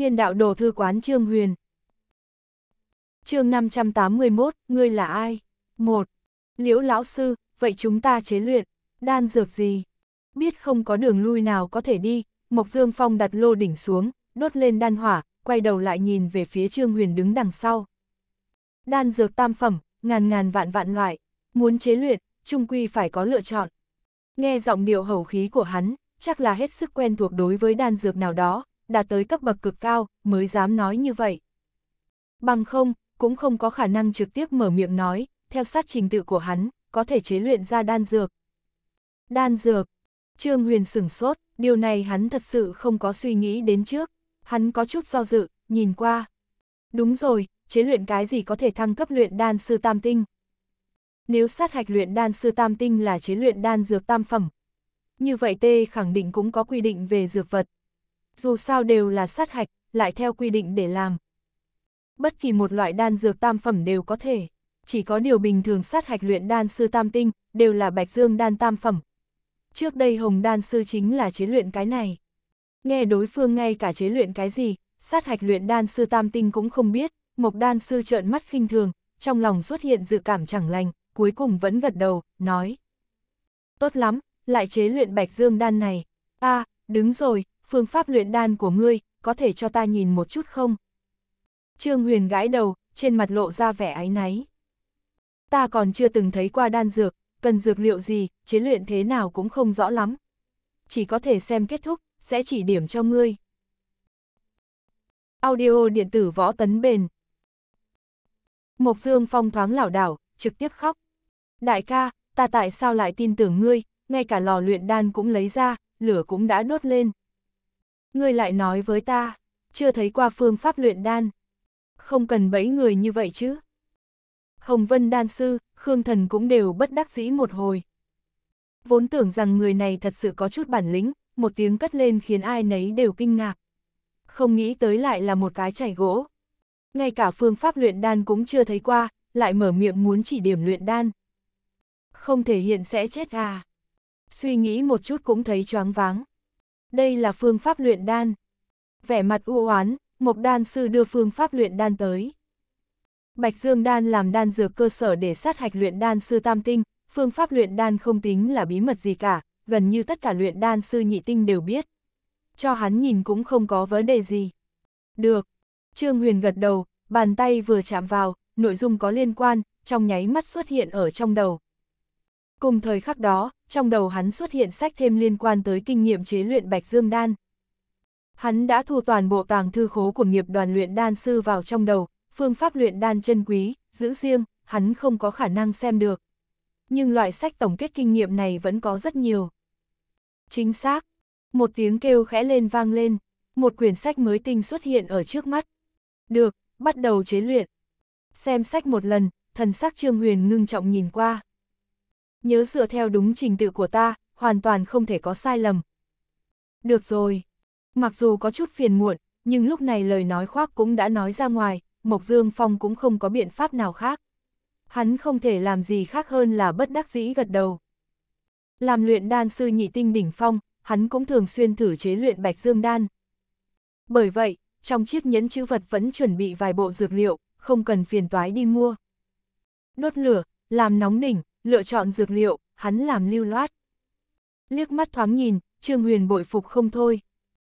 Thiên đạo đồ thư quán Trương Huyền. chương 581, ngươi là ai? 1. Liễu lão sư, vậy chúng ta chế luyện, đan dược gì? Biết không có đường lui nào có thể đi, Mộc Dương Phong đặt lô đỉnh xuống, đốt lên đan hỏa, quay đầu lại nhìn về phía Trương Huyền đứng đằng sau. Đan dược tam phẩm, ngàn ngàn vạn vạn loại, muốn chế luyện, trung quy phải có lựa chọn. Nghe giọng điệu hầu khí của hắn, chắc là hết sức quen thuộc đối với đan dược nào đó, đạt tới cấp bậc cực cao, mới dám nói như vậy. Bằng không, cũng không có khả năng trực tiếp mở miệng nói, theo sát trình tự của hắn, có thể chế luyện ra đan dược. Đan dược, Trương Huyền sửng sốt, điều này hắn thật sự không có suy nghĩ đến trước, hắn có chút do dự, nhìn qua. Đúng rồi, chế luyện cái gì có thể thăng cấp luyện đan sư tam tinh. Nếu sát hạch luyện đan sư tam tinh là chế luyện đan dược tam phẩm, như vậy T khẳng định cũng có quy định về dược vật dù sao đều là sát hạch, lại theo quy định để làm. Bất kỳ một loại đan dược tam phẩm đều có thể, chỉ có điều bình thường sát hạch luyện đan sư tam tinh, đều là bạch dương đan tam phẩm. Trước đây hồng đan sư chính là chế luyện cái này. Nghe đối phương ngay cả chế luyện cái gì, sát hạch luyện đan sư tam tinh cũng không biết, mộc đan sư trợn mắt khinh thường, trong lòng xuất hiện dự cảm chẳng lành, cuối cùng vẫn gật đầu, nói. Tốt lắm, lại chế luyện bạch dương đan này. a à, đứng rồi, phương pháp luyện đan của ngươi, có thể cho ta nhìn một chút không? Trương Huyền gãi đầu, trên mặt lộ ra vẻ áy náy. Ta còn chưa từng thấy qua đan dược, cần dược liệu gì, chế luyện thế nào cũng không rõ lắm. Chỉ có thể xem kết thúc, sẽ chỉ điểm cho ngươi. Audio điện tử võ tấn bền. Mộc Dương Phong thoáng lảo đảo, trực tiếp khóc. Đại ca, ta tại sao lại tin tưởng ngươi, ngay cả lò luyện đan cũng lấy ra, lửa cũng đã đốt lên. Ngươi lại nói với ta, chưa thấy qua phương pháp luyện đan. Không cần bẫy người như vậy chứ. Hồng Vân đan sư, Khương Thần cũng đều bất đắc dĩ một hồi. Vốn tưởng rằng người này thật sự có chút bản lĩnh, một tiếng cất lên khiến ai nấy đều kinh ngạc. Không nghĩ tới lại là một cái chảy gỗ. Ngay cả phương pháp luyện đan cũng chưa thấy qua, lại mở miệng muốn chỉ điểm luyện đan. Không thể hiện sẽ chết à. Suy nghĩ một chút cũng thấy choáng váng đây là phương pháp luyện đan. Vẻ mặt u oán, Mộc đan sư đưa phương pháp luyện đan tới. Bạch Dương đan làm đan dược cơ sở để sát hạch luyện đan sư tam tinh, phương pháp luyện đan không tính là bí mật gì cả, gần như tất cả luyện đan sư nhị tinh đều biết. Cho hắn nhìn cũng không có vấn đề gì. Được. Trương Huyền gật đầu, bàn tay vừa chạm vào, nội dung có liên quan, trong nháy mắt xuất hiện ở trong đầu. Cùng thời khắc đó, trong đầu hắn xuất hiện sách thêm liên quan tới kinh nghiệm chế luyện Bạch Dương Đan. Hắn đã thu toàn bộ tàng thư khố của nghiệp đoàn luyện đan sư vào trong đầu, phương pháp luyện đan chân quý, giữ riêng, hắn không có khả năng xem được. Nhưng loại sách tổng kết kinh nghiệm này vẫn có rất nhiều. Chính xác, một tiếng kêu khẽ lên vang lên, một quyển sách mới tinh xuất hiện ở trước mắt. Được, bắt đầu chế luyện. Xem sách một lần, thần sắc Trương Huyền ngưng trọng nhìn qua nhớ dựa theo đúng trình tự của ta, hoàn toàn không thể có sai lầm. Được rồi. Mặc dù có chút phiền muộn, nhưng lúc này lời nói khoác cũng đã nói ra ngoài, Mộc Dương Phong cũng không có biện pháp nào khác. Hắn không thể làm gì khác hơn là bất đắc dĩ gật đầu. Làm luyện đan sư nhị tinh đỉnh phong, hắn cũng thường xuyên thử chế luyện bạch dương đan. Bởi vậy, trong chiếc nhẫn chữ vật vẫn chuẩn bị vài bộ dược liệu, không cần phiền toái đi mua. Đốt lửa, làm nóng đỉnh, lựa chọn dược liệu, hắn làm lưu loát. Liếc mắt thoáng nhìn, Trương Huyền bội phục không thôi.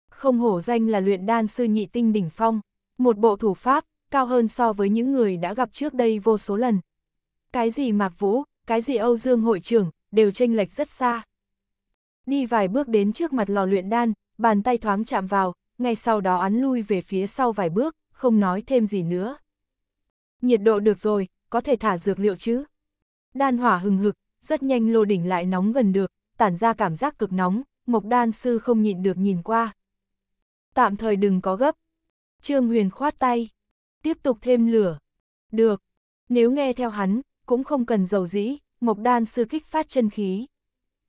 Không hổ danh là luyện đan sư nhị tinh đỉnh phong, một bộ thủ pháp, cao hơn so với những người đã gặp trước đây vô số lần. Cái gì Mạc Vũ, cái gì Âu Dương hội trưởng, đều tranh lệch rất xa. Đi vài bước đến trước mặt lò luyện đan, bàn tay thoáng chạm vào, ngay sau đó án lui về phía sau vài bước, không nói thêm gì nữa. Nhiệt độ được rồi, có thể thả dược liệu chứ? đan hỏa hừng hực, rất nhanh lô đỉnh lại nóng gần được, tản ra cảm giác cực nóng, Mộc Đan Sư không nhịn được nhìn qua. Tạm thời đừng có gấp. Trương Huyền khoát tay. Tiếp tục thêm lửa. Được. Nếu nghe theo hắn, cũng không cần dầu dĩ, Mộc Đan Sư kích phát chân khí.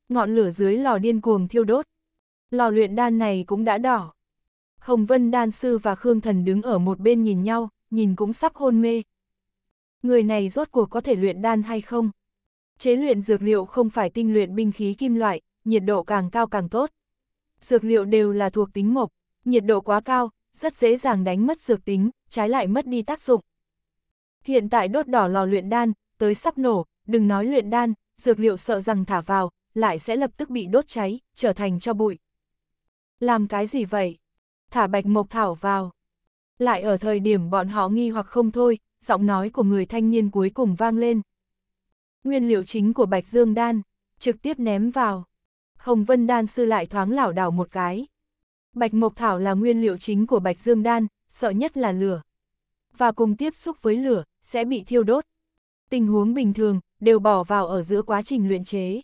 Ngọn lửa dưới lò điên cuồng thiêu đốt. Lò luyện đan này cũng đã đỏ. Hồng Vân Đan Sư và Khương Thần đứng ở một bên nhìn nhau, nhìn cũng sắp hôn mê, người này rốt cuộc có thể luyện đan hay không? Chế luyện dược liệu không phải tinh luyện binh khí kim loại, nhiệt độ càng cao càng tốt. Dược liệu đều là thuộc tính mộc, nhiệt độ quá cao, rất dễ dàng đánh mất dược tính, trái lại mất đi tác dụng. Hiện tại đốt đỏ lò luyện đan, tới sắp nổ, đừng nói luyện đan, dược liệu sợ rằng thả vào, lại sẽ lập tức bị đốt cháy, trở thành cho bụi. Làm cái gì vậy? Thả bạch mộc thảo vào. Lại ở thời điểm bọn họ nghi hoặc không thôi, giọng nói của người thanh niên cuối cùng vang lên. Nguyên liệu chính của Bạch Dương Đan, trực tiếp ném vào. Hồng Vân Đan sư lại thoáng lảo đảo một cái. Bạch Mộc Thảo là nguyên liệu chính của Bạch Dương Đan, sợ nhất là lửa. Và cùng tiếp xúc với lửa, sẽ bị thiêu đốt. Tình huống bình thường, đều bỏ vào ở giữa quá trình luyện chế.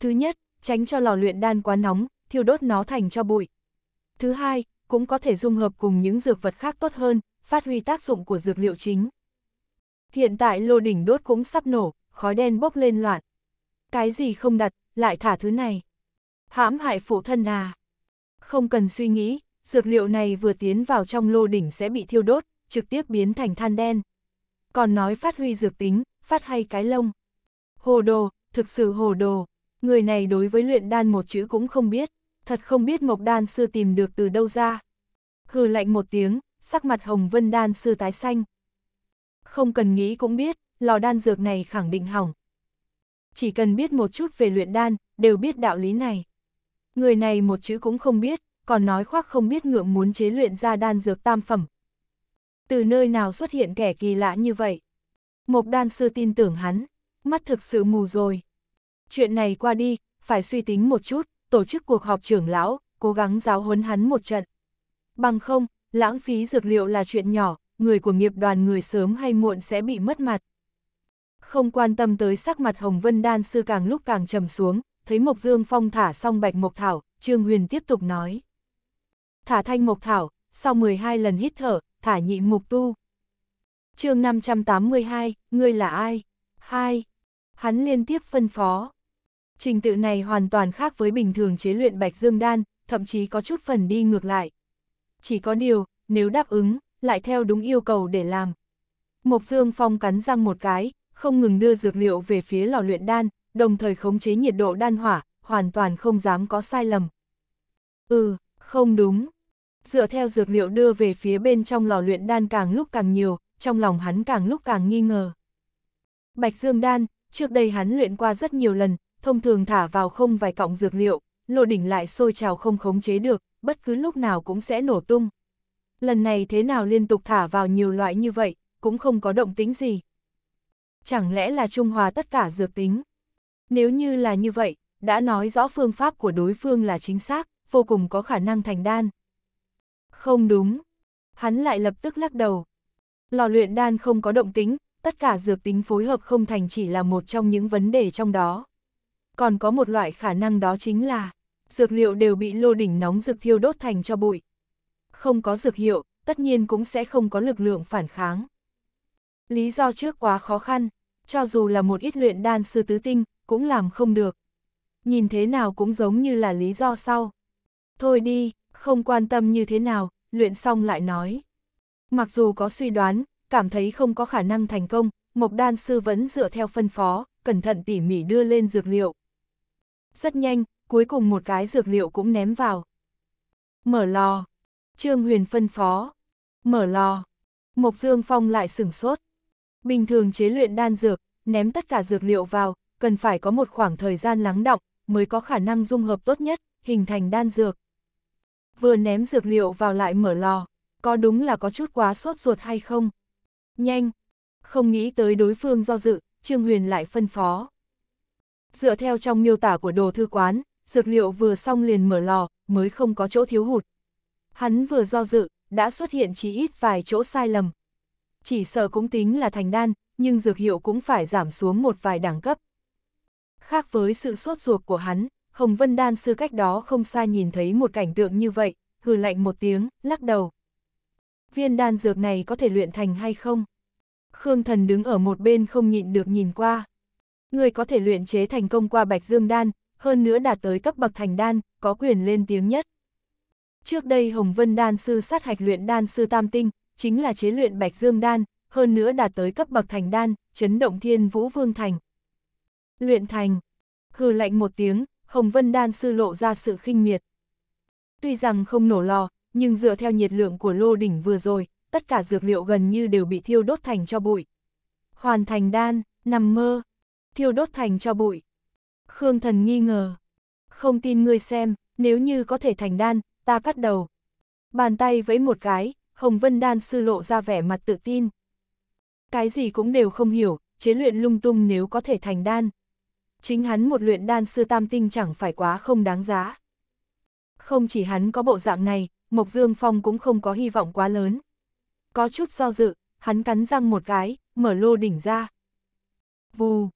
Thứ nhất, tránh cho lò luyện đan quá nóng, thiêu đốt nó thành cho bụi. Thứ hai, cũng có thể dung hợp cùng những dược vật khác tốt hơn, phát huy tác dụng của dược liệu chính. Hiện tại lô đỉnh đốt cũng sắp nổ, khói đen bốc lên loạn. Cái gì không đặt, lại thả thứ này. Hãm hại phụ thân à. Không cần suy nghĩ, dược liệu này vừa tiến vào trong lô đỉnh sẽ bị thiêu đốt, trực tiếp biến thành than đen. Còn nói phát huy dược tính, phát hay cái lông. Hồ đồ, thực sự hồ đồ. Người này đối với luyện đan một chữ cũng không biết, thật không biết mộc đan sư tìm được từ đâu ra. Hừ lạnh một tiếng, sắc mặt hồng vân đan sư tái xanh. Không cần nghĩ cũng biết, lò đan dược này khẳng định hỏng. Chỉ cần biết một chút về luyện đan, đều biết đạo lý này. Người này một chữ cũng không biết, còn nói khoác không biết ngượng muốn chế luyện ra đan dược tam phẩm. Từ nơi nào xuất hiện kẻ kỳ lạ như vậy? Mộc đan sư tin tưởng hắn, mắt thực sự mù rồi. Chuyện này qua đi, phải suy tính một chút, tổ chức cuộc họp trưởng lão, cố gắng giáo huấn hắn một trận. Bằng không, lãng phí dược liệu là chuyện nhỏ, người của nghiệp đoàn người sớm hay muộn sẽ bị mất mặt. Không quan tâm tới sắc mặt Hồng Vân Đan Sư càng lúc càng trầm xuống, thấy Mộc Dương Phong thả xong bạch mộc thảo, Trương Huyền tiếp tục nói. Thả thanh mộc thảo, sau 12 lần hít thở, thả nhị mục tu. chương 582, ngươi là ai? hai Hắn liên tiếp phân phó. Trình tự này hoàn toàn khác với bình thường chế luyện bạch dương đan, thậm chí có chút phần đi ngược lại. Chỉ có điều, nếu đáp ứng, lại theo đúng yêu cầu để làm. Mộc Dương Phong cắn răng một cái, không ngừng đưa dược liệu về phía lò luyện đan, đồng thời khống chế nhiệt độ đan hỏa, hoàn toàn không dám có sai lầm. Ừ, không đúng. Dựa theo dược liệu đưa về phía bên trong lò luyện đan càng lúc càng nhiều, trong lòng hắn càng lúc càng nghi ngờ. Bạch Dương đan, trước đây hắn luyện qua rất nhiều lần, thông thường thả vào không vài cọng dược liệu, lô đỉnh lại sôi trào không khống chế được, bất cứ lúc nào cũng sẽ nổ tung lần này thế nào liên tục thả vào nhiều loại như vậy, cũng không có động tính gì. Chẳng lẽ là trung hòa tất cả dược tính? Nếu như là như vậy, đã nói rõ phương pháp của đối phương là chính xác, vô cùng có khả năng thành đan. Không đúng. Hắn lại lập tức lắc đầu. Lò luyện đan không có động tính, tất cả dược tính phối hợp không thành chỉ là một trong những vấn đề trong đó. Còn có một loại khả năng đó chính là, dược liệu đều bị lô đỉnh nóng dược thiêu đốt thành cho bụi không có dược hiệu, tất nhiên cũng sẽ không có lực lượng phản kháng. Lý do trước quá khó khăn, cho dù là một ít luyện đan sư tứ tinh, cũng làm không được. Nhìn thế nào cũng giống như là lý do sau. Thôi đi, không quan tâm như thế nào, luyện xong lại nói. Mặc dù có suy đoán, cảm thấy không có khả năng thành công, Mộc Đan Sư vẫn dựa theo phân phó, cẩn thận tỉ mỉ đưa lên dược liệu. Rất nhanh, cuối cùng một cái dược liệu cũng ném vào. Mở lò, Trương Huyền phân phó. Mở lò. Mộc Dương Phong lại sửng sốt. Bình thường chế luyện đan dược, ném tất cả dược liệu vào, cần phải có một khoảng thời gian lắng động, mới có khả năng dung hợp tốt nhất, hình thành đan dược. Vừa ném dược liệu vào lại mở lò, có đúng là có chút quá sốt ruột hay không? Nhanh! Không nghĩ tới đối phương do dự, Trương Huyền lại phân phó. Dựa theo trong miêu tả của đồ thư quán, dược liệu vừa xong liền mở lò, mới không có chỗ thiếu hụt, Hắn vừa do dự, đã xuất hiện chỉ ít vài chỗ sai lầm. Chỉ sợ cũng tính là thành đan, nhưng dược hiệu cũng phải giảm xuống một vài đẳng cấp. Khác với sự sốt ruột của hắn, Hồng Vân Đan sư cách đó không xa nhìn thấy một cảnh tượng như vậy, hừ lạnh một tiếng, lắc đầu. Viên đan dược này có thể luyện thành hay không? Khương Thần đứng ở một bên không nhịn được nhìn qua. Người có thể luyện chế thành công qua Bạch Dương Đan, hơn nữa đạt tới cấp bậc thành đan, có quyền lên tiếng nhất. Trước đây Hồng Vân đan sư sát hạch luyện đan sư tam tinh, chính là chế luyện bạch dương đan, hơn nữa đạt tới cấp bậc thành đan, chấn động thiên vũ vương thành. Luyện thành, hừ lạnh một tiếng, Hồng Vân đan sư lộ ra sự khinh miệt. Tuy rằng không nổ lò, nhưng dựa theo nhiệt lượng của lô đỉnh vừa rồi, tất cả dược liệu gần như đều bị thiêu đốt thành cho bụi. Hoàn thành đan, nằm mơ, thiêu đốt thành cho bụi. Khương thần nghi ngờ. Không tin ngươi xem, nếu như có thể thành đan, ta cắt đầu. Bàn tay vẫy một cái, Hồng Vân Đan sư lộ ra vẻ mặt tự tin. Cái gì cũng đều không hiểu, chế luyện lung tung nếu có thể thành đan. Chính hắn một luyện đan sư tam tinh chẳng phải quá không đáng giá. Không chỉ hắn có bộ dạng này, Mộc Dương Phong cũng không có hy vọng quá lớn. Có chút do dự, hắn cắn răng một cái, mở lô đỉnh ra. Vù!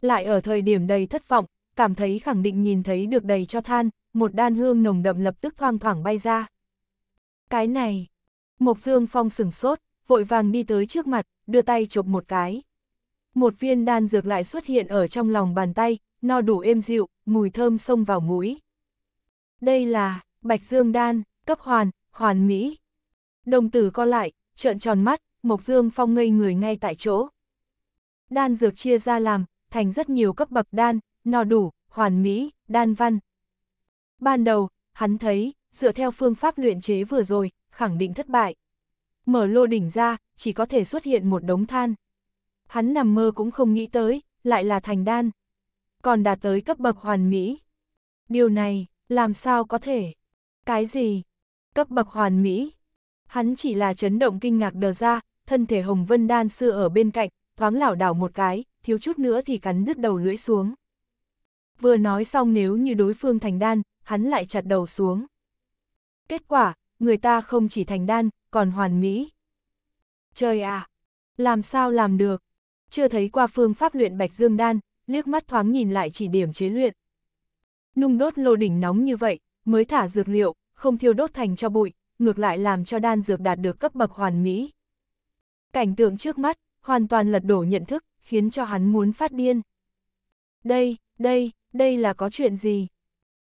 Lại ở thời điểm đầy thất vọng, cảm thấy khẳng định nhìn thấy được đầy cho than, một đan hương nồng đậm lập tức thoang thoảng bay ra. Cái này, Mộc Dương Phong sửng sốt, vội vàng đi tới trước mặt, đưa tay chụp một cái. Một viên đan dược lại xuất hiện ở trong lòng bàn tay, no đủ êm dịu, mùi thơm xông vào mũi. Đây là Bạch Dương đan, cấp hoàn, hoàn mỹ. Đồng tử co lại, trợn tròn mắt, Mộc Dương Phong ngây người ngay tại chỗ. Đan dược chia ra làm, thành rất nhiều cấp bậc đan, no đủ, hoàn mỹ, đan văn, Ban đầu, hắn thấy, dựa theo phương pháp luyện chế vừa rồi, khẳng định thất bại. Mở lô đỉnh ra, chỉ có thể xuất hiện một đống than. Hắn nằm mơ cũng không nghĩ tới, lại là thành đan. Còn đạt tới cấp bậc hoàn mỹ. Điều này, làm sao có thể? Cái gì? Cấp bậc hoàn mỹ? Hắn chỉ là chấn động kinh ngạc đờ ra, thân thể Hồng Vân đan sư ở bên cạnh, thoáng lảo đảo một cái, thiếu chút nữa thì cắn đứt đầu lưỡi xuống. Vừa nói xong nếu như đối phương thành đan, hắn lại chặt đầu xuống. Kết quả, người ta không chỉ thành đan, còn hoàn mỹ. Trời à! Làm sao làm được? Chưa thấy qua phương pháp luyện bạch dương đan, liếc mắt thoáng nhìn lại chỉ điểm chế luyện. Nung đốt lô đỉnh nóng như vậy, mới thả dược liệu, không thiêu đốt thành cho bụi, ngược lại làm cho đan dược đạt được cấp bậc hoàn mỹ. Cảnh tượng trước mắt, hoàn toàn lật đổ nhận thức, khiến cho hắn muốn phát điên. Đây, đây, đây là có chuyện gì?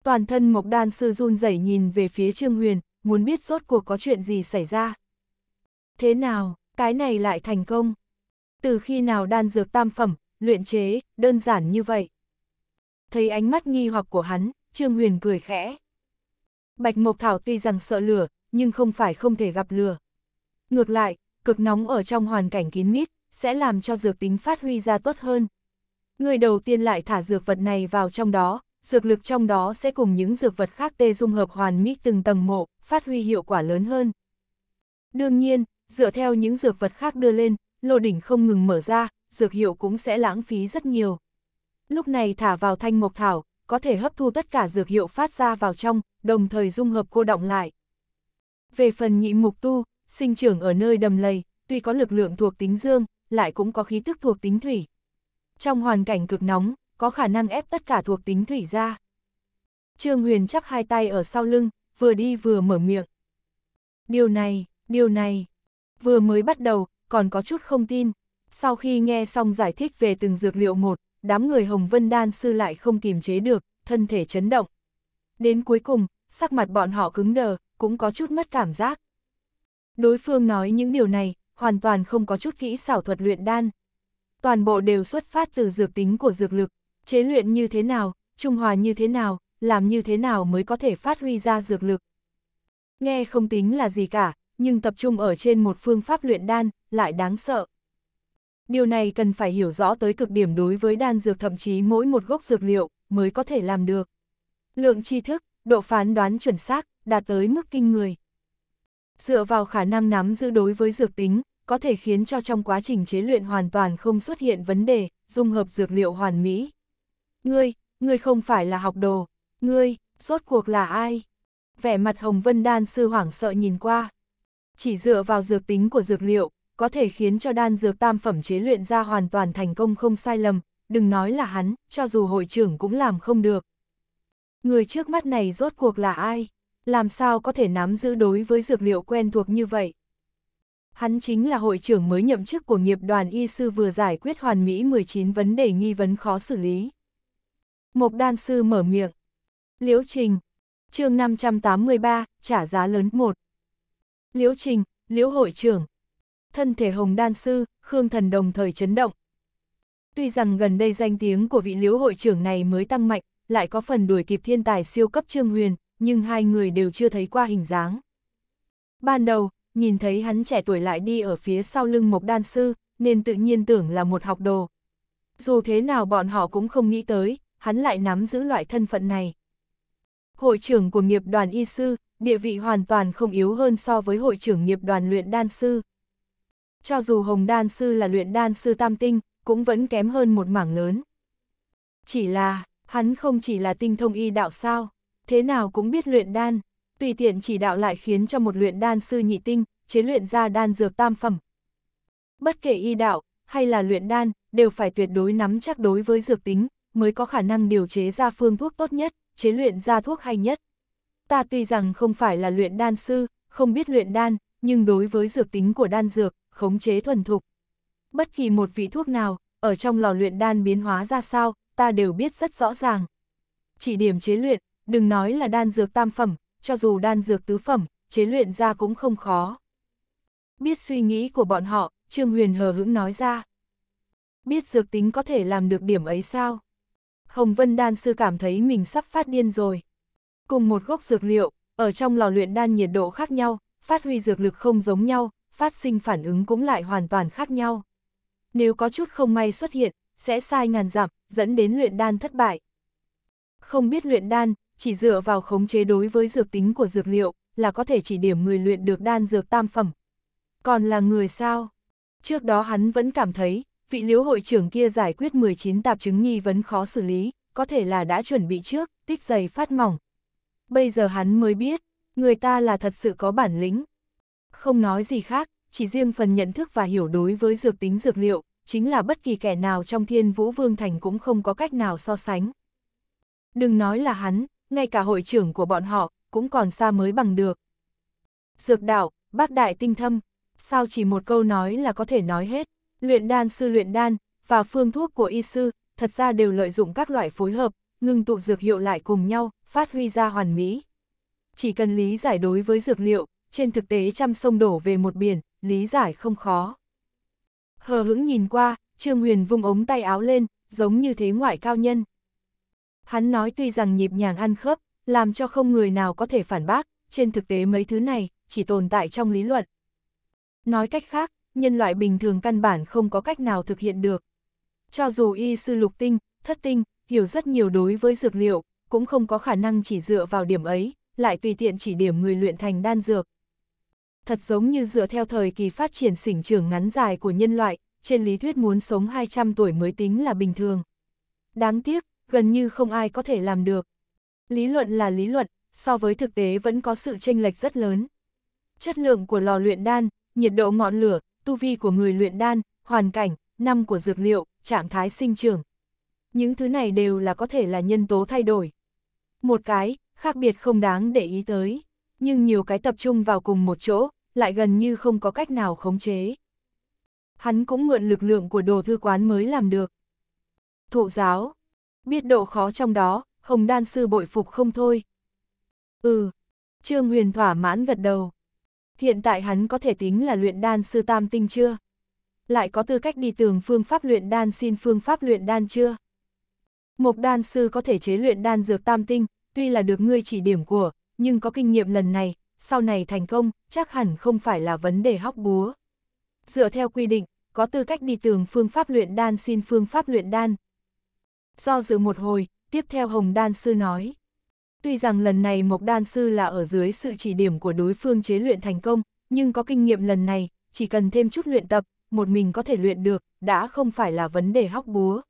Toàn thân Mộc Đan Sư run rẩy nhìn về phía Trương Huyền, muốn biết rốt cuộc có chuyện gì xảy ra. Thế nào, cái này lại thành công? Từ khi nào đan dược tam phẩm, luyện chế, đơn giản như vậy? Thấy ánh mắt nghi hoặc của hắn, Trương Huyền cười khẽ. Bạch Mộc Thảo tuy rằng sợ lửa, nhưng không phải không thể gặp lửa. Ngược lại, cực nóng ở trong hoàn cảnh kín mít, sẽ làm cho dược tính phát huy ra tốt hơn. Người đầu tiên lại thả dược vật này vào trong đó, dược lực trong đó sẽ cùng những dược vật khác tê dung hợp hoàn mỹ từng tầng mộ, phát huy hiệu quả lớn hơn. Đương nhiên, dựa theo những dược vật khác đưa lên, lô đỉnh không ngừng mở ra, dược hiệu cũng sẽ lãng phí rất nhiều. Lúc này thả vào thanh mộc thảo, có thể hấp thu tất cả dược hiệu phát ra vào trong, đồng thời dung hợp cô động lại. Về phần nhị mục tu, sinh trưởng ở nơi đầm lầy, tuy có lực lượng thuộc tính dương, lại cũng có khí tức thuộc tính thủy. Trong hoàn cảnh cực nóng, có khả năng ép tất cả thuộc tính thủy ra. Trương Huyền chắp hai tay ở sau lưng, vừa đi vừa mở miệng. Điều này, điều này, vừa mới bắt đầu, còn có chút không tin. Sau khi nghe xong giải thích về từng dược liệu một, đám người Hồng Vân Đan Sư lại không kiềm chế được, thân thể chấn động. Đến cuối cùng, sắc mặt bọn họ cứng đờ, cũng có chút mất cảm giác. Đối phương nói những điều này, hoàn toàn không có chút kỹ xảo thuật luyện đan. Toàn bộ đều xuất phát từ dược tính của dược lực, Chế luyện như thế nào, trung hòa như thế nào, làm như thế nào mới có thể phát huy ra dược lực. Nghe không tính là gì cả, nhưng tập trung ở trên một phương pháp luyện đan, lại đáng sợ. Điều này cần phải hiểu rõ tới cực điểm đối với đan dược thậm chí mỗi một gốc dược liệu mới có thể làm được. Lượng tri thức, độ phán đoán chuẩn xác, đạt tới mức kinh người. Dựa vào khả năng nắm giữ đối với dược tính, có thể khiến cho trong quá trình chế luyện hoàn toàn không xuất hiện vấn đề, dung hợp dược liệu hoàn mỹ ngươi, ngươi không phải là học đồ, ngươi, rốt cuộc là ai? Vẻ mặt Hồng Vân Đan sư hoảng sợ nhìn qua. Chỉ dựa vào dược tính của dược liệu, có thể khiến cho đan dược tam phẩm chế luyện ra hoàn toàn thành công không sai lầm, đừng nói là hắn, cho dù hội trưởng cũng làm không được. Người trước mắt này rốt cuộc là ai? Làm sao có thể nắm giữ đối với dược liệu quen thuộc như vậy? Hắn chính là hội trưởng mới nhậm chức của nghiệp đoàn y sư vừa giải quyết hoàn mỹ 19 vấn đề nghi vấn khó xử lý. Mục đan sư mở miệng. Liễu Trình, chương 583, trả giá lớn một. Liễu Trình, Liễu hội trưởng. Thân thể Hồng Đan Sư, Khương Thần đồng thời chấn động. Tuy rằng gần đây danh tiếng của vị Liễu hội trưởng này mới tăng mạnh, lại có phần đuổi kịp thiên tài siêu cấp Trương Huyền, nhưng hai người đều chưa thấy qua hình dáng. Ban đầu, nhìn thấy hắn trẻ tuổi lại đi ở phía sau lưng Mộc Đan Sư, nên tự nhiên tưởng là một học đồ. Dù thế nào bọn họ cũng không nghĩ tới, hắn lại nắm giữ loại thân phận này. Hội trưởng của nghiệp đoàn y sư, địa vị hoàn toàn không yếu hơn so với hội trưởng nghiệp đoàn luyện đan sư. Cho dù Hồng Đan Sư là luyện đan sư tam tinh, cũng vẫn kém hơn một mảng lớn. Chỉ là, hắn không chỉ là tinh thông y đạo sao, thế nào cũng biết luyện đan, tùy tiện chỉ đạo lại khiến cho một luyện đan sư nhị tinh, chế luyện ra đan dược tam phẩm. Bất kể y đạo, hay là luyện đan, đều phải tuyệt đối nắm chắc đối với dược tính, mới có khả năng điều chế ra phương thuốc tốt nhất, chế luyện ra thuốc hay nhất. Ta tuy rằng không phải là luyện đan sư, không biết luyện đan, nhưng đối với dược tính của đan dược, khống chế thuần thục. Bất kỳ một vị thuốc nào, ở trong lò luyện đan biến hóa ra sao, ta đều biết rất rõ ràng. Chỉ điểm chế luyện, đừng nói là đan dược tam phẩm, cho dù đan dược tứ phẩm, chế luyện ra cũng không khó. Biết suy nghĩ của bọn họ, Trương Huyền hờ hững nói ra. Biết dược tính có thể làm được điểm ấy sao? Hồng Vân Đan Sư cảm thấy mình sắp phát điên rồi. Cùng một gốc dược liệu, ở trong lò luyện đan nhiệt độ khác nhau, phát huy dược lực không giống nhau, phát sinh phản ứng cũng lại hoàn toàn khác nhau. Nếu có chút không may xuất hiện, sẽ sai ngàn dặm, dẫn đến luyện đan thất bại. Không biết luyện đan, chỉ dựa vào khống chế đối với dược tính của dược liệu, là có thể chỉ điểm người luyện được đan dược tam phẩm. Còn là người sao? Trước đó hắn vẫn cảm thấy, vị liễu hội trưởng kia giải quyết 19 tạp chứng nghi vấn khó xử lý, có thể là đã chuẩn bị trước, tích dày phát mỏng. Bây giờ hắn mới biết, người ta là thật sự có bản lĩnh. Không nói gì khác, chỉ riêng phần nhận thức và hiểu đối với dược tính dược liệu, chính là bất kỳ kẻ nào trong thiên vũ vương thành cũng không có cách nào so sánh. Đừng nói là hắn, ngay cả hội trưởng của bọn họ, cũng còn xa mới bằng được. Dược đạo, bác đại tinh thâm, sao chỉ một câu nói là có thể nói hết. Luyện đan sư luyện đan và phương thuốc của y sư thật ra đều lợi dụng các loại phối hợp, ngưng tụ dược hiệu lại cùng nhau, phát huy ra hoàn mỹ. Chỉ cần lý giải đối với dược liệu, trên thực tế trăm sông đổ về một biển, lý giải không khó. Hờ hững nhìn qua, Trương Huyền vung ống tay áo lên, giống như thế ngoại cao nhân. Hắn nói tuy rằng nhịp nhàng ăn khớp, làm cho không người nào có thể phản bác, trên thực tế mấy thứ này chỉ tồn tại trong lý luận. Nói cách khác, nhân loại bình thường căn bản không có cách nào thực hiện được. Cho dù y sư lục tinh, thất tinh, hiểu rất nhiều đối với dược liệu, cũng không có khả năng chỉ dựa vào điểm ấy, lại tùy tiện chỉ điểm người luyện thành đan dược. Thật giống như dựa theo thời kỳ phát triển sỉnh trưởng ngắn dài của nhân loại, trên lý thuyết muốn sống 200 tuổi mới tính là bình thường. Đáng tiếc, gần như không ai có thể làm được. Lý luận là lý luận, so với thực tế vẫn có sự chênh lệch rất lớn. Chất lượng của lò luyện đan, nhiệt độ ngọn lửa, tu vi của người luyện đan, hoàn cảnh, năm của dược liệu, trạng thái sinh trưởng. Những thứ này đều là có thể là nhân tố thay đổi. Một cái, khác biệt không đáng để ý tới, nhưng nhiều cái tập trung vào cùng một chỗ, lại gần như không có cách nào khống chế. Hắn cũng mượn lực lượng của đồ thư quán mới làm được. Thụ giáo, biết độ khó trong đó, Hồng Đan Sư bội phục không thôi. Ừ, Trương Huyền thỏa mãn gật đầu hiện tại hắn có thể tính là luyện đan sư tam tinh chưa? Lại có tư cách đi tường phương pháp luyện đan xin phương pháp luyện đan chưa? Một đan sư có thể chế luyện đan dược tam tinh, tuy là được ngươi chỉ điểm của, nhưng có kinh nghiệm lần này, sau này thành công, chắc hẳn không phải là vấn đề hóc búa. Dựa theo quy định, có tư cách đi tường phương pháp luyện đan xin phương pháp luyện đan. Do dự một hồi, tiếp theo Hồng Đan Sư nói. Tuy rằng lần này Mộc Đan Sư là ở dưới sự chỉ điểm của đối phương chế luyện thành công, nhưng có kinh nghiệm lần này, chỉ cần thêm chút luyện tập, một mình có thể luyện được, đã không phải là vấn đề hóc búa.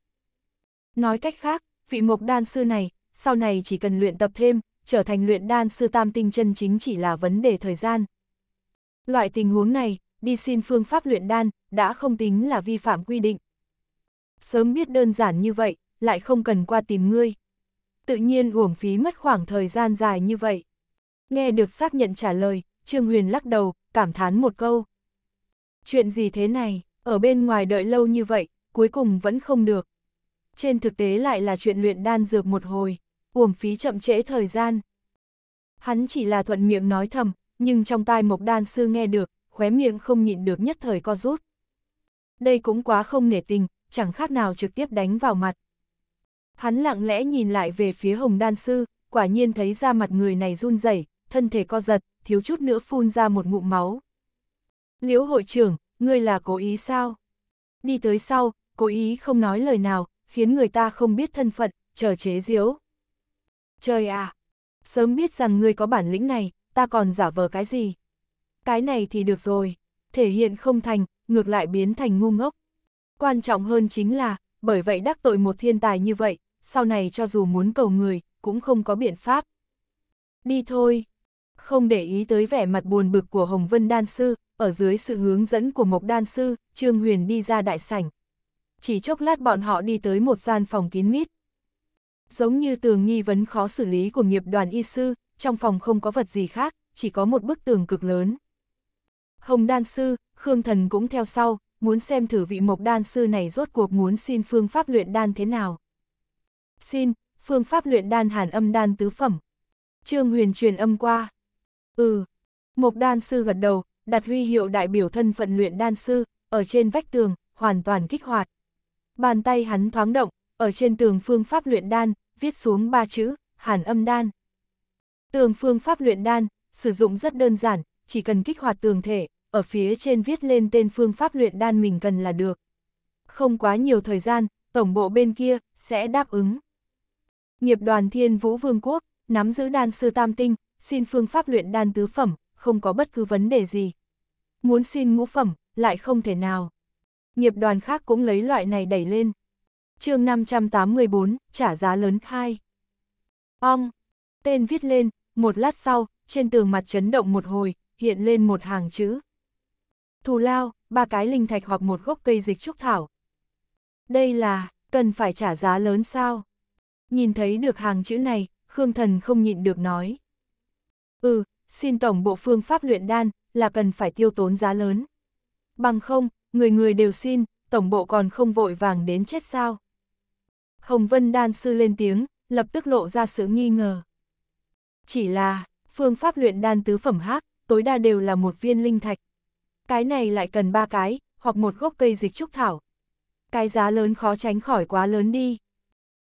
Nói cách khác, vị Mộc Đan Sư này, sau này chỉ cần luyện tập thêm, trở thành luyện đan sư tam tinh chân chính chỉ là vấn đề thời gian. Loại tình huống này, đi xin phương pháp luyện đan, đã không tính là vi phạm quy định. Sớm biết đơn giản như vậy, lại không cần qua tìm ngươi tự nhiên uổng phí mất khoảng thời gian dài như vậy. Nghe được xác nhận trả lời, Trương Huyền lắc đầu, cảm thán một câu. Chuyện gì thế này, ở bên ngoài đợi lâu như vậy, cuối cùng vẫn không được. Trên thực tế lại là chuyện luyện đan dược một hồi, uổng phí chậm trễ thời gian. Hắn chỉ là thuận miệng nói thầm, nhưng trong tai mộc đan sư nghe được, khóe miệng không nhịn được nhất thời co rút. Đây cũng quá không nể tình, chẳng khác nào trực tiếp đánh vào mặt. Hắn lặng lẽ nhìn lại về phía hồng đan sư, quả nhiên thấy ra mặt người này run rẩy, thân thể co giật, thiếu chút nữa phun ra một ngụm máu. Liễu hội trưởng, ngươi là cố ý sao? Đi tới sau, cố ý không nói lời nào, khiến người ta không biết thân phận, chờ chế diếu Trời à! Sớm biết rằng ngươi có bản lĩnh này, ta còn giả vờ cái gì? Cái này thì được rồi, thể hiện không thành, ngược lại biến thành ngu ngốc. Quan trọng hơn chính là, bởi vậy đắc tội một thiên tài như vậy, sau này cho dù muốn cầu người, cũng không có biện pháp. Đi thôi. Không để ý tới vẻ mặt buồn bực của Hồng Vân Đan Sư, ở dưới sự hướng dẫn của Mộc Đan Sư, Trương Huyền đi ra đại sảnh. Chỉ chốc lát bọn họ đi tới một gian phòng kín mít. Giống như tường nghi vấn khó xử lý của nghiệp đoàn y sư, trong phòng không có vật gì khác, chỉ có một bức tường cực lớn. Hồng Đan Sư, Khương Thần cũng theo sau, muốn xem thử vị Mộc Đan Sư này rốt cuộc muốn xin phương pháp luyện đan thế nào. Xin, phương pháp luyện đan hàn âm đan tứ phẩm. Trương Huyền truyền âm qua. Ừ. Mộc đan sư gật đầu, đặt huy hiệu đại biểu thân phận luyện đan sư, ở trên vách tường, hoàn toàn kích hoạt. Bàn tay hắn thoáng động, ở trên tường phương pháp luyện đan, viết xuống ba chữ, hàn âm đan. Tường phương pháp luyện đan, sử dụng rất đơn giản, chỉ cần kích hoạt tường thể, ở phía trên viết lên tên phương pháp luyện đan mình cần là được. Không quá nhiều thời gian, tổng bộ bên kia sẽ đáp ứng nghiệp đoàn thiên vũ vương quốc, nắm giữ đan sư tam tinh, xin phương pháp luyện đan tứ phẩm, không có bất cứ vấn đề gì. Muốn xin ngũ phẩm, lại không thể nào. Nghiệp đoàn khác cũng lấy loại này đẩy lên. chương 584, trả giá lớn 2. Ong, tên viết lên, một lát sau, trên tường mặt chấn động một hồi, hiện lên một hàng chữ. Thù lao, ba cái linh thạch hoặc một gốc cây dịch trúc thảo. Đây là, cần phải trả giá lớn sao? nhìn thấy được hàng chữ này, Khương Thần không nhịn được nói. Ừ, xin tổng bộ phương pháp luyện đan, là cần phải tiêu tốn giá lớn. Bằng không, người người đều xin, tổng bộ còn không vội vàng đến chết sao. Hồng Vân đan sư lên tiếng, lập tức lộ ra sự nghi ngờ. Chỉ là, phương pháp luyện đan tứ phẩm hắc tối đa đều là một viên linh thạch. Cái này lại cần ba cái, hoặc một gốc cây dịch trúc thảo. Cái giá lớn khó tránh khỏi quá lớn đi.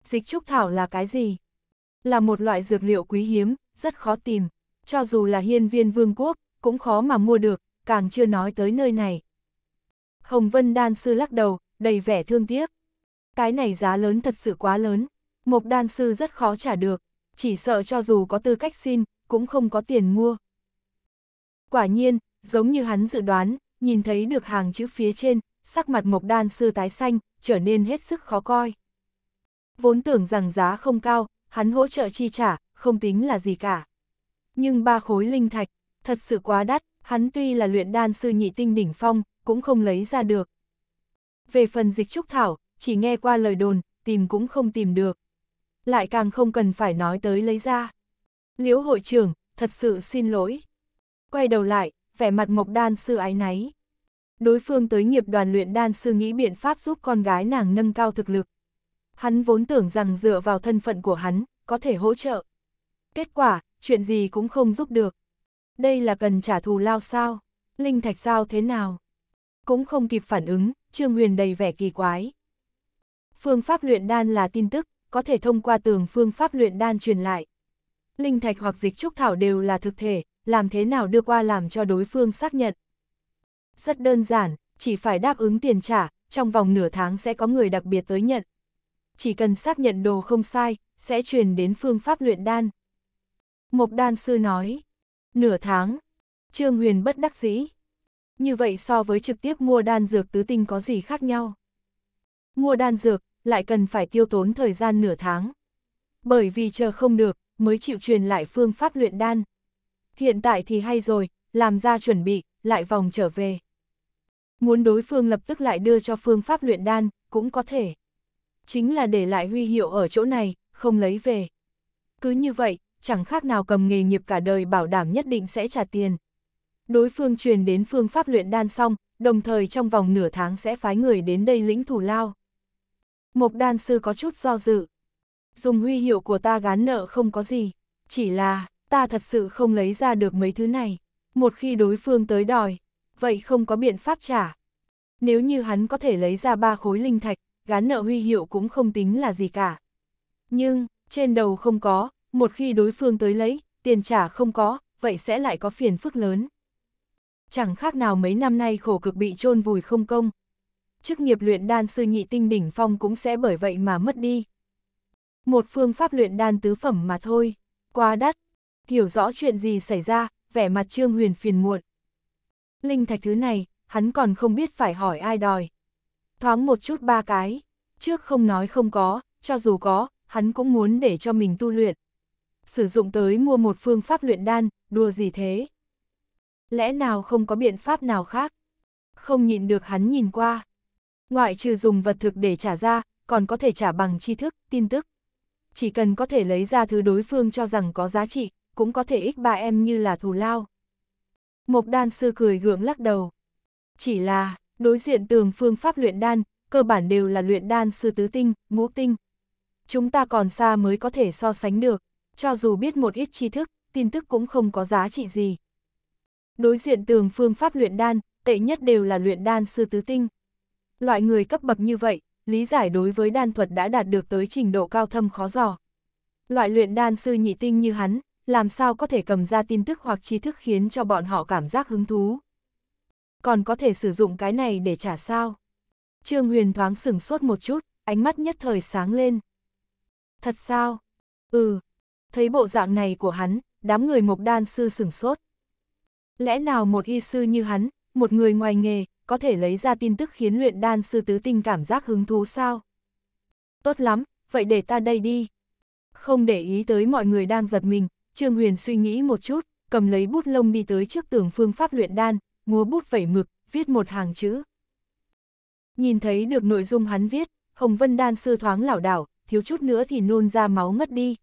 Dịch trúc thảo là cái gì? Là một loại dược liệu quý hiếm, rất khó tìm. Cho dù là hiên viên vương quốc, cũng khó mà mua được, càng chưa nói tới nơi này. Hồng Vân Đan Sư lắc đầu, đầy vẻ thương tiếc. Cái này giá lớn thật sự quá lớn, Mộc Đan Sư rất khó trả được, chỉ sợ cho dù có tư cách xin, cũng không có tiền mua. Quả nhiên, giống như hắn dự đoán, nhìn thấy được hàng chữ phía trên, sắc mặt Mộc Đan Sư tái xanh, trở nên hết sức khó coi vốn tưởng rằng giá không cao, hắn hỗ trợ chi trả, không tính là gì cả. Nhưng ba khối linh thạch, thật sự quá đắt, hắn tuy là luyện đan sư nhị tinh đỉnh phong, cũng không lấy ra được. Về phần dịch trúc thảo, chỉ nghe qua lời đồn, tìm cũng không tìm được. Lại càng không cần phải nói tới lấy ra. Liễu hội trưởng, thật sự xin lỗi. Quay đầu lại, vẻ mặt mộc đan sư ái náy. Đối phương tới nghiệp đoàn luyện đan sư nghĩ biện pháp giúp con gái nàng nâng cao thực lực. Hắn vốn tưởng rằng dựa vào thân phận của hắn, có thể hỗ trợ. Kết quả, chuyện gì cũng không giúp được. Đây là cần trả thù lao sao? Linh thạch sao thế nào? Cũng không kịp phản ứng, Trương Huyền đầy vẻ kỳ quái. Phương pháp luyện đan là tin tức, có thể thông qua tường phương pháp luyện đan truyền lại. Linh thạch hoặc dịch trúc thảo đều là thực thể, làm thế nào đưa qua làm cho đối phương xác nhận. Rất đơn giản, chỉ phải đáp ứng tiền trả, trong vòng nửa tháng sẽ có người đặc biệt tới nhận chỉ cần xác nhận đồ không sai, sẽ truyền đến phương pháp luyện đan. Mộc đan sư nói, nửa tháng, Trương Huyền bất đắc dĩ. Như vậy so với trực tiếp mua đan dược tứ tinh có gì khác nhau? Mua đan dược, lại cần phải tiêu tốn thời gian nửa tháng. Bởi vì chờ không được, mới chịu truyền lại phương pháp luyện đan. Hiện tại thì hay rồi, làm ra chuẩn bị, lại vòng trở về. Muốn đối phương lập tức lại đưa cho phương pháp luyện đan, cũng có thể chính là để lại huy hiệu ở chỗ này, không lấy về. Cứ như vậy, chẳng khác nào cầm nghề nghiệp cả đời bảo đảm nhất định sẽ trả tiền. Đối phương truyền đến phương pháp luyện đan xong, đồng thời trong vòng nửa tháng sẽ phái người đến đây lĩnh thủ lao. Mộc đan sư có chút do dự. Dùng huy hiệu của ta gán nợ không có gì, chỉ là ta thật sự không lấy ra được mấy thứ này. Một khi đối phương tới đòi, vậy không có biện pháp trả. Nếu như hắn có thể lấy ra ba khối linh thạch, gán nợ huy hiệu cũng không tính là gì cả. Nhưng, trên đầu không có, một khi đối phương tới lấy, tiền trả không có, vậy sẽ lại có phiền phức lớn. Chẳng khác nào mấy năm nay khổ cực bị chôn vùi không công. Chức nghiệp luyện đan sư nhị tinh đỉnh phong cũng sẽ bởi vậy mà mất đi. Một phương pháp luyện đan tứ phẩm mà thôi, quá đắt. Hiểu rõ chuyện gì xảy ra, vẻ mặt Trương Huyền phiền muộn. Linh thạch thứ này, hắn còn không biết phải hỏi ai đòi. Thoáng một chút ba cái, trước không nói không có, cho dù có, hắn cũng muốn để cho mình tu luyện. Sử dụng tới mua một phương pháp luyện đan, đùa gì thế? Lẽ nào không có biện pháp nào khác? Không nhịn được hắn nhìn qua. Ngoại trừ dùng vật thực để trả ra, còn có thể trả bằng tri thức, tin tức. Chỉ cần có thể lấy ra thứ đối phương cho rằng có giá trị, cũng có thể ích ba em như là thù lao. Mộc đan sư cười gượng lắc đầu. Chỉ là, Đối diện tường phương pháp luyện đan, cơ bản đều là luyện đan sư tứ tinh, ngũ tinh. Chúng ta còn xa mới có thể so sánh được, cho dù biết một ít tri thức, tin tức cũng không có giá trị gì. Đối diện tường phương pháp luyện đan, tệ nhất đều là luyện đan sư tứ tinh. Loại người cấp bậc như vậy, lý giải đối với đan thuật đã đạt được tới trình độ cao thâm khó dò. Loại luyện đan sư nhị tinh như hắn, làm sao có thể cầm ra tin tức hoặc tri thức khiến cho bọn họ cảm giác hứng thú còn có thể sử dụng cái này để trả sao. Trương Huyền thoáng sửng sốt một chút, ánh mắt nhất thời sáng lên. Thật sao? Ừ. Thấy bộ dạng này của hắn, đám người mộc đan sư sửng sốt. Lẽ nào một y sư như hắn, một người ngoài nghề, có thể lấy ra tin tức khiến luyện đan sư tứ tinh cảm giác hứng thú sao? Tốt lắm, vậy để ta đây đi. Không để ý tới mọi người đang giật mình, Trương Huyền suy nghĩ một chút, cầm lấy bút lông đi tới trước tường phương pháp luyện đan, múa bút vẩy mực, viết một hàng chữ. Nhìn thấy được nội dung hắn viết, Hồng Vân Đan sư thoáng lảo đảo, thiếu chút nữa thì nôn ra máu ngất đi.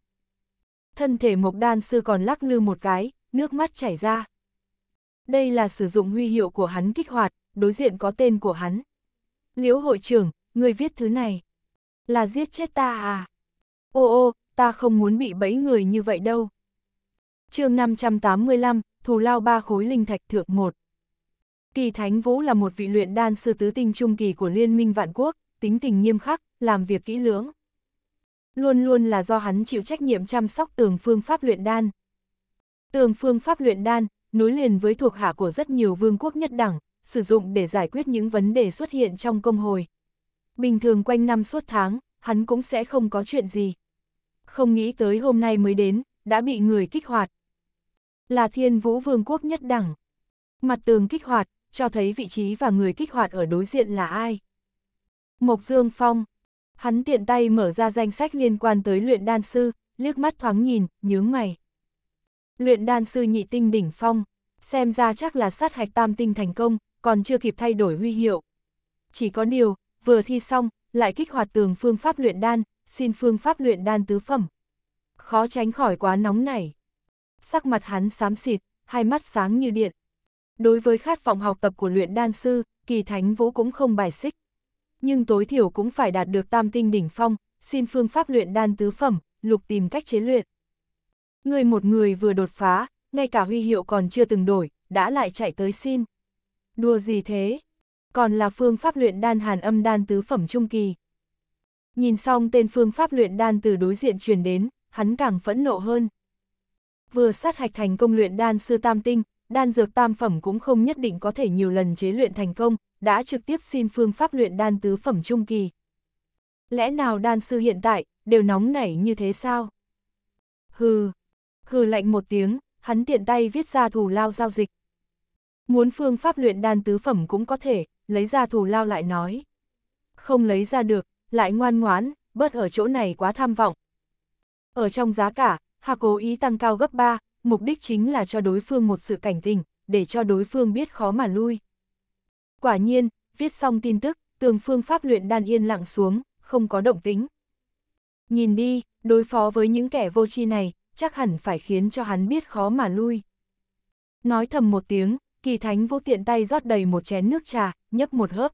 Thân thể Mộc Đan sư còn lắc lư một cái, nước mắt chảy ra. Đây là sử dụng huy hiệu của hắn kích hoạt, đối diện có tên của hắn. Liễu hội trưởng, người viết thứ này. Là giết chết ta à? Ô ô, ta không muốn bị bẫy người như vậy đâu. chương 585, thù lao ba khối linh thạch thượng một. Kỳ Thánh Vũ là một vị luyện đan sư tứ tinh trung kỳ của Liên minh Vạn Quốc, tính tình nghiêm khắc, làm việc kỹ lưỡng. Luôn luôn là do hắn chịu trách nhiệm chăm sóc tường phương pháp luyện đan. Tường phương pháp luyện đan, nối liền với thuộc hạ của rất nhiều vương quốc nhất đẳng, sử dụng để giải quyết những vấn đề xuất hiện trong công hồi. Bình thường quanh năm suốt tháng, hắn cũng sẽ không có chuyện gì. Không nghĩ tới hôm nay mới đến, đã bị người kích hoạt. Là thiên vũ vương quốc nhất đẳng. Mặt tường kích hoạt, cho thấy vị trí và người kích hoạt ở đối diện là ai. Mộc Dương Phong Hắn tiện tay mở ra danh sách liên quan tới luyện đan sư, liếc mắt thoáng nhìn, nhướng mày. Luyện đan sư nhị tinh đỉnh phong, xem ra chắc là sát hạch tam tinh thành công, còn chưa kịp thay đổi huy hiệu. Chỉ có điều, vừa thi xong, lại kích hoạt tường phương pháp luyện đan, xin phương pháp luyện đan tứ phẩm. Khó tránh khỏi quá nóng này. Sắc mặt hắn xám xịt, hai mắt sáng như điện, Đối với khát vọng học tập của luyện đan sư, kỳ thánh vũ cũng không bài xích. Nhưng tối thiểu cũng phải đạt được tam tinh đỉnh phong, xin phương pháp luyện đan tứ phẩm, lục tìm cách chế luyện. Người một người vừa đột phá, ngay cả huy hiệu còn chưa từng đổi, đã lại chạy tới xin. Đùa gì thế? Còn là phương pháp luyện đan hàn âm đan tứ phẩm trung kỳ. Nhìn xong tên phương pháp luyện đan từ đối diện truyền đến, hắn càng phẫn nộ hơn. Vừa sát hạch thành công luyện đan sư tam tinh, đan dược tam phẩm cũng không nhất định có thể nhiều lần chế luyện thành công, đã trực tiếp xin phương pháp luyện đan tứ phẩm trung kỳ. Lẽ nào đan sư hiện tại, đều nóng nảy như thế sao? Hừ, hừ lạnh một tiếng, hắn tiện tay viết ra thù lao giao dịch. Muốn phương pháp luyện đan tứ phẩm cũng có thể, lấy ra thù lao lại nói. Không lấy ra được, lại ngoan ngoán, bớt ở chỗ này quá tham vọng. Ở trong giá cả, Hà cố ý tăng cao gấp 3, mục đích chính là cho đối phương một sự cảnh tình, để cho đối phương biết khó mà lui. Quả nhiên, viết xong tin tức, tường phương pháp luyện đan yên lặng xuống, không có động tính. Nhìn đi, đối phó với những kẻ vô tri này, chắc hẳn phải khiến cho hắn biết khó mà lui. Nói thầm một tiếng, kỳ thánh vô tiện tay rót đầy một chén nước trà, nhấp một hớp.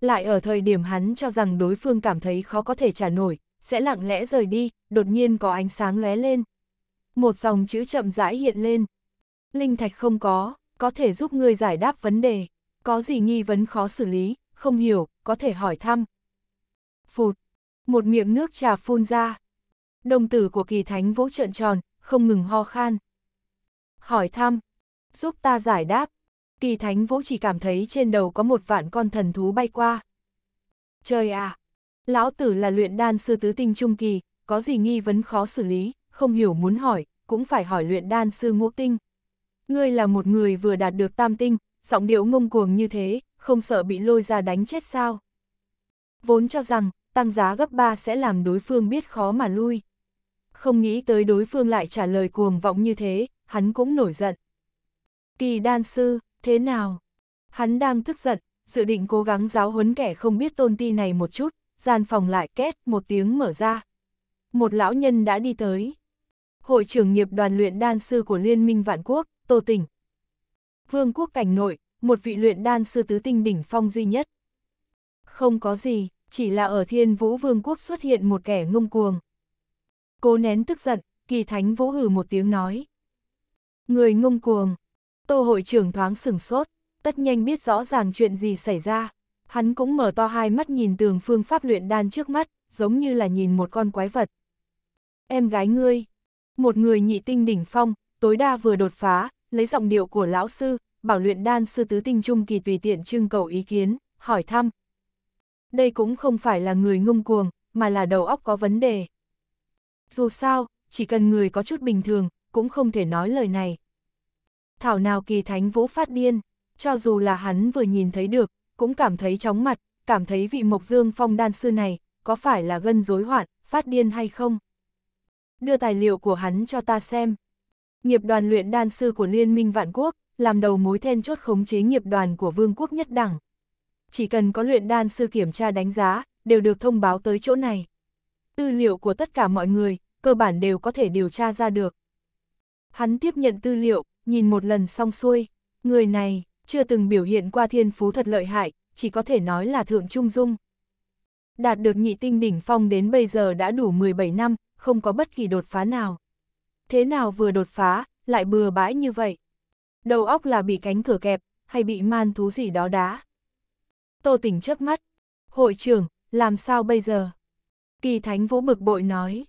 Lại ở thời điểm hắn cho rằng đối phương cảm thấy khó có thể trả nổi, sẽ lặng lẽ rời đi, đột nhiên có ánh sáng lóe lên một dòng chữ chậm rãi hiện lên. Linh thạch không có, có thể giúp ngươi giải đáp vấn đề, có gì nghi vấn khó xử lý, không hiểu, có thể hỏi thăm. Phụt, một miệng nước trà phun ra. Đồng tử của kỳ thánh vỗ trợn tròn, không ngừng ho khan. Hỏi thăm, giúp ta giải đáp. Kỳ thánh vỗ chỉ cảm thấy trên đầu có một vạn con thần thú bay qua. Trời à, lão tử là luyện đan sư tứ tinh trung kỳ, có gì nghi vấn khó xử lý, không hiểu muốn hỏi, cũng phải hỏi luyện đan sư ngũ tinh. Ngươi là một người vừa đạt được tam tinh, giọng điệu ngông cuồng như thế, không sợ bị lôi ra đánh chết sao. Vốn cho rằng, tăng giá gấp 3 sẽ làm đối phương biết khó mà lui. Không nghĩ tới đối phương lại trả lời cuồng vọng như thế, hắn cũng nổi giận. Kỳ đan sư, thế nào? Hắn đang tức giận, dự định cố gắng giáo huấn kẻ không biết tôn ti này một chút, gian phòng lại két một tiếng mở ra. Một lão nhân đã đi tới hội trưởng nghiệp đoàn luyện đan sư của Liên minh Vạn Quốc, Tô Tỉnh. Vương quốc cảnh nội, một vị luyện đan sư tứ tinh đỉnh phong duy nhất. Không có gì, chỉ là ở thiên vũ vương quốc xuất hiện một kẻ ngông cuồng. Cố nén tức giận, kỳ thánh vũ hử một tiếng nói. Người ngông cuồng, tô hội trưởng thoáng sửng sốt, tất nhanh biết rõ ràng chuyện gì xảy ra. Hắn cũng mở to hai mắt nhìn tường phương pháp luyện đan trước mắt, giống như là nhìn một con quái vật. Em gái ngươi, một người nhị tinh đỉnh phong, tối đa vừa đột phá, lấy giọng điệu của lão sư, bảo luyện đan sư tứ tinh trung kỳ tùy tiện trưng cầu ý kiến, hỏi thăm. Đây cũng không phải là người ngông cuồng, mà là đầu óc có vấn đề. Dù sao, chỉ cần người có chút bình thường, cũng không thể nói lời này. Thảo nào kỳ thánh vũ phát điên, cho dù là hắn vừa nhìn thấy được, cũng cảm thấy chóng mặt, cảm thấy vị mộc dương phong đan sư này, có phải là gân rối hoạn, phát điên hay không? đưa tài liệu của hắn cho ta xem. Nghiệp đoàn luyện đan sư của Liên minh Vạn Quốc, làm đầu mối then chốt khống chế nghiệp đoàn của Vương quốc nhất đẳng. Chỉ cần có luyện đan sư kiểm tra đánh giá, đều được thông báo tới chỗ này. Tư liệu của tất cả mọi người, cơ bản đều có thể điều tra ra được. Hắn tiếp nhận tư liệu, nhìn một lần xong xuôi, người này chưa từng biểu hiện qua thiên phú thật lợi hại, chỉ có thể nói là thượng trung dung. Đạt được nhị tinh đỉnh phong đến bây giờ đã đủ 17 năm, không có bất kỳ đột phá nào. Thế nào vừa đột phá, lại bừa bãi như vậy? Đầu óc là bị cánh cửa kẹp, hay bị man thú gì đó đá? Tô tỉnh chớp mắt. Hội trưởng, làm sao bây giờ? Kỳ Thánh Vũ bực bội nói.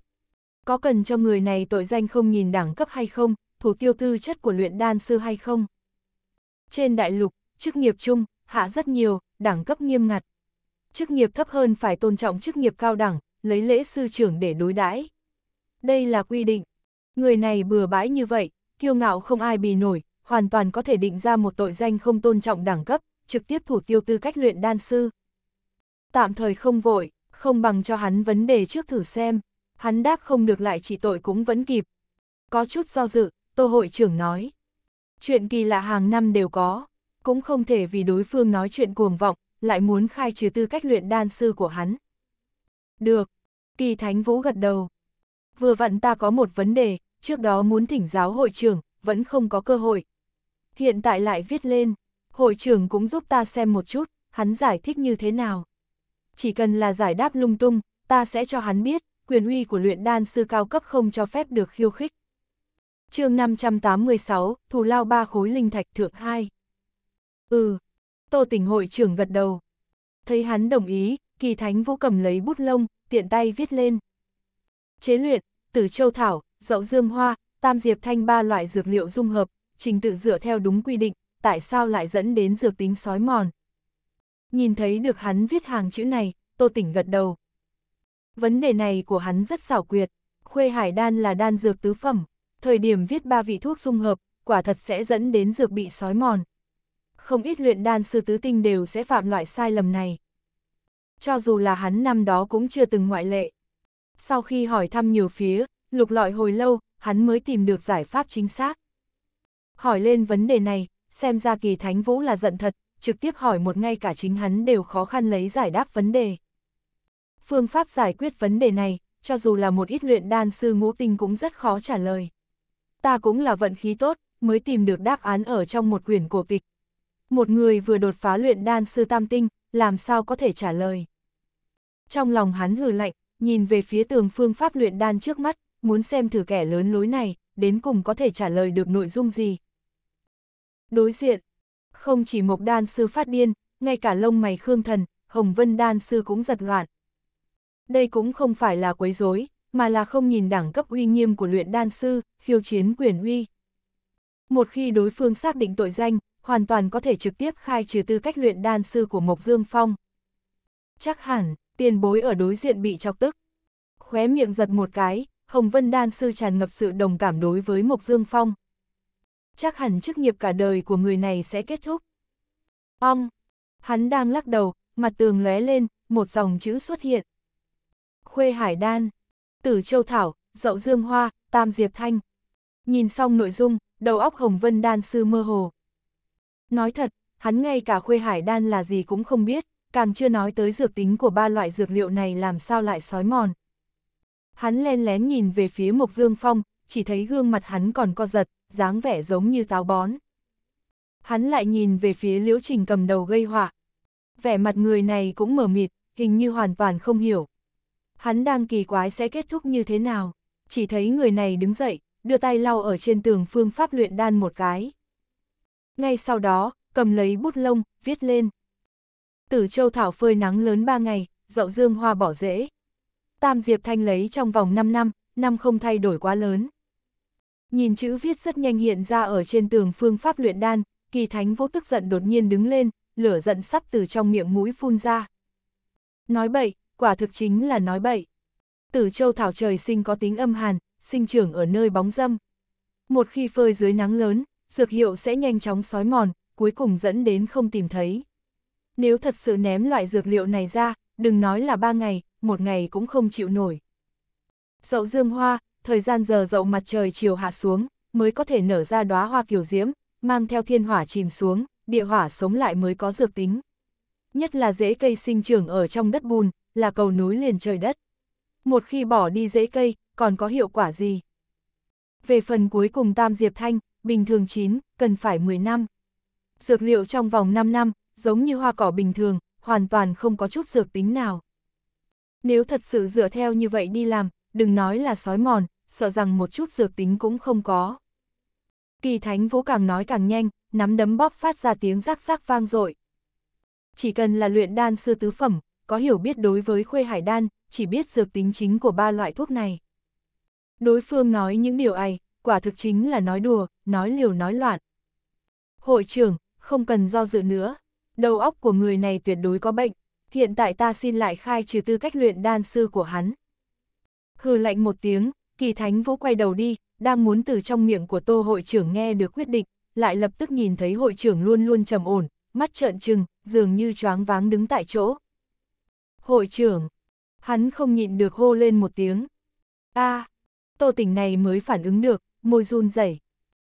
Có cần cho người này tội danh không nhìn đẳng cấp hay không, thủ tiêu tư chất của luyện đan sư hay không? Trên đại lục, chức nghiệp chung, hạ rất nhiều, đẳng cấp nghiêm ngặt. Chức nghiệp thấp hơn phải tôn trọng chức nghiệp cao đẳng, lấy lễ sư trưởng để đối đãi đây là quy định. Người này bừa bãi như vậy, kiêu ngạo không ai bì nổi, hoàn toàn có thể định ra một tội danh không tôn trọng đẳng cấp, trực tiếp thủ tiêu tư cách luyện đan sư. Tạm thời không vội, không bằng cho hắn vấn đề trước thử xem, hắn đáp không được lại chỉ tội cũng vẫn kịp. Có chút do dự, Tô hội trưởng nói. Chuyện kỳ lạ hàng năm đều có, cũng không thể vì đối phương nói chuyện cuồng vọng, lại muốn khai trừ tư cách luyện đan sư của hắn. Được, kỳ thánh vũ gật đầu, vừa vặn ta có một vấn đề, trước đó muốn thỉnh giáo hội trưởng, vẫn không có cơ hội. Hiện tại lại viết lên, hội trưởng cũng giúp ta xem một chút, hắn giải thích như thế nào. Chỉ cần là giải đáp lung tung, ta sẽ cho hắn biết, quyền uy của luyện đan sư cao cấp không cho phép được khiêu khích. chương 586, Thù Lao ba Khối Linh Thạch Thượng 2 Ừ, Tô Tỉnh hội trưởng gật đầu. Thấy hắn đồng ý, kỳ thánh vũ cầm lấy bút lông, tiện tay viết lên chế luyện, tử châu thảo, dậu dương hoa, tam diệp thanh ba loại dược liệu dung hợp, trình tự dựa theo đúng quy định, tại sao lại dẫn đến dược tính sói mòn. Nhìn thấy được hắn viết hàng chữ này, Tô Tỉnh gật đầu. Vấn đề này của hắn rất xảo quyệt, khuê hải đan là đan dược tứ phẩm, thời điểm viết ba vị thuốc dung hợp, quả thật sẽ dẫn đến dược bị sói mòn. Không ít luyện đan sư tứ tinh đều sẽ phạm loại sai lầm này. Cho dù là hắn năm đó cũng chưa từng ngoại lệ. Sau khi hỏi thăm nhiều phía, lục lọi hồi lâu, hắn mới tìm được giải pháp chính xác. Hỏi lên vấn đề này, xem ra kỳ thánh vũ là giận thật, trực tiếp hỏi một ngay cả chính hắn đều khó khăn lấy giải đáp vấn đề. Phương pháp giải quyết vấn đề này, cho dù là một ít luyện đan sư ngũ tinh cũng rất khó trả lời. Ta cũng là vận khí tốt, mới tìm được đáp án ở trong một quyển cổ tịch. Một người vừa đột phá luyện đan sư tam tinh, làm sao có thể trả lời. Trong lòng hắn hừ lạnh, nhìn về phía tường phương pháp luyện đan trước mắt, muốn xem thử kẻ lớn lối này, đến cùng có thể trả lời được nội dung gì. Đối diện, không chỉ Mộc Đan Sư phát điên, ngay cả lông mày Khương Thần, Hồng Vân Đan Sư cũng giật loạn. Đây cũng không phải là quấy rối, mà là không nhìn đẳng cấp uy nghiêm của luyện đan sư, khiêu chiến quyền uy. Một khi đối phương xác định tội danh, hoàn toàn có thể trực tiếp khai trừ tư cách luyện đan sư của Mộc Dương Phong. Chắc hẳn, tiền bối ở đối diện bị chọc tức. Khóe miệng giật một cái, Hồng Vân Đan Sư tràn ngập sự đồng cảm đối với Mộc Dương Phong. Chắc hẳn chức nghiệp cả đời của người này sẽ kết thúc. ông, Hắn đang lắc đầu, mặt tường lóe lên, một dòng chữ xuất hiện. Khuê Hải Đan, Tử Châu Thảo, Dậu Dương Hoa, Tam Diệp Thanh. Nhìn xong nội dung, đầu óc Hồng Vân Đan Sư mơ hồ. Nói thật, hắn ngay cả Khuê Hải Đan là gì cũng không biết càng chưa nói tới dược tính của ba loại dược liệu này làm sao lại sói mòn. Hắn len lén nhìn về phía Mộc Dương Phong, chỉ thấy gương mặt hắn còn co giật, dáng vẻ giống như táo bón. Hắn lại nhìn về phía Liễu Trình cầm đầu gây họa. Vẻ mặt người này cũng mờ mịt, hình như hoàn toàn không hiểu. Hắn đang kỳ quái sẽ kết thúc như thế nào, chỉ thấy người này đứng dậy, đưa tay lau ở trên tường phương pháp luyện đan một cái. Ngay sau đó, cầm lấy bút lông, viết lên. Tử châu thảo phơi nắng lớn 3 ngày, dậu dương hoa bỏ rễ. Tam diệp thanh lấy trong vòng 5 năm, năm không thay đổi quá lớn. Nhìn chữ viết rất nhanh hiện ra ở trên tường phương pháp luyện đan, kỳ thánh vô tức giận đột nhiên đứng lên, lửa giận sắp từ trong miệng mũi phun ra. Nói bậy, quả thực chính là nói bậy. Tử châu thảo trời sinh có tính âm hàn, sinh trưởng ở nơi bóng dâm. Một khi phơi dưới nắng lớn, dược hiệu sẽ nhanh chóng sói mòn, cuối cùng dẫn đến không tìm thấy nếu thật sự ném loại dược liệu này ra, đừng nói là ba ngày, một ngày cũng không chịu nổi. Dậu dương hoa, thời gian giờ dậu mặt trời chiều hạ xuống, mới có thể nở ra đóa hoa kiều diễm, mang theo thiên hỏa chìm xuống, địa hỏa sống lại mới có dược tính. Nhất là rễ cây sinh trưởng ở trong đất bùn, là cầu núi liền trời đất. Một khi bỏ đi rễ cây, còn có hiệu quả gì? Về phần cuối cùng tam diệp thanh, bình thường chín, cần phải 10 năm. Dược liệu trong vòng 5 năm, giống như hoa cỏ bình thường, hoàn toàn không có chút dược tính nào. Nếu thật sự dựa theo như vậy đi làm, đừng nói là sói mòn, sợ rằng một chút dược tính cũng không có. Kỳ thánh vũ càng nói càng nhanh, nắm đấm bóp phát ra tiếng rắc rắc vang dội Chỉ cần là luyện đan sư tứ phẩm, có hiểu biết đối với khuê hải đan, chỉ biết dược tính chính của ba loại thuốc này. Đối phương nói những điều ấy, quả thực chính là nói đùa, nói liều nói loạn. Hội trưởng, không cần do dự nữa, đầu óc của người này tuyệt đối có bệnh, hiện tại ta xin lại khai trừ tư cách luyện đan sư của hắn. Hừ lạnh một tiếng, kỳ thánh vũ quay đầu đi, đang muốn từ trong miệng của tô hội trưởng nghe được quyết định, lại lập tức nhìn thấy hội trưởng luôn luôn trầm ổn, mắt trợn trừng, dường như choáng váng đứng tại chỗ. Hội trưởng, hắn không nhịn được hô lên một tiếng. a tô tỉnh này mới phản ứng được, môi run rẩy.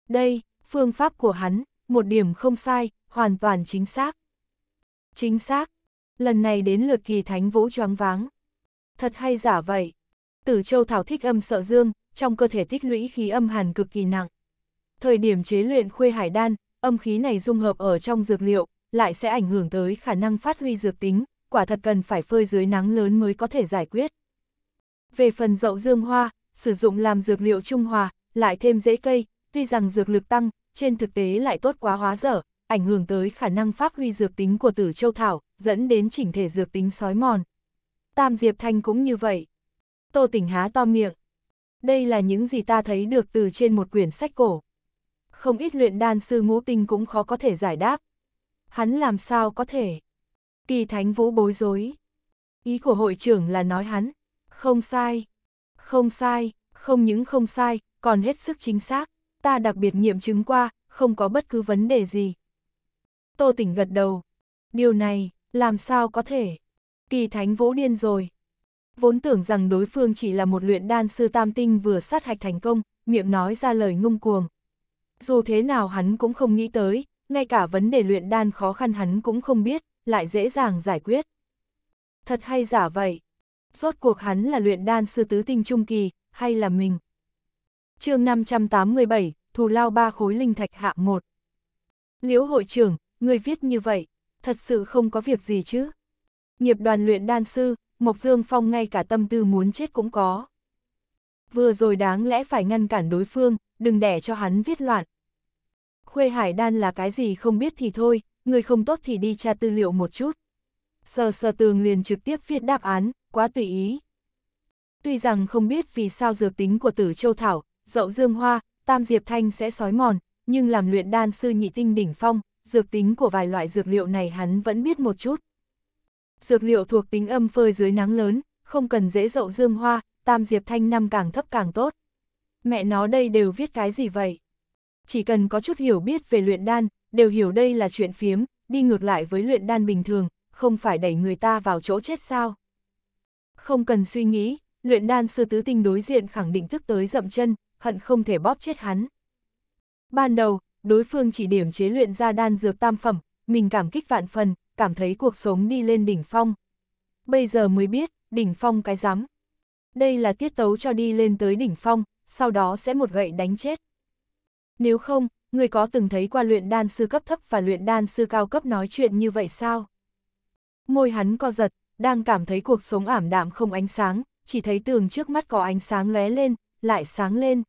Đây, phương pháp của hắn, một điểm không sai, hoàn toàn chính xác. Chính xác. Lần này đến lượt kỳ thánh vũ choáng váng. Thật hay giả vậy? Tử châu thảo thích âm sợ dương, trong cơ thể tích lũy khí âm hàn cực kỳ nặng. Thời điểm chế luyện khuê hải đan, âm khí này dung hợp ở trong dược liệu, lại sẽ ảnh hưởng tới khả năng phát huy dược tính, quả thật cần phải phơi dưới nắng lớn mới có thể giải quyết. Về phần dậu dương hoa, sử dụng làm dược liệu trung hòa, lại thêm dễ cây, tuy rằng dược lực tăng, trên thực tế lại tốt quá hóa dở, ảnh hưởng tới khả năng phát huy dược tính của tử châu thảo, dẫn đến chỉnh thể dược tính sói mòn. Tam Diệp Thanh cũng như vậy. Tô Tỉnh há to miệng. Đây là những gì ta thấy được từ trên một quyển sách cổ. Không ít luyện đan sư ngũ tinh cũng khó có thể giải đáp. Hắn làm sao có thể? Kỳ Thánh Vũ bối rối. Ý của hội trưởng là nói hắn. Không sai. Không sai, không những không sai, còn hết sức chính xác. Ta đặc biệt nghiệm chứng qua, không có bất cứ vấn đề gì, Tô Tỉnh gật đầu. Điều này, làm sao có thể? Kỳ Thánh vỗ điên rồi. Vốn tưởng rằng đối phương chỉ là một luyện đan sư tam tinh vừa sát hạch thành công, miệng nói ra lời ngung cuồng. Dù thế nào hắn cũng không nghĩ tới, ngay cả vấn đề luyện đan khó khăn hắn cũng không biết, lại dễ dàng giải quyết. Thật hay giả vậy? Rốt cuộc hắn là luyện đan sư tứ tinh trung kỳ, hay là mình? chương 587, Thù Lao ba Khối Linh Thạch Hạ 1 Liễu hội trưởng, người viết như vậy, thật sự không có việc gì chứ. Nghiệp đoàn luyện đan sư, Mộc Dương Phong ngay cả tâm tư muốn chết cũng có. Vừa rồi đáng lẽ phải ngăn cản đối phương, đừng đẻ cho hắn viết loạn. Khuê Hải Đan là cái gì không biết thì thôi, người không tốt thì đi tra tư liệu một chút. Sờ sờ tường liền trực tiếp viết đáp án, quá tùy ý. Tuy rằng không biết vì sao dược tính của tử châu thảo, dậu dương hoa, tam diệp thanh sẽ sói mòn, nhưng làm luyện đan sư nhị tinh đỉnh phong, dược tính của vài loại dược liệu này hắn vẫn biết một chút. Dược liệu thuộc tính âm phơi dưới nắng lớn, không cần dễ dậu dương hoa, tam diệp thanh năm càng thấp càng tốt. Mẹ nó đây đều viết cái gì vậy? Chỉ cần có chút hiểu biết về luyện đan, đều hiểu đây là chuyện phiếm, đi ngược lại với luyện đan bình thường, không phải đẩy người ta vào chỗ chết sao. Không cần suy nghĩ, luyện đan sư tứ tinh đối diện khẳng định thức tới dậm chân, hận không thể bóp chết hắn. Ban đầu, đối phương chỉ điểm chế luyện ra đan dược tam phẩm, mình cảm kích vạn phần, cảm thấy cuộc sống đi lên đỉnh phong. Bây giờ mới biết, đỉnh phong cái rắm. Đây là tiết tấu cho đi lên tới đỉnh phong, sau đó sẽ một gậy đánh chết. Nếu không, người có từng thấy qua luyện đan sư cấp thấp và luyện đan sư cao cấp nói chuyện như vậy sao? Môi hắn co giật, đang cảm thấy cuộc sống ảm đạm không ánh sáng, chỉ thấy tường trước mắt có ánh sáng lóe lên, lại sáng lên.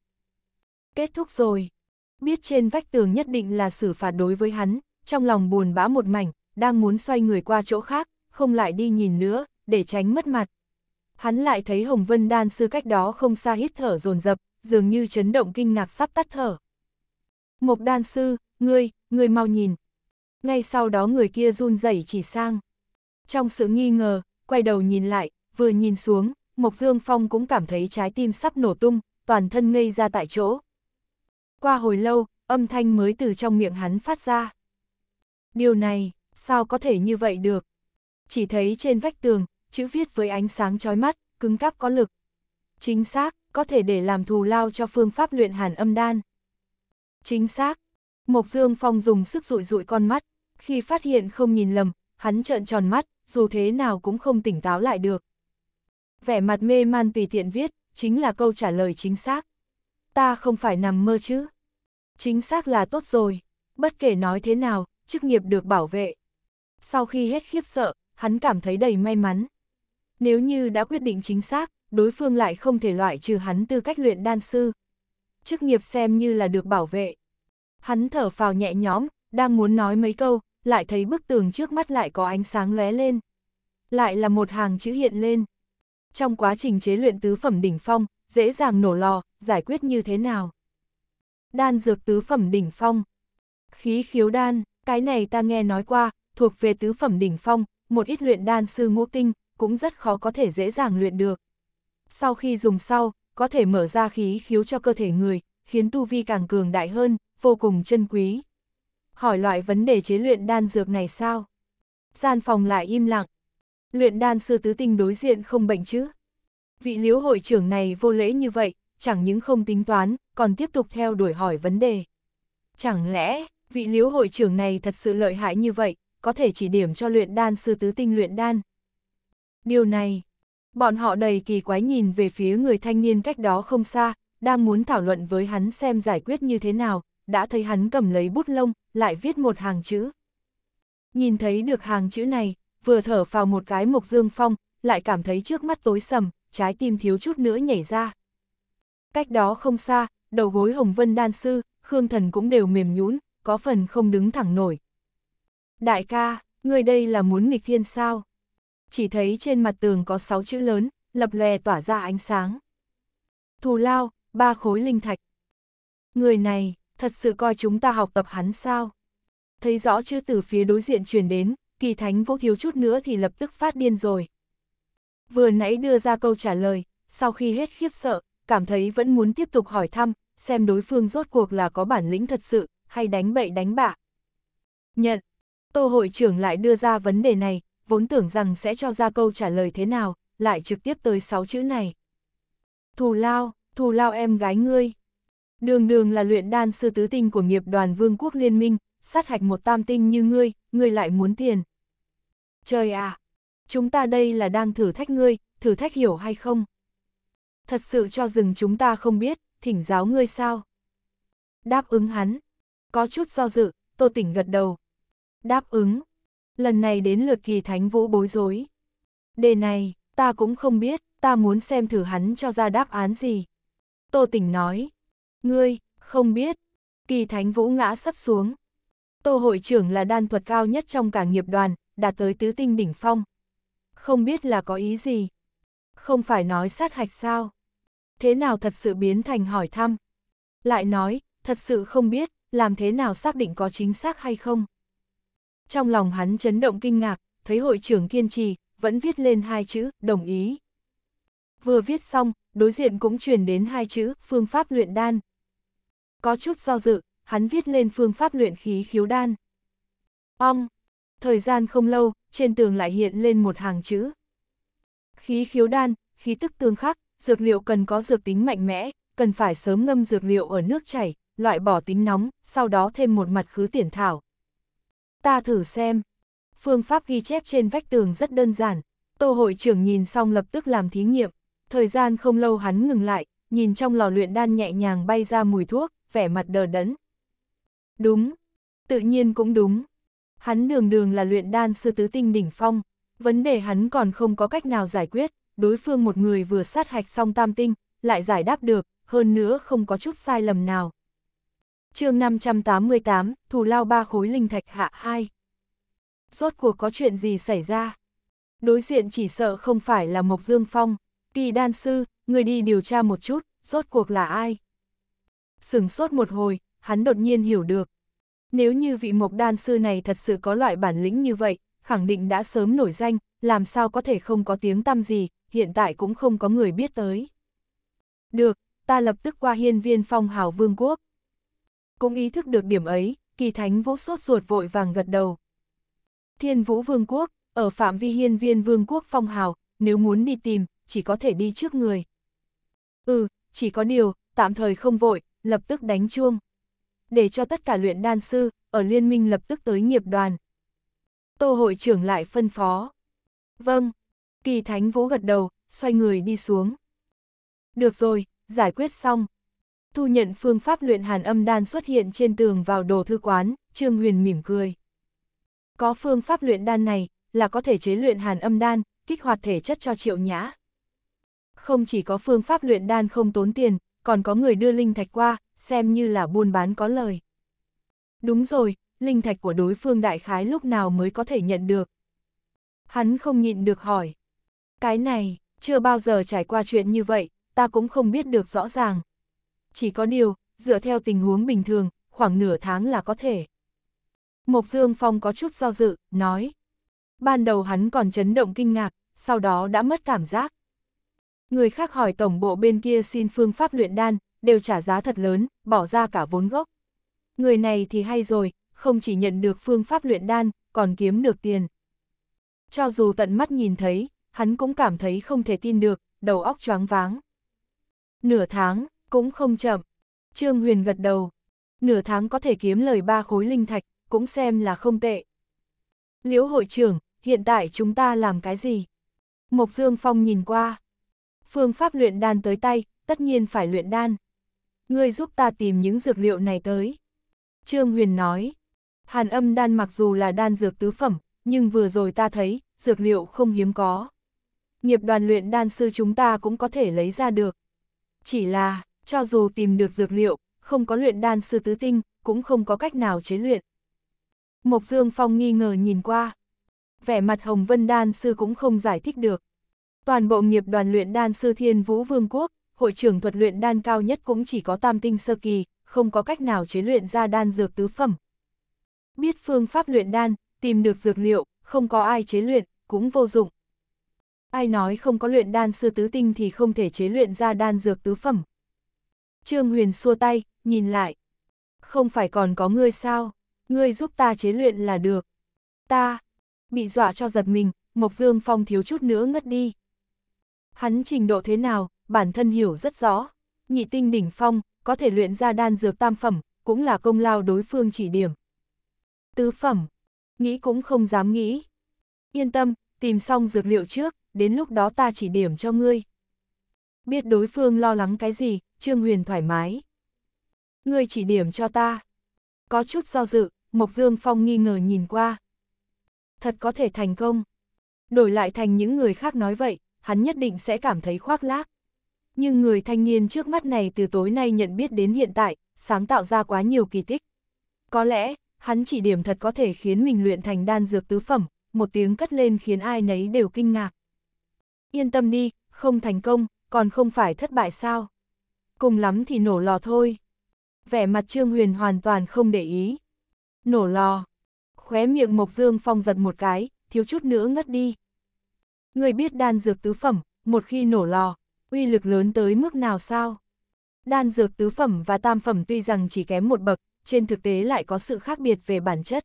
Kết thúc rồi biết trên vách tường nhất định là xử phạt đối với hắn, trong lòng buồn bã một mảnh, đang muốn xoay người qua chỗ khác, không lại đi nhìn nữa, để tránh mất mặt. Hắn lại thấy Hồng Vân Đan sư cách đó không xa hít thở dồn dập, dường như chấn động kinh ngạc sắp tắt thở. Mộc Đan sư, ngươi, ngươi mau nhìn. Ngay sau đó người kia run rẩy chỉ sang. Trong sự nghi ngờ, quay đầu nhìn lại, vừa nhìn xuống, Mộc Dương Phong cũng cảm thấy trái tim sắp nổ tung, toàn thân ngây ra tại chỗ qua hồi lâu, âm thanh mới từ trong miệng hắn phát ra. Điều này, sao có thể như vậy được? Chỉ thấy trên vách tường, chữ viết với ánh sáng chói mắt, cứng cáp có lực. Chính xác, có thể để làm thù lao cho phương pháp luyện hàn âm đan. Chính xác. Mộc Dương Phong dùng sức rụi rụi con mắt, khi phát hiện không nhìn lầm, hắn trợn tròn mắt, dù thế nào cũng không tỉnh táo lại được. Vẻ mặt mê man tùy tiện viết, chính là câu trả lời chính xác ta không phải nằm mơ chứ. Chính xác là tốt rồi, bất kể nói thế nào, chức nghiệp được bảo vệ. Sau khi hết khiếp sợ, hắn cảm thấy đầy may mắn. Nếu như đã quyết định chính xác, đối phương lại không thể loại trừ hắn tư cách luyện đan sư. Chức nghiệp xem như là được bảo vệ. Hắn thở phào nhẹ nhõm, đang muốn nói mấy câu, lại thấy bức tường trước mắt lại có ánh sáng lóe lên. Lại là một hàng chữ hiện lên. Trong quá trình chế luyện tứ phẩm đỉnh phong, dễ dàng nổ lò, giải quyết như thế nào? Đan dược tứ phẩm đỉnh phong. Khí khiếu đan, cái này ta nghe nói qua, thuộc về tứ phẩm đỉnh phong, một ít luyện đan sư ngũ tinh, cũng rất khó có thể dễ dàng luyện được. Sau khi dùng sau, có thể mở ra khí khiếu cho cơ thể người, khiến tu vi càng cường đại hơn, vô cùng chân quý. Hỏi loại vấn đề chế luyện đan dược này sao? Gian phòng lại im lặng. Luyện đan sư tứ tinh đối diện không bệnh chứ? Vị liễu hội trưởng này vô lễ như vậy, chẳng những không tính toán, còn tiếp tục theo đuổi hỏi vấn đề. Chẳng lẽ, vị liễu hội trưởng này thật sự lợi hại như vậy, có thể chỉ điểm cho luyện đan sư tứ tinh luyện đan. Điều này, bọn họ đầy kỳ quái nhìn về phía người thanh niên cách đó không xa, đang muốn thảo luận với hắn xem giải quyết như thế nào, đã thấy hắn cầm lấy bút lông, lại viết một hàng chữ. Nhìn thấy được hàng chữ này, vừa thở vào một cái mộc dương phong, lại cảm thấy trước mắt tối sầm, trái tim thiếu chút nữa nhảy ra. Cách đó không xa, đầu gối Hồng Vân Đan Sư, Khương Thần cũng đều mềm nhũn, có phần không đứng thẳng nổi. Đại ca, người đây là muốn nghịch thiên sao? Chỉ thấy trên mặt tường có sáu chữ lớn, lập lòe tỏa ra ánh sáng. Thù lao, ba khối linh thạch. Người này, thật sự coi chúng ta học tập hắn sao? Thấy rõ chưa từ phía đối diện truyền đến, kỳ thánh vô thiếu chút nữa thì lập tức phát điên rồi vừa nãy đưa ra câu trả lời, sau khi hết khiếp sợ, cảm thấy vẫn muốn tiếp tục hỏi thăm, xem đối phương rốt cuộc là có bản lĩnh thật sự, hay đánh bậy đánh bạ. Nhận, Tô hội trưởng lại đưa ra vấn đề này, vốn tưởng rằng sẽ cho ra câu trả lời thế nào, lại trực tiếp tới 6 chữ này. Thù lao, thù lao em gái ngươi. Đường đường là luyện đan sư tứ tinh của nghiệp đoàn vương quốc liên minh, sát hạch một tam tinh như ngươi, ngươi lại muốn tiền. Trời à, chúng ta đây là đang thử thách ngươi, thử thách hiểu hay không? Thật sự cho rừng chúng ta không biết, thỉnh giáo ngươi sao? Đáp ứng hắn. Có chút do dự, Tô Tỉnh gật đầu. Đáp ứng. Lần này đến lượt kỳ thánh vũ bối rối. Đề này, ta cũng không biết, ta muốn xem thử hắn cho ra đáp án gì. Tô Tỉnh nói. Ngươi, không biết. Kỳ thánh vũ ngã sắp xuống. Tô hội trưởng là đan thuật cao nhất trong cả nghiệp đoàn, đạt tới tứ tinh đỉnh phong không biết là có ý gì. Không phải nói sát hạch sao? Thế nào thật sự biến thành hỏi thăm? Lại nói, thật sự không biết, làm thế nào xác định có chính xác hay không? Trong lòng hắn chấn động kinh ngạc, thấy hội trưởng kiên trì, vẫn viết lên hai chữ, đồng ý. Vừa viết xong, đối diện cũng truyền đến hai chữ, phương pháp luyện đan. Có chút do dự, hắn viết lên phương pháp luyện khí khiếu đan. Ong! Thời gian không lâu, trên tường lại hiện lên một hàng chữ. Khí khiếu đan, khí tức tương khắc, dược liệu cần có dược tính mạnh mẽ, cần phải sớm ngâm dược liệu ở nước chảy, loại bỏ tính nóng, sau đó thêm một mặt khứ tiền thảo. Ta thử xem. Phương pháp ghi chép trên vách tường rất đơn giản. Tô hội trưởng nhìn xong lập tức làm thí nghiệm. Thời gian không lâu hắn ngừng lại, nhìn trong lò luyện đan nhẹ nhàng bay ra mùi thuốc, vẻ mặt đờ đẫn. Đúng. Tự nhiên cũng đúng hắn đường đường là luyện đan sư tứ tinh đỉnh phong, vấn đề hắn còn không có cách nào giải quyết, đối phương một người vừa sát hạch xong tam tinh, lại giải đáp được, hơn nữa không có chút sai lầm nào. chương 588, thù lao ba khối linh thạch hạ 2. Rốt cuộc có chuyện gì xảy ra? Đối diện chỉ sợ không phải là Mộc Dương Phong, kỳ đan sư, người đi điều tra một chút, rốt cuộc là ai? Sửng sốt một hồi, hắn đột nhiên hiểu được, nếu như vị mộc đan sư này thật sự có loại bản lĩnh như vậy, khẳng định đã sớm nổi danh, làm sao có thể không có tiếng tăm gì, hiện tại cũng không có người biết tới. Được, ta lập tức qua hiên viên phong hào vương quốc. Cũng ý thức được điểm ấy, kỳ thánh vũ sốt ruột vội vàng gật đầu. Thiên vũ vương quốc, ở phạm vi hiên viên vương quốc phong hào, nếu muốn đi tìm, chỉ có thể đi trước người. Ừ, chỉ có điều, tạm thời không vội, lập tức đánh chuông để cho tất cả luyện đan sư, ở liên minh lập tức tới nghiệp đoàn. Tô hội trưởng lại phân phó. Vâng, kỳ thánh vũ gật đầu, xoay người đi xuống. Được rồi, giải quyết xong. Thu nhận phương pháp luyện hàn âm đan xuất hiện trên tường vào đồ thư quán, Trương Huyền mỉm cười. Có phương pháp luyện đan này, là có thể chế luyện hàn âm đan, kích hoạt thể chất cho triệu nhã. Không chỉ có phương pháp luyện đan không tốn tiền, còn có người đưa linh thạch qua, xem như là buôn bán có lời. Đúng rồi, linh thạch của đối phương đại khái lúc nào mới có thể nhận được. Hắn không nhịn được hỏi. Cái này, chưa bao giờ trải qua chuyện như vậy, ta cũng không biết được rõ ràng. Chỉ có điều, dựa theo tình huống bình thường, khoảng nửa tháng là có thể. Mộc Dương Phong có chút do dự, nói. Ban đầu hắn còn chấn động kinh ngạc, sau đó đã mất cảm giác. Người khác hỏi tổng bộ bên kia xin phương pháp luyện đan, đều trả giá thật lớn, bỏ ra cả vốn gốc. Người này thì hay rồi, không chỉ nhận được phương pháp luyện đan, còn kiếm được tiền. Cho dù tận mắt nhìn thấy, hắn cũng cảm thấy không thể tin được, đầu óc choáng váng. Nửa tháng, cũng không chậm. Trương Huyền gật đầu. Nửa tháng có thể kiếm lời ba khối linh thạch, cũng xem là không tệ. Liễu hội trưởng, hiện tại chúng ta làm cái gì? Mộc Dương Phong nhìn qua. Phương pháp luyện đan tới tay, tất nhiên phải luyện đan ngươi giúp ta tìm những dược liệu này tới. Trương Huyền nói, hàn âm đan mặc dù là đan dược tứ phẩm, nhưng vừa rồi ta thấy, dược liệu không hiếm có. Nghiệp đoàn luyện đan sư chúng ta cũng có thể lấy ra được. Chỉ là, cho dù tìm được dược liệu, không có luyện đan sư tứ tinh, cũng không có cách nào chế luyện. Mộc Dương Phong nghi ngờ nhìn qua. Vẻ mặt Hồng Vân Đan Sư cũng không giải thích được. Toàn bộ nghiệp đoàn luyện đan sư Thiên Vũ Vương Quốc, hội trưởng thuật luyện đan cao nhất cũng chỉ có tam tinh sơ kỳ, không có cách nào chế luyện ra đan dược tứ phẩm. Biết phương pháp luyện đan, tìm được dược liệu, không có ai chế luyện, cũng vô dụng. Ai nói không có luyện đan sư tứ tinh thì không thể chế luyện ra đan dược tứ phẩm. Trương Huyền xua tay, nhìn lại. Không phải còn có ngươi sao, ngươi giúp ta chế luyện là được. Ta, bị dọa cho giật mình, Mộc Dương Phong thiếu chút nữa ngất đi. Hắn trình độ thế nào, bản thân hiểu rất rõ. Nhị tinh đỉnh phong, có thể luyện ra đan dược tam phẩm, cũng là công lao đối phương chỉ điểm. Tứ phẩm, nghĩ cũng không dám nghĩ. Yên tâm, tìm xong dược liệu trước, đến lúc đó ta chỉ điểm cho ngươi. Biết đối phương lo lắng cái gì, Trương Huyền thoải mái. Ngươi chỉ điểm cho ta. Có chút do dự, Mộc Dương Phong nghi ngờ nhìn qua. Thật có thể thành công. Đổi lại thành những người khác nói vậy, hắn nhất định sẽ cảm thấy khoác lác nhưng người thanh niên trước mắt này từ tối nay nhận biết đến hiện tại, sáng tạo ra quá nhiều kỳ tích. Có lẽ, hắn chỉ điểm thật có thể khiến mình luyện thành đan dược tứ phẩm, một tiếng cất lên khiến ai nấy đều kinh ngạc. Yên tâm đi, không thành công, còn không phải thất bại sao. Cùng lắm thì nổ lò thôi. Vẻ mặt Trương Huyền hoàn toàn không để ý. Nổ lò. Khóe miệng Mộc Dương Phong giật một cái, thiếu chút nữa ngất đi. Người biết đan dược tứ phẩm, một khi nổ lò, uy lực lớn tới mức nào sao? Đan dược tứ phẩm và tam phẩm tuy rằng chỉ kém một bậc, trên thực tế lại có sự khác biệt về bản chất.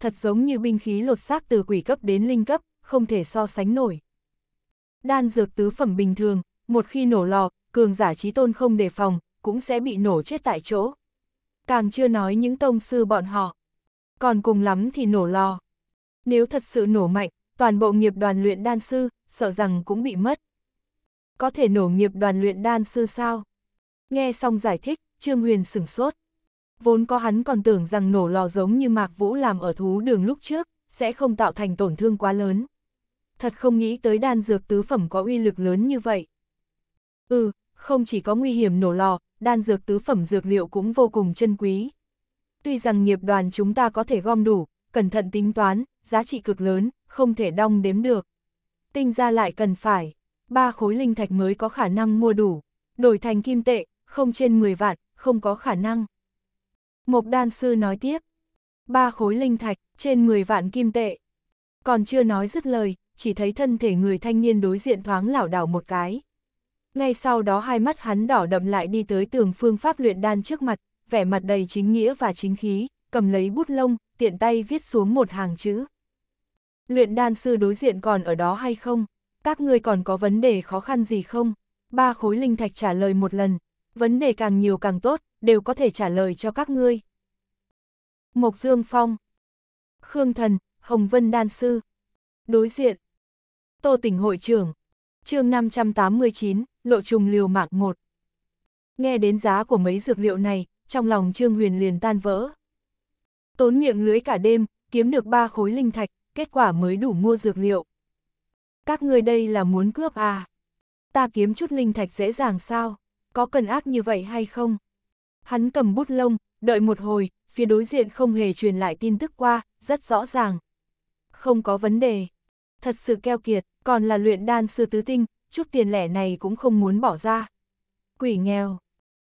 Thật giống như binh khí lột xác từ quỷ cấp đến linh cấp, không thể so sánh nổi. Đan dược tứ phẩm bình thường, một khi nổ lò, cường giả trí tôn không đề phòng, cũng sẽ bị nổ chết tại chỗ. Càng chưa nói những tông sư bọn họ. Còn cùng lắm thì nổ lò. Nếu thật sự nổ mạnh, toàn bộ nghiệp đoàn luyện đan sư, sợ rằng cũng bị mất có thể nổ nghiệp đoàn luyện đan sư sao? Nghe xong giải thích, Trương Huyền sửng sốt. Vốn có hắn còn tưởng rằng nổ lò giống như Mạc Vũ làm ở thú đường lúc trước, sẽ không tạo thành tổn thương quá lớn. Thật không nghĩ tới đan dược tứ phẩm có uy lực lớn như vậy. Ừ, không chỉ có nguy hiểm nổ lò, đan dược tứ phẩm dược liệu cũng vô cùng chân quý. Tuy rằng nghiệp đoàn chúng ta có thể gom đủ, cẩn thận tính toán, giá trị cực lớn, không thể đong đếm được. Tinh ra lại cần phải ba khối linh thạch mới có khả năng mua đủ, đổi thành kim tệ, không trên 10 vạn, không có khả năng. Mộc đan sư nói tiếp, ba khối linh thạch, trên 10 vạn kim tệ. Còn chưa nói dứt lời, chỉ thấy thân thể người thanh niên đối diện thoáng lảo đảo một cái. Ngay sau đó hai mắt hắn đỏ đậm lại đi tới tường phương pháp luyện đan trước mặt, vẻ mặt đầy chính nghĩa và chính khí, cầm lấy bút lông, tiện tay viết xuống một hàng chữ. Luyện đan sư đối diện còn ở đó hay không? các ngươi còn có vấn đề khó khăn gì không? Ba khối linh thạch trả lời một lần, vấn đề càng nhiều càng tốt, đều có thể trả lời cho các ngươi. Mộc Dương Phong Khương Thần, Hồng Vân Đan Sư Đối diện Tô tỉnh hội trưởng chương 589, lộ trùng liều mạc 1 Nghe đến giá của mấy dược liệu này, trong lòng Trương Huyền liền tan vỡ. Tốn miệng lưới cả đêm, kiếm được ba khối linh thạch, kết quả mới đủ mua dược liệu các người đây là muốn cướp à? Ta kiếm chút linh thạch dễ dàng sao? Có cần ác như vậy hay không? Hắn cầm bút lông, đợi một hồi, phía đối diện không hề truyền lại tin tức qua, rất rõ ràng. Không có vấn đề. Thật sự keo kiệt, còn là luyện đan sư tứ tinh, chút tiền lẻ này cũng không muốn bỏ ra. Quỷ nghèo.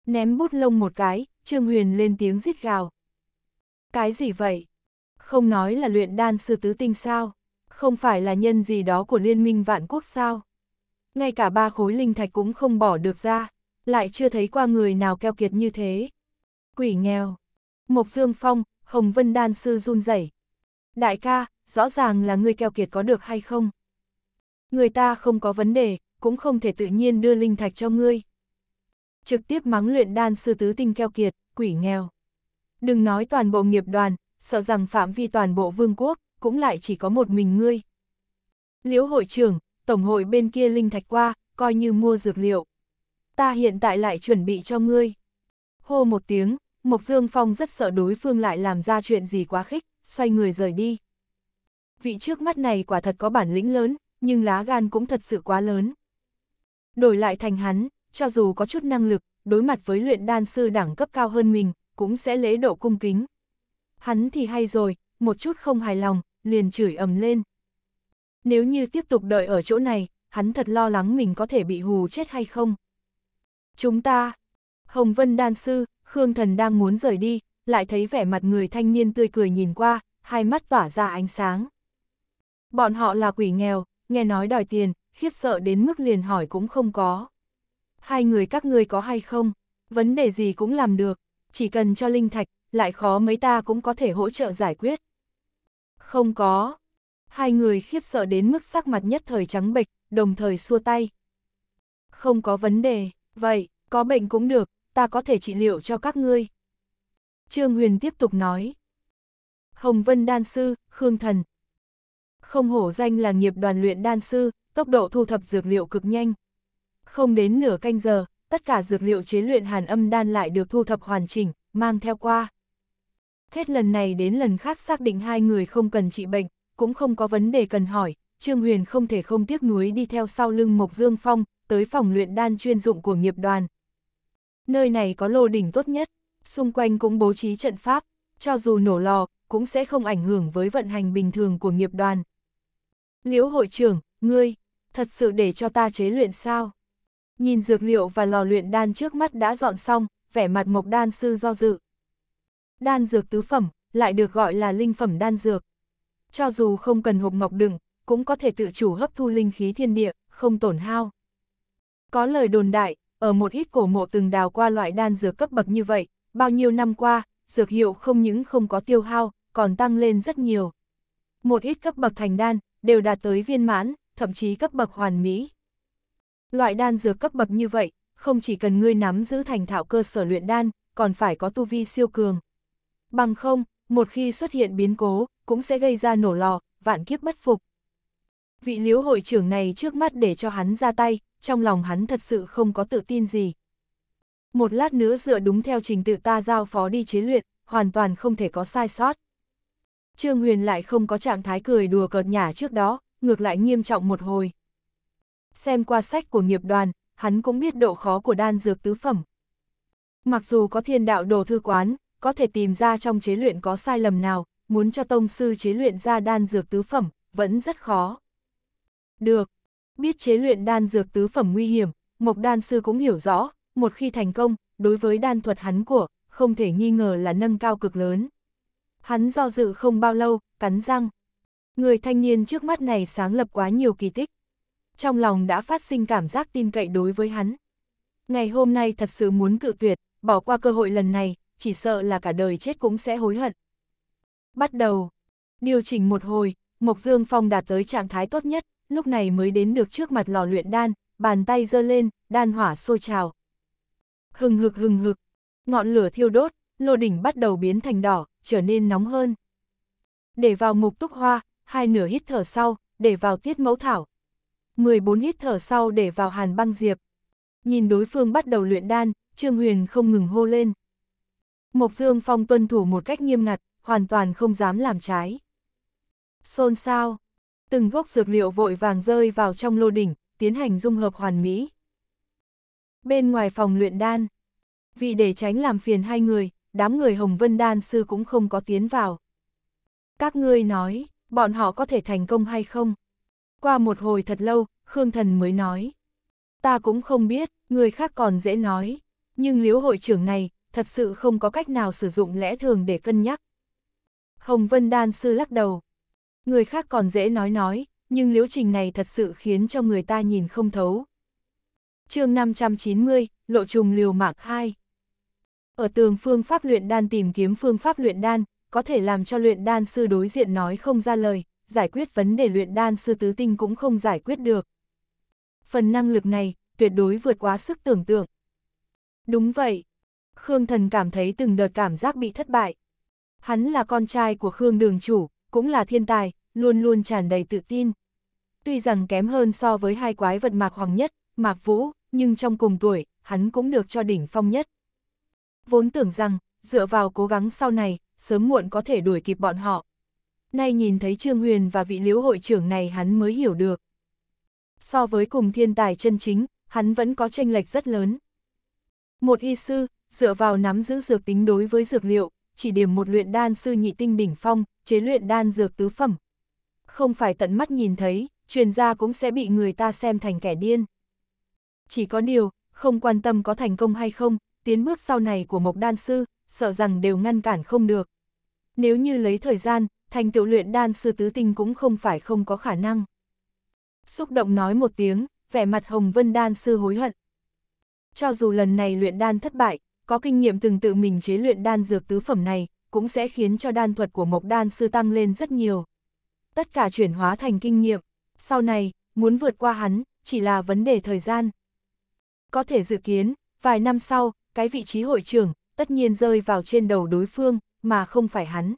Ném bút lông một cái, Trương Huyền lên tiếng rít gào. Cái gì vậy? Không nói là luyện đan sư tứ tinh sao? không phải là nhân gì đó của liên minh vạn quốc sao. Ngay cả ba khối linh thạch cũng không bỏ được ra, lại chưa thấy qua người nào keo kiệt như thế. Quỷ nghèo. Mộc Dương Phong, Hồng Vân Đan Sư run rẩy. Đại ca, rõ ràng là người keo kiệt có được hay không? Người ta không có vấn đề, cũng không thể tự nhiên đưa linh thạch cho ngươi. Trực tiếp mắng luyện đan sư tứ tinh keo kiệt, quỷ nghèo. Đừng nói toàn bộ nghiệp đoàn, sợ rằng phạm vi toàn bộ vương quốc, cũng lại chỉ có một mình ngươi. Liễu hội trưởng, tổng hội bên kia linh thạch qua, coi như mua dược liệu. Ta hiện tại lại chuẩn bị cho ngươi. Hô một tiếng, Mộc Dương Phong rất sợ đối phương lại làm ra chuyện gì quá khích, xoay người rời đi. Vị trước mắt này quả thật có bản lĩnh lớn, nhưng lá gan cũng thật sự quá lớn. Đổi lại thành hắn, cho dù có chút năng lực, đối mặt với luyện đan sư đẳng cấp cao hơn mình, cũng sẽ lễ độ cung kính. Hắn thì hay rồi, một chút không hài lòng, liền chửi ầm lên. Nếu như tiếp tục đợi ở chỗ này, hắn thật lo lắng mình có thể bị hù chết hay không. Chúng ta, Hồng Vân Đan Sư, Khương Thần đang muốn rời đi, lại thấy vẻ mặt người thanh niên tươi cười nhìn qua, hai mắt tỏa ra ánh sáng. Bọn họ là quỷ nghèo, nghe nói đòi tiền, khiếp sợ đến mức liền hỏi cũng không có. Hai người các ngươi có hay không, vấn đề gì cũng làm được, chỉ cần cho linh thạch, lại khó mấy ta cũng có thể hỗ trợ giải quyết. Không có. Hai người khiếp sợ đến mức sắc mặt nhất thời trắng bệch, đồng thời xua tay. Không có vấn đề, vậy, có bệnh cũng được, ta có thể trị liệu cho các ngươi. Trương Huyền tiếp tục nói. Hồng Vân Đan Sư, Khương Thần. Không hổ danh là nghiệp đoàn luyện đan sư, tốc độ thu thập dược liệu cực nhanh. Không đến nửa canh giờ, tất cả dược liệu chế luyện hàn âm đan lại được thu thập hoàn chỉnh, mang theo qua hết lần này đến lần khác xác định hai người không cần trị bệnh, cũng không có vấn đề cần hỏi, Trương Huyền không thể không tiếc nuối đi theo sau lưng Mộc Dương Phong, tới phòng luyện đan chuyên dụng của nghiệp đoàn. Nơi này có lô đỉnh tốt nhất, xung quanh cũng bố trí trận pháp, cho dù nổ lò, cũng sẽ không ảnh hưởng với vận hành bình thường của nghiệp đoàn. Liễu hội trưởng, ngươi, thật sự để cho ta chế luyện sao? Nhìn dược liệu và lò luyện đan trước mắt đã dọn xong, vẻ mặt Mộc Đan Sư do dự. Đan dược tứ phẩm, lại được gọi là linh phẩm đan dược. Cho dù không cần hộp ngọc đựng, cũng có thể tự chủ hấp thu linh khí thiên địa, không tổn hao. Có lời đồn đại, ở một ít cổ mộ từng đào qua loại đan dược cấp bậc như vậy, bao nhiêu năm qua, dược hiệu không những không có tiêu hao, còn tăng lên rất nhiều. Một ít cấp bậc thành đan, đều đạt tới viên mãn, thậm chí cấp bậc hoàn mỹ. Loại đan dược cấp bậc như vậy, không chỉ cần ngươi nắm giữ thành thạo cơ sở luyện đan, còn phải có tu vi siêu cường. Bằng không, một khi xuất hiện biến cố, cũng sẽ gây ra nổ lò, vạn kiếp bất phục. Vị liếu hội trưởng này trước mắt để cho hắn ra tay, trong lòng hắn thật sự không có tự tin gì. Một lát nữa dựa đúng theo trình tự ta giao phó đi chế luyện, hoàn toàn không thể có sai sót. Trương Huyền lại không có trạng thái cười đùa cợt nhả trước đó, ngược lại nghiêm trọng một hồi. Xem qua sách của nghiệp đoàn, hắn cũng biết độ khó của đan dược tứ phẩm. Mặc dù có thiên đạo đồ thư quán, có thể tìm ra trong chế luyện có sai lầm nào, muốn cho tông sư chế luyện ra đan dược tứ phẩm, vẫn rất khó. Được, biết chế luyện đan dược tứ phẩm nguy hiểm, Mộc đan sư cũng hiểu rõ, một khi thành công, đối với đan thuật hắn của, không thể nghi ngờ là nâng cao cực lớn. Hắn do dự không bao lâu, cắn răng. Người thanh niên trước mắt này sáng lập quá nhiều kỳ tích. Trong lòng đã phát sinh cảm giác tin cậy đối với hắn. Ngày hôm nay thật sự muốn cự tuyệt, bỏ qua cơ hội lần này, chỉ sợ là cả đời chết cũng sẽ hối hận. Bắt đầu, điều chỉnh một hồi, Mộc Dương Phong đạt tới trạng thái tốt nhất, lúc này mới đến được trước mặt lò luyện đan, bàn tay giơ lên, đan hỏa sôi trào. Hừng hực hừng hực, ngọn lửa thiêu đốt, lô đỉnh bắt đầu biến thành đỏ, trở nên nóng hơn. Để vào mục túc hoa, hai nửa hít thở sau, để vào tiết mẫu thảo. 14 hít thở sau để vào hàn băng diệp. Nhìn đối phương bắt đầu luyện đan, Trương Huyền không ngừng hô lên. Mộc Dương Phong tuân thủ một cách nghiêm ngặt, hoàn toàn không dám làm trái. Xôn xao, từng gốc dược liệu vội vàng rơi vào trong lô đỉnh, tiến hành dung hợp hoàn mỹ. Bên ngoài phòng luyện đan, vì để tránh làm phiền hai người, đám người Hồng Vân Đan Sư cũng không có tiến vào. Các ngươi nói, bọn họ có thể thành công hay không? Qua một hồi thật lâu, Khương Thần mới nói. Ta cũng không biết, người khác còn dễ nói. Nhưng liếu hội trưởng này, thật sự không có cách nào sử dụng lẽ thường để cân nhắc. Hồng Vân Đan Sư lắc đầu. Người khác còn dễ nói nói, nhưng liễu trình này thật sự khiến cho người ta nhìn không thấu. chương 590, Lộ trùng liều mạng 2 Ở tường phương pháp luyện đan tìm kiếm phương pháp luyện đan, có thể làm cho luyện đan sư đối diện nói không ra lời, giải quyết vấn đề luyện đan sư tứ tinh cũng không giải quyết được. Phần năng lực này, tuyệt đối vượt quá sức tưởng tượng. Đúng vậy, Khương Thần cảm thấy từng đợt cảm giác bị thất bại. Hắn là con trai của Khương Đường Chủ, cũng là thiên tài, luôn luôn tràn đầy tự tin. Tuy rằng kém hơn so với hai quái vật Mạc Hoàng nhất, Mạc Vũ, nhưng trong cùng tuổi, hắn cũng được cho đỉnh phong nhất. Vốn tưởng rằng, dựa vào cố gắng sau này, sớm muộn có thể đuổi kịp bọn họ. Nay nhìn thấy Trương Huyền và vị liễu hội trưởng này hắn mới hiểu được. So với cùng thiên tài chân chính, hắn vẫn có tranh lệch rất lớn. Một y sư, dựa vào nắm giữ dược tính đối với dược liệu, chỉ điểm một luyện đan sư nhị tinh đỉnh phong, chế luyện đan dược tứ phẩm. Không phải tận mắt nhìn thấy, truyền gia cũng sẽ bị người ta xem thành kẻ điên. Chỉ có điều, không quan tâm có thành công hay không, tiến bước sau này của mộc đan sư, sợ rằng đều ngăn cản không được. Nếu như lấy thời gian, thành tựu luyện đan sư tứ tinh cũng không phải không có khả năng. Xúc động nói một tiếng, vẻ mặt Hồng Vân đan sư hối hận. Cho dù lần này luyện đan thất bại, có kinh nghiệm từng tự mình chế luyện đan dược tứ phẩm này, cũng sẽ khiến cho đan thuật của Mộc Đan Sư tăng lên rất nhiều. Tất cả chuyển hóa thành kinh nghiệm, sau này, muốn vượt qua hắn, chỉ là vấn đề thời gian. Có thể dự kiến, vài năm sau, cái vị trí hội trưởng, tất nhiên rơi vào trên đầu đối phương, mà không phải hắn.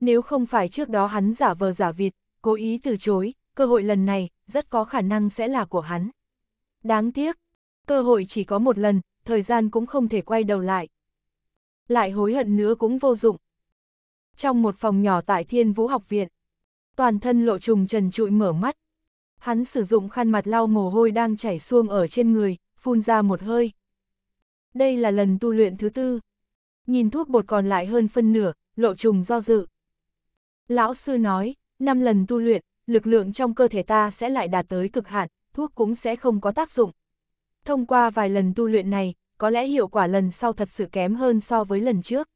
Nếu không phải trước đó hắn giả vờ giả vịt, cố ý từ chối, cơ hội lần này, rất có khả năng sẽ là của hắn. Đáng tiếc, cơ hội chỉ có một lần, thời gian cũng không thể quay đầu lại. Lại hối hận nữa cũng vô dụng. Trong một phòng nhỏ tại Thiên Vũ học viện, toàn thân lộ trùng trần trụi mở mắt. Hắn sử dụng khăn mặt lau mồ hôi đang chảy xuông ở trên người, phun ra một hơi. Đây là lần tu luyện thứ tư. Nhìn thuốc bột còn lại hơn phân nửa, lộ trùng do dự. Lão sư nói, năm lần tu luyện, lực lượng trong cơ thể ta sẽ lại đạt tới cực hạn, thuốc cũng sẽ không có tác dụng thông qua vài lần tu luyện này, có lẽ hiệu quả lần sau thật sự kém hơn so với lần trước.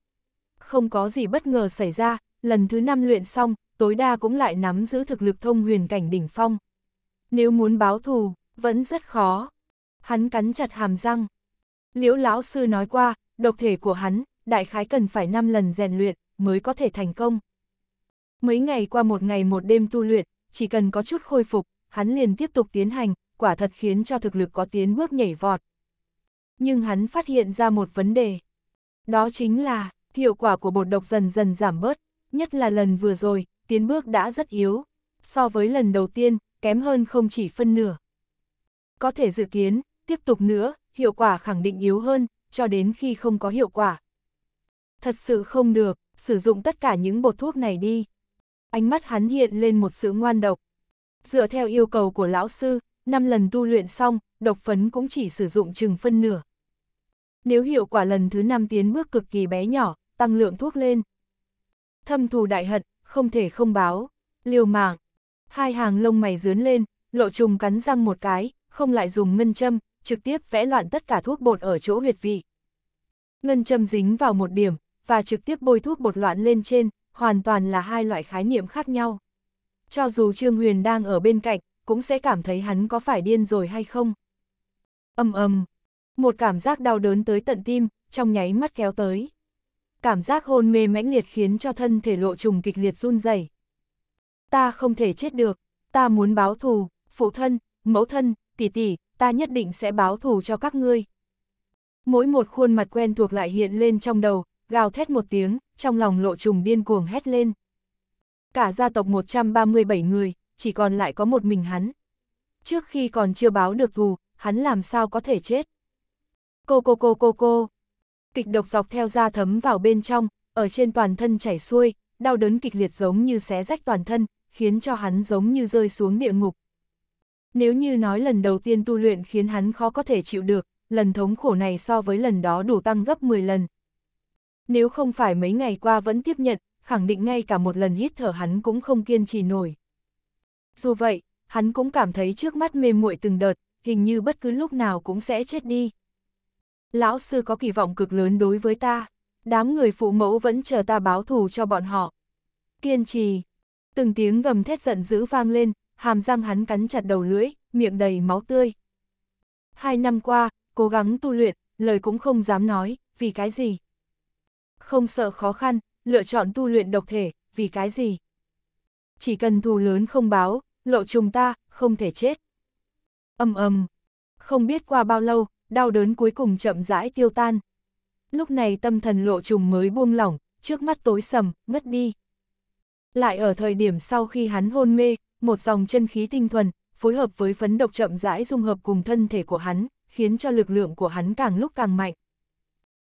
Không có gì bất ngờ xảy ra, lần thứ năm luyện xong, tối đa cũng lại nắm giữ thực lực thông huyền cảnh đỉnh phong. Nếu muốn báo thù, vẫn rất khó. Hắn cắn chặt hàm răng. Liễu lão sư nói qua, độc thể của hắn, đại khái cần phải 5 lần rèn luyện mới có thể thành công. Mấy ngày qua một ngày một đêm tu luyện, chỉ cần có chút khôi phục, hắn liền tiếp tục tiến hành, quả thật khiến cho thực lực có tiến bước nhảy vọt. Nhưng hắn phát hiện ra một vấn đề. Đó chính là, hiệu quả của bột độc dần dần giảm bớt, nhất là lần vừa rồi, tiến bước đã rất yếu. So với lần đầu tiên, kém hơn không chỉ phân nửa. Có thể dự kiến, tiếp tục nữa, hiệu quả khẳng định yếu hơn, cho đến khi không có hiệu quả. Thật sự không được, sử dụng tất cả những bột thuốc này đi. Ánh mắt hắn hiện lên một sự ngoan độc. Dựa theo yêu cầu của lão sư, năm lần tu luyện xong, độc phấn cũng chỉ sử dụng chừng phân nửa. Nếu hiệu quả lần thứ 5 tiến bước cực kỳ bé nhỏ, tăng lượng thuốc lên. Thâm thù đại hận, không thể không báo, liều mạng. Hai hàng lông mày dướn lên, lộ trùng cắn răng một cái, không lại dùng ngân châm, trực tiếp vẽ loạn tất cả thuốc bột ở chỗ huyệt vị. Ngân châm dính vào một điểm, và trực tiếp bôi thuốc bột loạn lên trên, hoàn toàn là hai loại khái niệm khác nhau. Cho dù Trương Huyền đang ở bên cạnh, cũng sẽ cảm thấy hắn có phải điên rồi hay không. Âm ầm, một cảm giác đau đớn tới tận tim, trong nháy mắt kéo tới. Cảm giác hôn mê mãnh liệt khiến cho thân thể lộ trùng kịch liệt run rẩy. Ta không thể chết được, ta muốn báo thù, phụ thân, mẫu thân, tỷ tỷ, ta nhất định sẽ báo thù cho các ngươi. Mỗi một khuôn mặt quen thuộc lại hiện lên trong đầu, gào thét một tiếng, trong lòng lộ trùng điên cuồng hét lên. Cả gia tộc 137 người, chỉ còn lại có một mình hắn. Trước khi còn chưa báo được thù, hắn làm sao có thể chết. Cô cô cô cô cô. Kịch độc dọc theo da thấm vào bên trong, ở trên toàn thân chảy xuôi, đau đớn kịch liệt giống như xé rách toàn thân, khiến cho hắn giống như rơi xuống địa ngục. Nếu như nói lần đầu tiên tu luyện khiến hắn khó có thể chịu được, lần thống khổ này so với lần đó đủ tăng gấp 10 lần. Nếu không phải mấy ngày qua vẫn tiếp nhận, khẳng định ngay cả một lần hít thở hắn cũng không kiên trì nổi. Dù vậy, hắn cũng cảm thấy trước mắt mềm muội từng đợt, hình như bất cứ lúc nào cũng sẽ chết đi. Lão sư có kỳ vọng cực lớn đối với ta, đám người phụ mẫu vẫn chờ ta báo thù cho bọn họ. Kiên trì, từng tiếng gầm thét giận dữ vang lên, hàm răng hắn cắn chặt đầu lưỡi, miệng đầy máu tươi. Hai năm qua, cố gắng tu luyện, lời cũng không dám nói, vì cái gì? Không sợ khó khăn, lựa chọn tu luyện độc thể, vì cái gì? chỉ cần thù lớn không báo, lộ trùng ta, không thể chết. Âm âm, không biết qua bao lâu, đau đớn cuối cùng chậm rãi tiêu tan. Lúc này tâm thần lộ trùng mới buông lỏng, trước mắt tối sầm, ngất đi. Lại ở thời điểm sau khi hắn hôn mê, một dòng chân khí tinh thuần, phối hợp với phấn độc chậm rãi dung hợp cùng thân thể của hắn, khiến cho lực lượng của hắn càng lúc càng mạnh.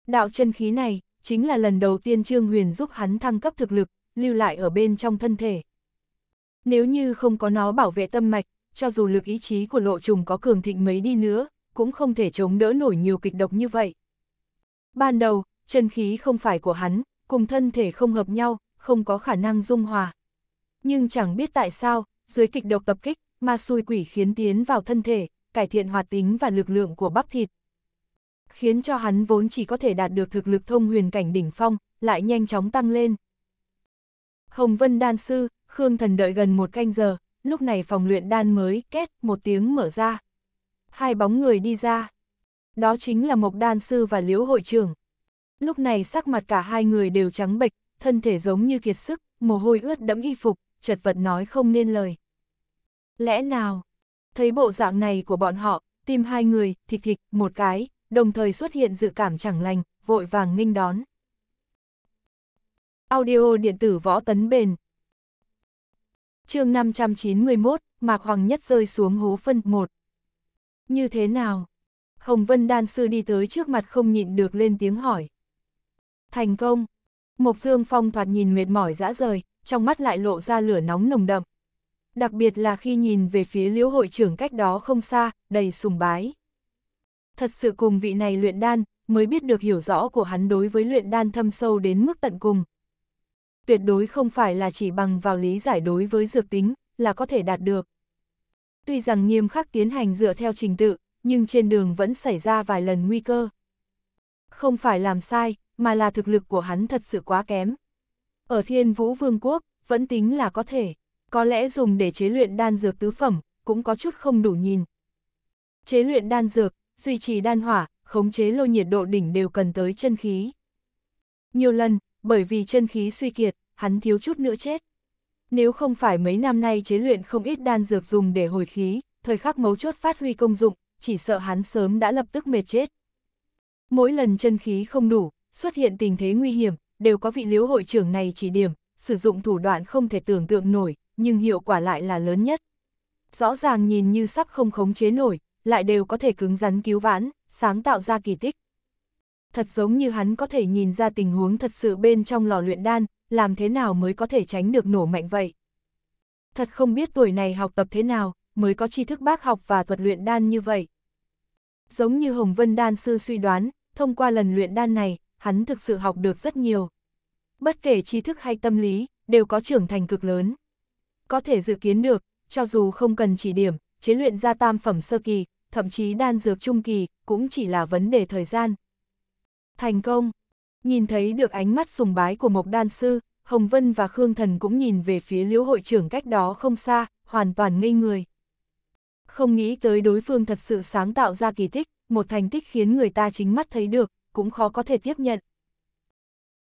Đạo chân khí này, chính là lần đầu tiên Trương Huyền giúp hắn thăng cấp thực lực, lưu lại ở bên trong thân thể. Nếu như không có nó bảo vệ tâm mạch, cho dù lực ý chí của lộ trùng có cường thịnh mấy đi nữa, cũng không thể chống đỡ nổi nhiều kịch độc như vậy. Ban đầu, chân khí không phải của hắn, cùng thân thể không hợp nhau, không có khả năng dung hòa. Nhưng chẳng biết tại sao, dưới kịch độc tập kích, ma xui quỷ khiến tiến vào thân thể, cải thiện hoạt tính và lực lượng của bắp thịt. Khiến cho hắn vốn chỉ có thể đạt được thực lực thông huyền cảnh đỉnh phong, lại nhanh chóng tăng lên. Hồng Vân Đan Sư, Khương Thần đợi gần một canh giờ, lúc này phòng luyện đan mới két một tiếng mở ra. Hai bóng người đi ra. Đó chính là Mộc Đan Sư và Liễu Hội trưởng. Lúc này sắc mặt cả hai người đều trắng bệch, thân thể giống như kiệt sức, mồ hôi ướt đẫm y phục, chật vật nói không nên lời. Lẽ nào? Thấy bộ dạng này của bọn họ, tim hai người, thịt thịt, một cái, đồng thời xuất hiện dự cảm chẳng lành, vội vàng nghênh đón. Audio điện tử võ tấn bền, chương 591, Mạc Hoàng Nhất rơi xuống hố phân 1. Như thế nào? Hồng Vân Đan Sư đi tới trước mặt không nhịn được lên tiếng hỏi. Thành công! Mộc Dương Phong thoạt nhìn mệt mỏi dã rời, trong mắt lại lộ ra lửa nóng nồng đậm. Đặc biệt là khi nhìn về phía liễu hội trưởng cách đó không xa, đầy sùng bái. Thật sự cùng vị này luyện đan, mới biết được hiểu rõ của hắn đối với luyện đan thâm sâu đến mức tận cùng, tuyệt đối không phải là chỉ bằng vào lý giải đối với dược tính, là có thể đạt được. Tuy rằng nghiêm khắc tiến hành dựa theo trình tự, nhưng trên đường vẫn xảy ra vài lần nguy cơ. Không phải làm sai, mà là thực lực của hắn thật sự quá kém. Ở thiên vũ vương quốc, vẫn tính là có thể, có lẽ dùng để chế luyện đan dược tứ phẩm, cũng có chút không đủ nhìn. Chế luyện đan dược, duy trì đan hỏa, khống chế lô nhiệt độ đỉnh đều cần tới chân khí. Nhiều lần, bởi vì chân khí suy kiệt, hắn thiếu chút nữa chết. Nếu không phải mấy năm nay chế luyện không ít đan dược dùng để hồi khí, thời khắc mấu chốt phát huy công dụng, chỉ sợ hắn sớm đã lập tức mệt chết. Mỗi lần chân khí không đủ, xuất hiện tình thế nguy hiểm, đều có vị liếu hội trưởng này chỉ điểm, sử dụng thủ đoạn không thể tưởng tượng nổi, nhưng hiệu quả lại là lớn nhất. Rõ ràng nhìn như sắp không khống chế nổi, lại đều có thể cứng rắn cứu vãn, sáng tạo ra kỳ tích thật giống như hắn có thể nhìn ra tình huống thật sự bên trong lò luyện đan, làm thế nào mới có thể tránh được nổ mạnh vậy. Thật không biết tuổi này học tập thế nào, mới có tri thức bác học và thuật luyện đan như vậy. Giống như Hồng Vân Đan Sư suy đoán, thông qua lần luyện đan này, hắn thực sự học được rất nhiều. Bất kể tri thức hay tâm lý, đều có trưởng thành cực lớn. Có thể dự kiến được, cho dù không cần chỉ điểm, chế luyện ra tam phẩm sơ kỳ, thậm chí đan dược trung kỳ, cũng chỉ là vấn đề thời gian thành công. Nhìn thấy được ánh mắt sùng bái của Mộc Đan Sư, Hồng Vân và Khương Thần cũng nhìn về phía liễu hội trưởng cách đó không xa, hoàn toàn ngây người. Không nghĩ tới đối phương thật sự sáng tạo ra kỳ tích, một thành tích khiến người ta chính mắt thấy được, cũng khó có thể tiếp nhận.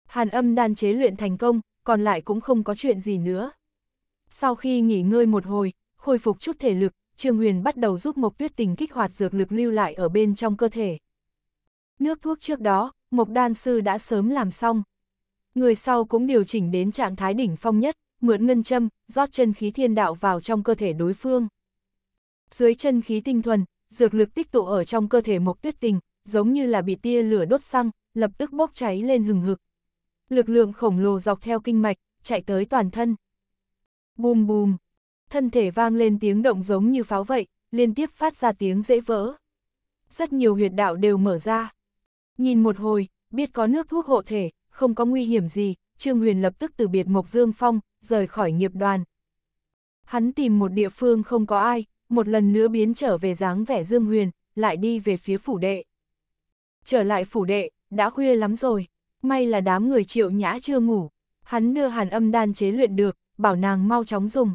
Hàn âm đan chế luyện thành công, còn lại cũng không có chuyện gì nữa. Sau khi nghỉ ngơi một hồi, khôi phục chút thể lực, Trương Huyền bắt đầu giúp Mộc Tuyết Tình kích hoạt dược lực lưu lại ở bên trong cơ thể. Nước thuốc trước đó, Mộc Đan Sư đã sớm làm xong. Người sau cũng điều chỉnh đến trạng thái đỉnh phong nhất, mượn ngân châm, rót chân khí thiên đạo vào trong cơ thể đối phương. Dưới chân khí tinh thuần, dược lực tích tụ ở trong cơ thể Mộc Tuyết Tình, giống như là bị tia lửa đốt xăng, lập tức bốc cháy lên hừng hực. Lực lượng khổng lồ dọc theo kinh mạch, chạy tới toàn thân. Bùm bùm, thân thể vang lên tiếng động giống như pháo vậy, liên tiếp phát ra tiếng dễ vỡ. Rất nhiều huyệt đạo đều mở ra. Nhìn một hồi, biết có nước thuốc hộ thể, không có nguy hiểm gì, Trương Huyền lập tức từ biệt Mộc Dương Phong, rời khỏi nghiệp đoàn. Hắn tìm một địa phương không có ai, một lần nữa biến trở về dáng vẻ Dương Huyền, lại đi về phía phủ đệ. Trở lại phủ đệ, đã khuya lắm rồi, may là đám người triệu nhã chưa ngủ, hắn đưa hàn âm đan chế luyện được, bảo nàng mau chóng dùng.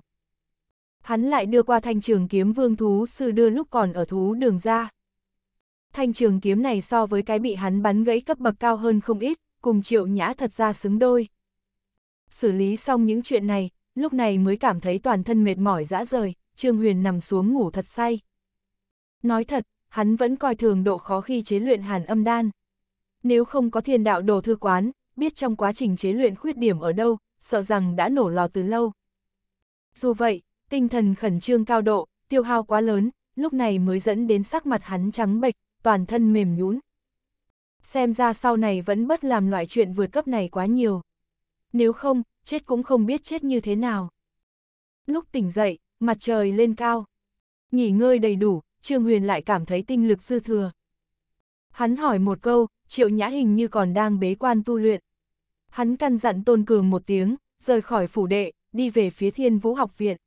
Hắn lại đưa qua thanh trường kiếm vương thú sư đưa lúc còn ở thú đường ra thanh trường kiếm này so với cái bị hắn bắn gãy cấp bậc cao hơn không ít, cùng triệu nhã thật ra xứng đôi. Xử lý xong những chuyện này, lúc này mới cảm thấy toàn thân mệt mỏi dã rời, Trương Huyền nằm xuống ngủ thật say. Nói thật, hắn vẫn coi thường độ khó khi chế luyện hàn âm đan. Nếu không có thiên đạo đồ thư quán, biết trong quá trình chế luyện khuyết điểm ở đâu, sợ rằng đã nổ lò từ lâu. Dù vậy, tinh thần khẩn trương cao độ, tiêu hao quá lớn, lúc này mới dẫn đến sắc mặt hắn trắng bệch, toàn thân mềm nhún. Xem ra sau này vẫn bất làm loại chuyện vượt cấp này quá nhiều. Nếu không, chết cũng không biết chết như thế nào. Lúc tỉnh dậy, mặt trời lên cao. Nghỉ ngơi đầy đủ, Trương Huyền lại cảm thấy tinh lực dư thừa. Hắn hỏi một câu, Triệu Nhã hình như còn đang bế quan tu luyện. Hắn căn dặn Tôn Cường một tiếng, rời khỏi phủ đệ, đi về phía Thiên Vũ học viện.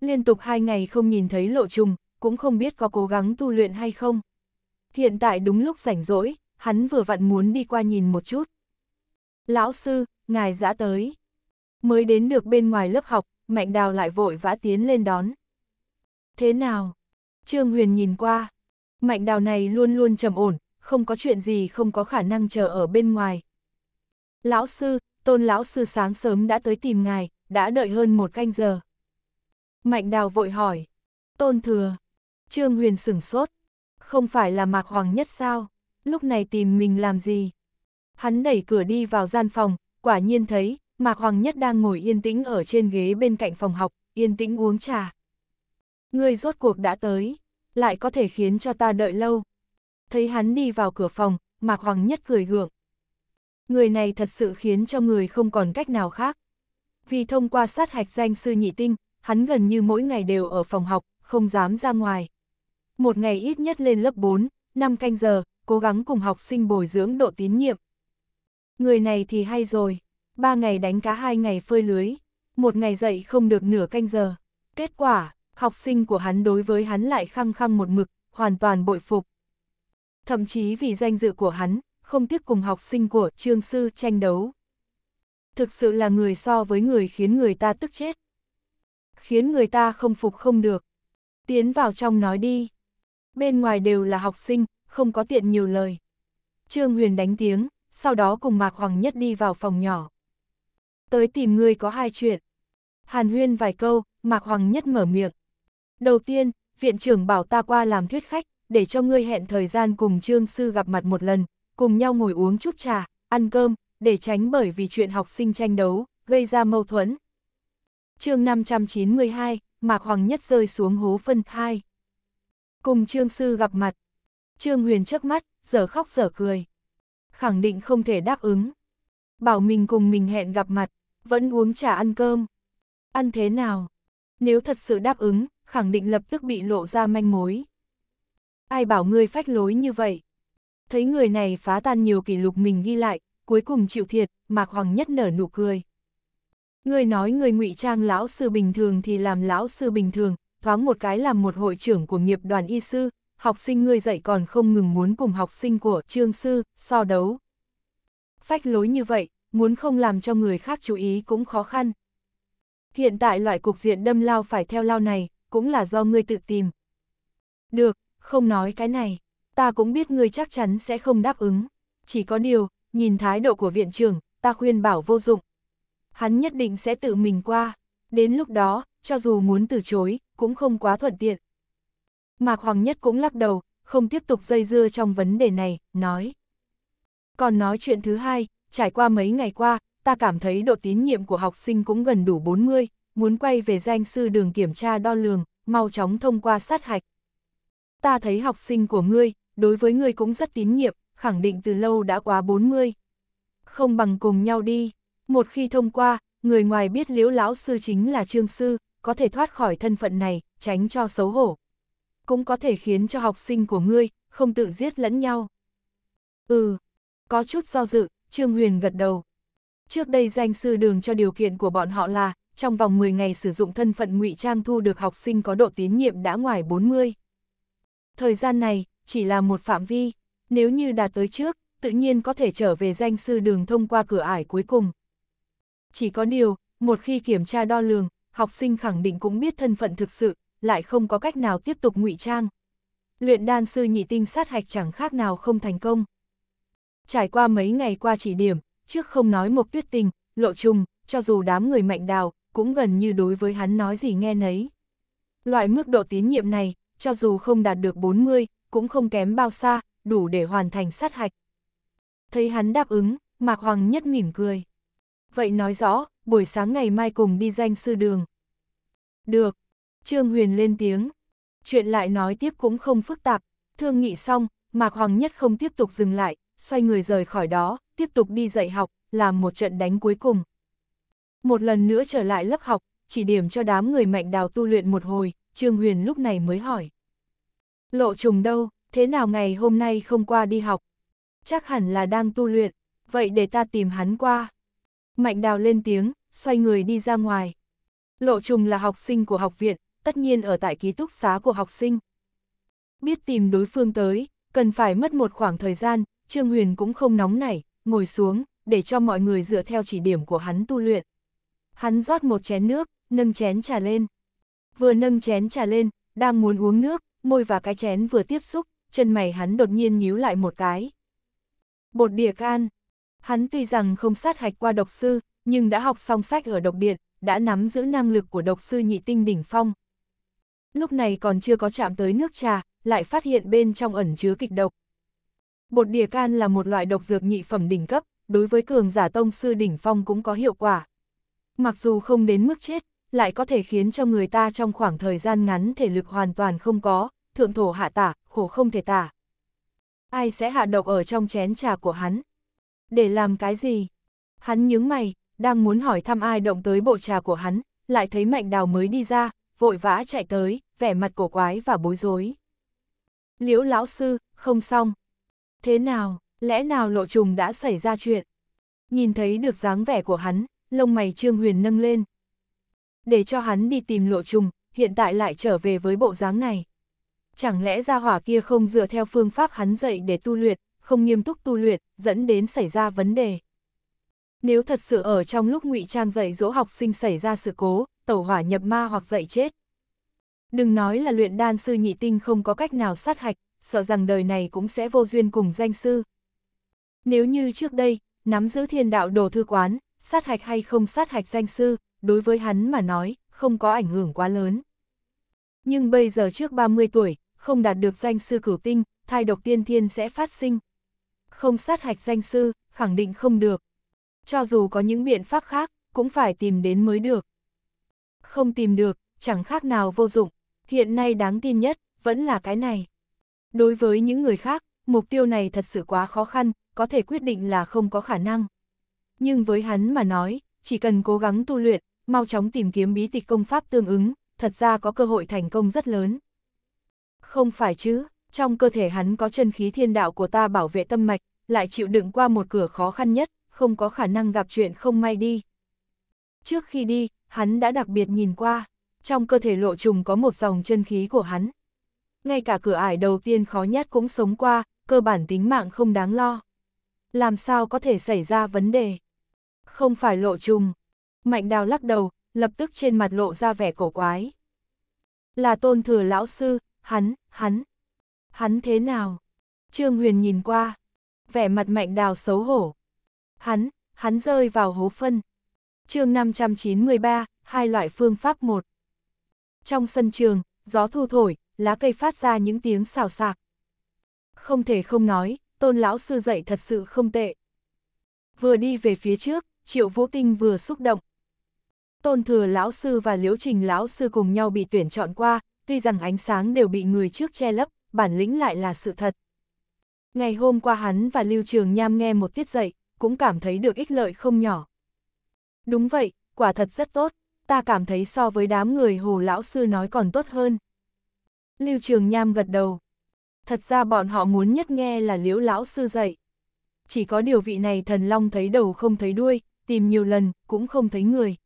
Liên tục hai ngày không nhìn thấy lộ trùng, cũng không biết có cố gắng tu luyện hay không. Hiện tại đúng lúc rảnh rỗi, hắn vừa vặn muốn đi qua nhìn một chút. Lão sư, ngài đã tới. Mới đến được bên ngoài lớp học, Mạnh Đào lại vội vã tiến lên đón. Thế nào? Trương Huyền nhìn qua. Mạnh Đào này luôn luôn trầm ổn, không có chuyện gì không có khả năng chờ ở bên ngoài. Lão sư, tôn lão sư sáng sớm đã tới tìm ngài, đã đợi hơn một canh giờ. Mạnh Đào vội hỏi. Tôn thừa. Trương Huyền sửng sốt. Không phải là Mạc Hoàng Nhất sao? Lúc này tìm mình làm gì? Hắn đẩy cửa đi vào gian phòng, quả nhiên thấy, Mạc Hoàng Nhất đang ngồi yên tĩnh ở trên ghế bên cạnh phòng học, yên tĩnh uống trà. Người rốt cuộc đã tới, lại có thể khiến cho ta đợi lâu. Thấy hắn đi vào cửa phòng, Mạc Hoàng Nhất cười gượng. Người này thật sự khiến cho người không còn cách nào khác. Vì thông qua sát hạch danh sư nhị tinh, hắn gần như mỗi ngày đều ở phòng học, không dám ra ngoài một ngày ít nhất lên lớp 4, 5 canh giờ, cố gắng cùng học sinh bồi dưỡng độ tín nhiệm. Người này thì hay rồi, ba ngày đánh cá hai ngày phơi lưới, một ngày dậy không được nửa canh giờ. Kết quả, học sinh của hắn đối với hắn lại khăng khăng một mực, hoàn toàn bội phục. Thậm chí vì danh dự của hắn, không tiếc cùng học sinh của trương sư tranh đấu. Thực sự là người so với người khiến người ta tức chết. Khiến người ta không phục không được. Tiến vào trong nói đi bên ngoài đều là học sinh, không có tiện nhiều lời. Trương Huyền đánh tiếng, sau đó cùng Mạc Hoàng Nhất đi vào phòng nhỏ. Tới tìm ngươi có hai chuyện. Hàn Huyên vài câu, Mạc Hoàng Nhất mở miệng. Đầu tiên, viện trưởng bảo ta qua làm thuyết khách, để cho ngươi hẹn thời gian cùng Trương Sư gặp mặt một lần, cùng nhau ngồi uống chút trà, ăn cơm, để tránh bởi vì chuyện học sinh tranh đấu, gây ra mâu thuẫn. chương 592, Mạc Hoàng Nhất rơi xuống hố phân 2. Cùng Trương Sư gặp mặt. Trương Huyền chớp mắt, giờ khóc giờ cười. Khẳng định không thể đáp ứng. Bảo mình cùng mình hẹn gặp mặt, vẫn uống trà ăn cơm. Ăn thế nào? Nếu thật sự đáp ứng, khẳng định lập tức bị lộ ra manh mối. Ai bảo ngươi phách lối như vậy? Thấy người này phá tan nhiều kỷ lục mình ghi lại, cuối cùng chịu thiệt, Mạc Hoàng nhất nở nụ cười. Ngươi nói người ngụy trang lão sư bình thường thì làm lão sư bình thường, thoáng một cái làm một hội trưởng của nghiệp đoàn y sư, học sinh ngươi dạy còn không ngừng muốn cùng học sinh của trương sư, so đấu. Phách lối như vậy, muốn không làm cho người khác chú ý cũng khó khăn. Hiện tại loại cục diện đâm lao phải theo lao này, cũng là do ngươi tự tìm. Được, không nói cái này, ta cũng biết ngươi chắc chắn sẽ không đáp ứng. Chỉ có điều, nhìn thái độ của viện trưởng, ta khuyên bảo vô dụng. Hắn nhất định sẽ tự mình qua. Đến lúc đó, cho dù muốn từ chối, cũng không quá thuận tiện. Mạc Hoàng Nhất cũng lắc đầu, không tiếp tục dây dưa trong vấn đề này, nói. Còn nói chuyện thứ hai, trải qua mấy ngày qua, ta cảm thấy độ tín nhiệm của học sinh cũng gần đủ 40, muốn quay về danh sư đường kiểm tra đo lường, mau chóng thông qua sát hạch. Ta thấy học sinh của ngươi, đối với ngươi cũng rất tín nhiệm, khẳng định từ lâu đã quá 40. Không bằng cùng nhau đi, một khi thông qua, người ngoài biết liễu lão sư chính là trương sư, có thể thoát khỏi thân phận này, tránh cho xấu hổ. Cũng có thể khiến cho học sinh của ngươi, không tự giết lẫn nhau. Ừ, có chút do dự, Trương Huyền gật đầu. Trước đây danh sư đường cho điều kiện của bọn họ là, trong vòng 10 ngày sử dụng thân phận ngụy trang thu được học sinh có độ tín nhiệm đã ngoài 40. Thời gian này, chỉ là một phạm vi, nếu như đạt tới trước, tự nhiên có thể trở về danh sư đường thông qua cửa ải cuối cùng. Chỉ có điều, một khi kiểm tra đo lường, học sinh khẳng định cũng biết thân phận thực sự, lại không có cách nào tiếp tục ngụy trang. Luyện đan sư nhị tinh sát hạch chẳng khác nào không thành công. Trải qua mấy ngày qua chỉ điểm, trước không nói một tuyết tình, lộ trùng, cho dù đám người mạnh đào, cũng gần như đối với hắn nói gì nghe nấy. Loại mức độ tín nhiệm này, cho dù không đạt được 40, cũng không kém bao xa, đủ để hoàn thành sát hạch. Thấy hắn đáp ứng, Mạc Hoàng Nhất mỉm cười. Vậy nói rõ, buổi sáng ngày mai cùng đi danh sư đường. Được. Trương Huyền lên tiếng. Chuyện lại nói tiếp cũng không phức tạp. Thương nghị xong, Mạc Hoàng Nhất không tiếp tục dừng lại, xoay người rời khỏi đó, tiếp tục đi dạy học, làm một trận đánh cuối cùng. Một lần nữa trở lại lớp học, chỉ điểm cho đám người mạnh đào tu luyện một hồi, Trương Huyền lúc này mới hỏi. Lộ trùng đâu, thế nào ngày hôm nay không qua đi học? Chắc hẳn là đang tu luyện, vậy để ta tìm hắn qua. Mạnh đào lên tiếng, xoay người đi ra ngoài. Lộ trùng là học sinh của học viện, tất nhiên ở tại ký túc xá của học sinh. Biết tìm đối phương tới, cần phải mất một khoảng thời gian, Trương Huyền cũng không nóng nảy, ngồi xuống, để cho mọi người dựa theo chỉ điểm của hắn tu luyện. Hắn rót một chén nước, nâng chén trà lên. Vừa nâng chén trà lên, đang muốn uống nước, môi và cái chén vừa tiếp xúc, chân mày hắn đột nhiên nhíu lại một cái. Bột địa can, Hắn tuy rằng không sát hạch qua độc sư, nhưng đã học xong sách ở độc điện, đã nắm giữ năng lực của độc sư nhị tinh đỉnh phong. Lúc này còn chưa có chạm tới nước trà, lại phát hiện bên trong ẩn chứa kịch độc. Bột đìa can là một loại độc dược nhị phẩm đỉnh cấp, đối với cường giả tông sư đỉnh phong cũng có hiệu quả. Mặc dù không đến mức chết, lại có thể khiến cho người ta trong khoảng thời gian ngắn thể lực hoàn toàn không có, thượng thổ hạ tả, khổ không thể tả. Ai sẽ hạ độc ở trong chén trà của hắn? Để làm cái gì? Hắn nhướng mày, đang muốn hỏi thăm ai động tới bộ trà của hắn, lại thấy Mạnh Đào mới đi ra, vội vã chạy tới, vẻ mặt cổ quái và bối rối. Liễu lão sư, không xong. Thế nào, lẽ nào lộ trùng đã xảy ra chuyện? Nhìn thấy được dáng vẻ của hắn, lông mày Trương Huyền nâng lên. Để cho hắn đi tìm lộ trùng, hiện tại lại trở về với bộ dáng này. Chẳng lẽ gia hỏa kia không dựa theo phương pháp hắn dạy để tu luyện, không nghiêm túc tu luyện, dẫn đến xảy ra vấn đề. Nếu thật sự ở trong lúc ngụy trang dạy dỗ học sinh xảy ra sự cố, tẩu hỏa nhập ma hoặc dạy chết. Đừng nói là luyện đan sư nhị tinh không có cách nào sát hạch, sợ rằng đời này cũng sẽ vô duyên cùng danh sư. Nếu như trước đây, nắm giữ thiên đạo đồ thư quán, sát hạch hay không sát hạch danh sư, đối với hắn mà nói, không có ảnh hưởng quá lớn. Nhưng bây giờ trước 30 tuổi, không đạt được danh sư cửu tinh, thai độc tiên thiên sẽ phát sinh không sát hạch danh sư, khẳng định không được. Cho dù có những biện pháp khác, cũng phải tìm đến mới được. Không tìm được, chẳng khác nào vô dụng, hiện nay đáng tin nhất, vẫn là cái này. Đối với những người khác, mục tiêu này thật sự quá khó khăn, có thể quyết định là không có khả năng. Nhưng với hắn mà nói, chỉ cần cố gắng tu luyện, mau chóng tìm kiếm bí tịch công pháp tương ứng, thật ra có cơ hội thành công rất lớn. Không phải chứ, trong cơ thể hắn có chân khí thiên đạo của ta bảo vệ tâm mạch, lại chịu đựng qua một cửa khó khăn nhất, không có khả năng gặp chuyện không may đi. Trước khi đi, hắn đã đặc biệt nhìn qua, trong cơ thể lộ trùng có một dòng chân khí của hắn. Ngay cả cửa ải đầu tiên khó nhất cũng sống qua, cơ bản tính mạng không đáng lo. Làm sao có thể xảy ra vấn đề? Không phải lộ trùng. Mạnh đào lắc đầu, lập tức trên mặt lộ ra vẻ cổ quái. Là tôn thừa lão sư, hắn, hắn, Hắn thế nào? Trương Huyền nhìn qua. Vẻ mặt mạnh đào xấu hổ. Hắn, hắn rơi vào hố phân. chương 593, hai loại phương pháp một. Trong sân trường, gió thu thổi, lá cây phát ra những tiếng xào xạc. Không thể không nói, tôn lão sư dạy thật sự không tệ. Vừa đi về phía trước, triệu vũ tinh vừa xúc động. Tôn thừa lão sư và liễu trình lão sư cùng nhau bị tuyển chọn qua, tuy rằng ánh sáng đều bị người trước che lấp, bản lĩnh lại là sự thật. Ngày hôm qua hắn và Lưu Trường Nham nghe một tiết dạy, cũng cảm thấy được ích lợi không nhỏ. Đúng vậy, quả thật rất tốt, ta cảm thấy so với đám người hồ lão sư nói còn tốt hơn. Lưu Trường Nham gật đầu. Thật ra bọn họ muốn nhất nghe là liễu lão sư dạy. Chỉ có điều vị này thần long thấy đầu không thấy đuôi, tìm nhiều lần, cũng không thấy người.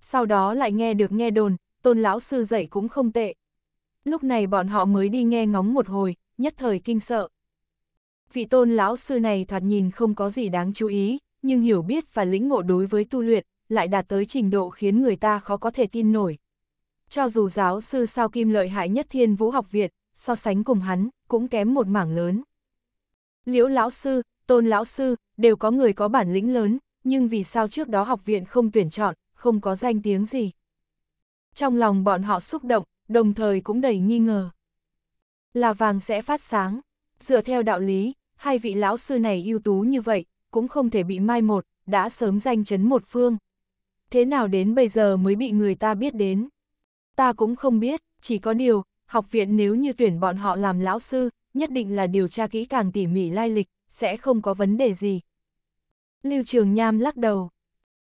Sau đó lại nghe được nghe đồn, tôn lão sư dạy cũng không tệ lúc này bọn họ mới đi nghe ngóng một hồi, nhất thời kinh sợ. Vị tôn lão sư này thoạt nhìn không có gì đáng chú ý, nhưng hiểu biết và lĩnh ngộ đối với tu luyện, lại đạt tới trình độ khiến người ta khó có thể tin nổi. Cho dù giáo sư sao kim lợi hại nhất thiên vũ học viện so sánh cùng hắn, cũng kém một mảng lớn. Liễu lão sư, tôn lão sư, đều có người có bản lĩnh lớn, nhưng vì sao trước đó học viện không tuyển chọn, không có danh tiếng gì. Trong lòng bọn họ xúc động, đồng thời cũng đầy nghi ngờ. Là vàng sẽ phát sáng, dựa theo đạo lý, hai vị lão sư này ưu tú như vậy, cũng không thể bị mai một, đã sớm danh chấn một phương. Thế nào đến bây giờ mới bị người ta biết đến? Ta cũng không biết, chỉ có điều, học viện nếu như tuyển bọn họ làm lão sư, nhất định là điều tra kỹ càng tỉ mỉ lai lịch, sẽ không có vấn đề gì. Lưu Trường Nham lắc đầu.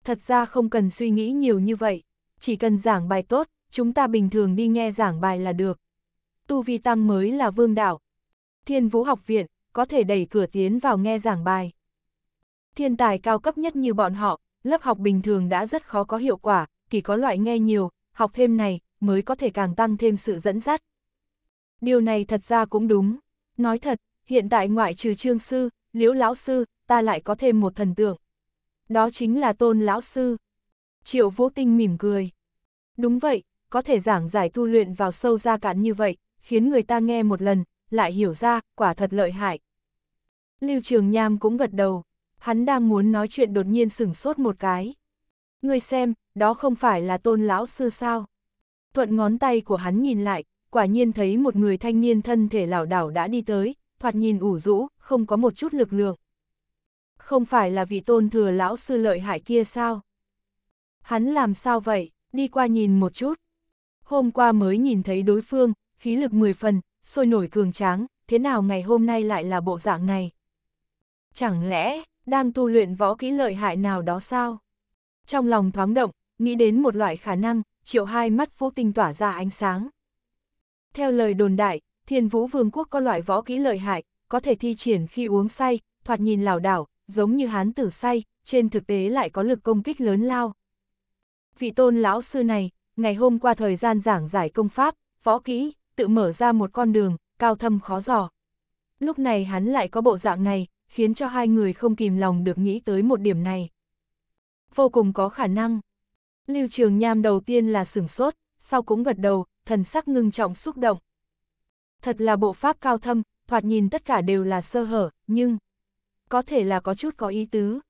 Thật ra không cần suy nghĩ nhiều như vậy, chỉ cần giảng bài tốt, chúng ta bình thường đi nghe giảng bài là được. Tu vi tăng mới là vương đạo. Thiên vũ học viện, có thể đẩy cửa tiến vào nghe giảng bài. Thiên tài cao cấp nhất như bọn họ, lớp học bình thường đã rất khó có hiệu quả, chỉ có loại nghe nhiều, học thêm này, mới có thể càng tăng thêm sự dẫn dắt. Điều này thật ra cũng đúng. Nói thật, hiện tại ngoại trừ trương sư, liễu lão sư, ta lại có thêm một thần tượng. Đó chính là tôn lão sư. Triệu Vũ Tinh mỉm cười. Đúng vậy, có thể giảng giải tu luyện vào sâu ra cạn như vậy, khiến người ta nghe một lần, lại hiểu ra, quả thật lợi hại. Lưu Trường Nham cũng gật đầu, hắn đang muốn nói chuyện đột nhiên sửng sốt một cái. Người xem, đó không phải là tôn lão sư sao. Thuận ngón tay của hắn nhìn lại, quả nhiên thấy một người thanh niên thân thể lảo đảo đã đi tới, thoạt nhìn ủ rũ, không có một chút lực lượng. Không phải là vị tôn thừa lão sư lợi hại kia sao? Hắn làm sao vậy, đi qua nhìn một chút hôm qua mới nhìn thấy đối phương, khí lực 10 phần, sôi nổi cường tráng, thế nào ngày hôm nay lại là bộ dạng này? Chẳng lẽ, đang tu luyện võ kỹ lợi hại nào đó sao? Trong lòng thoáng động, nghĩ đến một loại khả năng, triệu hai mắt vô tình tỏa ra ánh sáng. Theo lời đồn đại, thiên vũ vương quốc có loại võ kỹ lợi hại, có thể thi triển khi uống say, thoạt nhìn lảo đảo, giống như hán tử say, trên thực tế lại có lực công kích lớn lao. Vị tôn lão sư này, ngày hôm qua thời gian giảng giải công pháp, võ kỹ, tự mở ra một con đường, cao thâm khó dò. Lúc này hắn lại có bộ dạng này, khiến cho hai người không kìm lòng được nghĩ tới một điểm này. Vô cùng có khả năng. Lưu Trường Nham đầu tiên là sửng sốt, sau cũng gật đầu, thần sắc ngưng trọng xúc động. Thật là bộ pháp cao thâm, thoạt nhìn tất cả đều là sơ hở, nhưng có thể là có chút có ý tứ.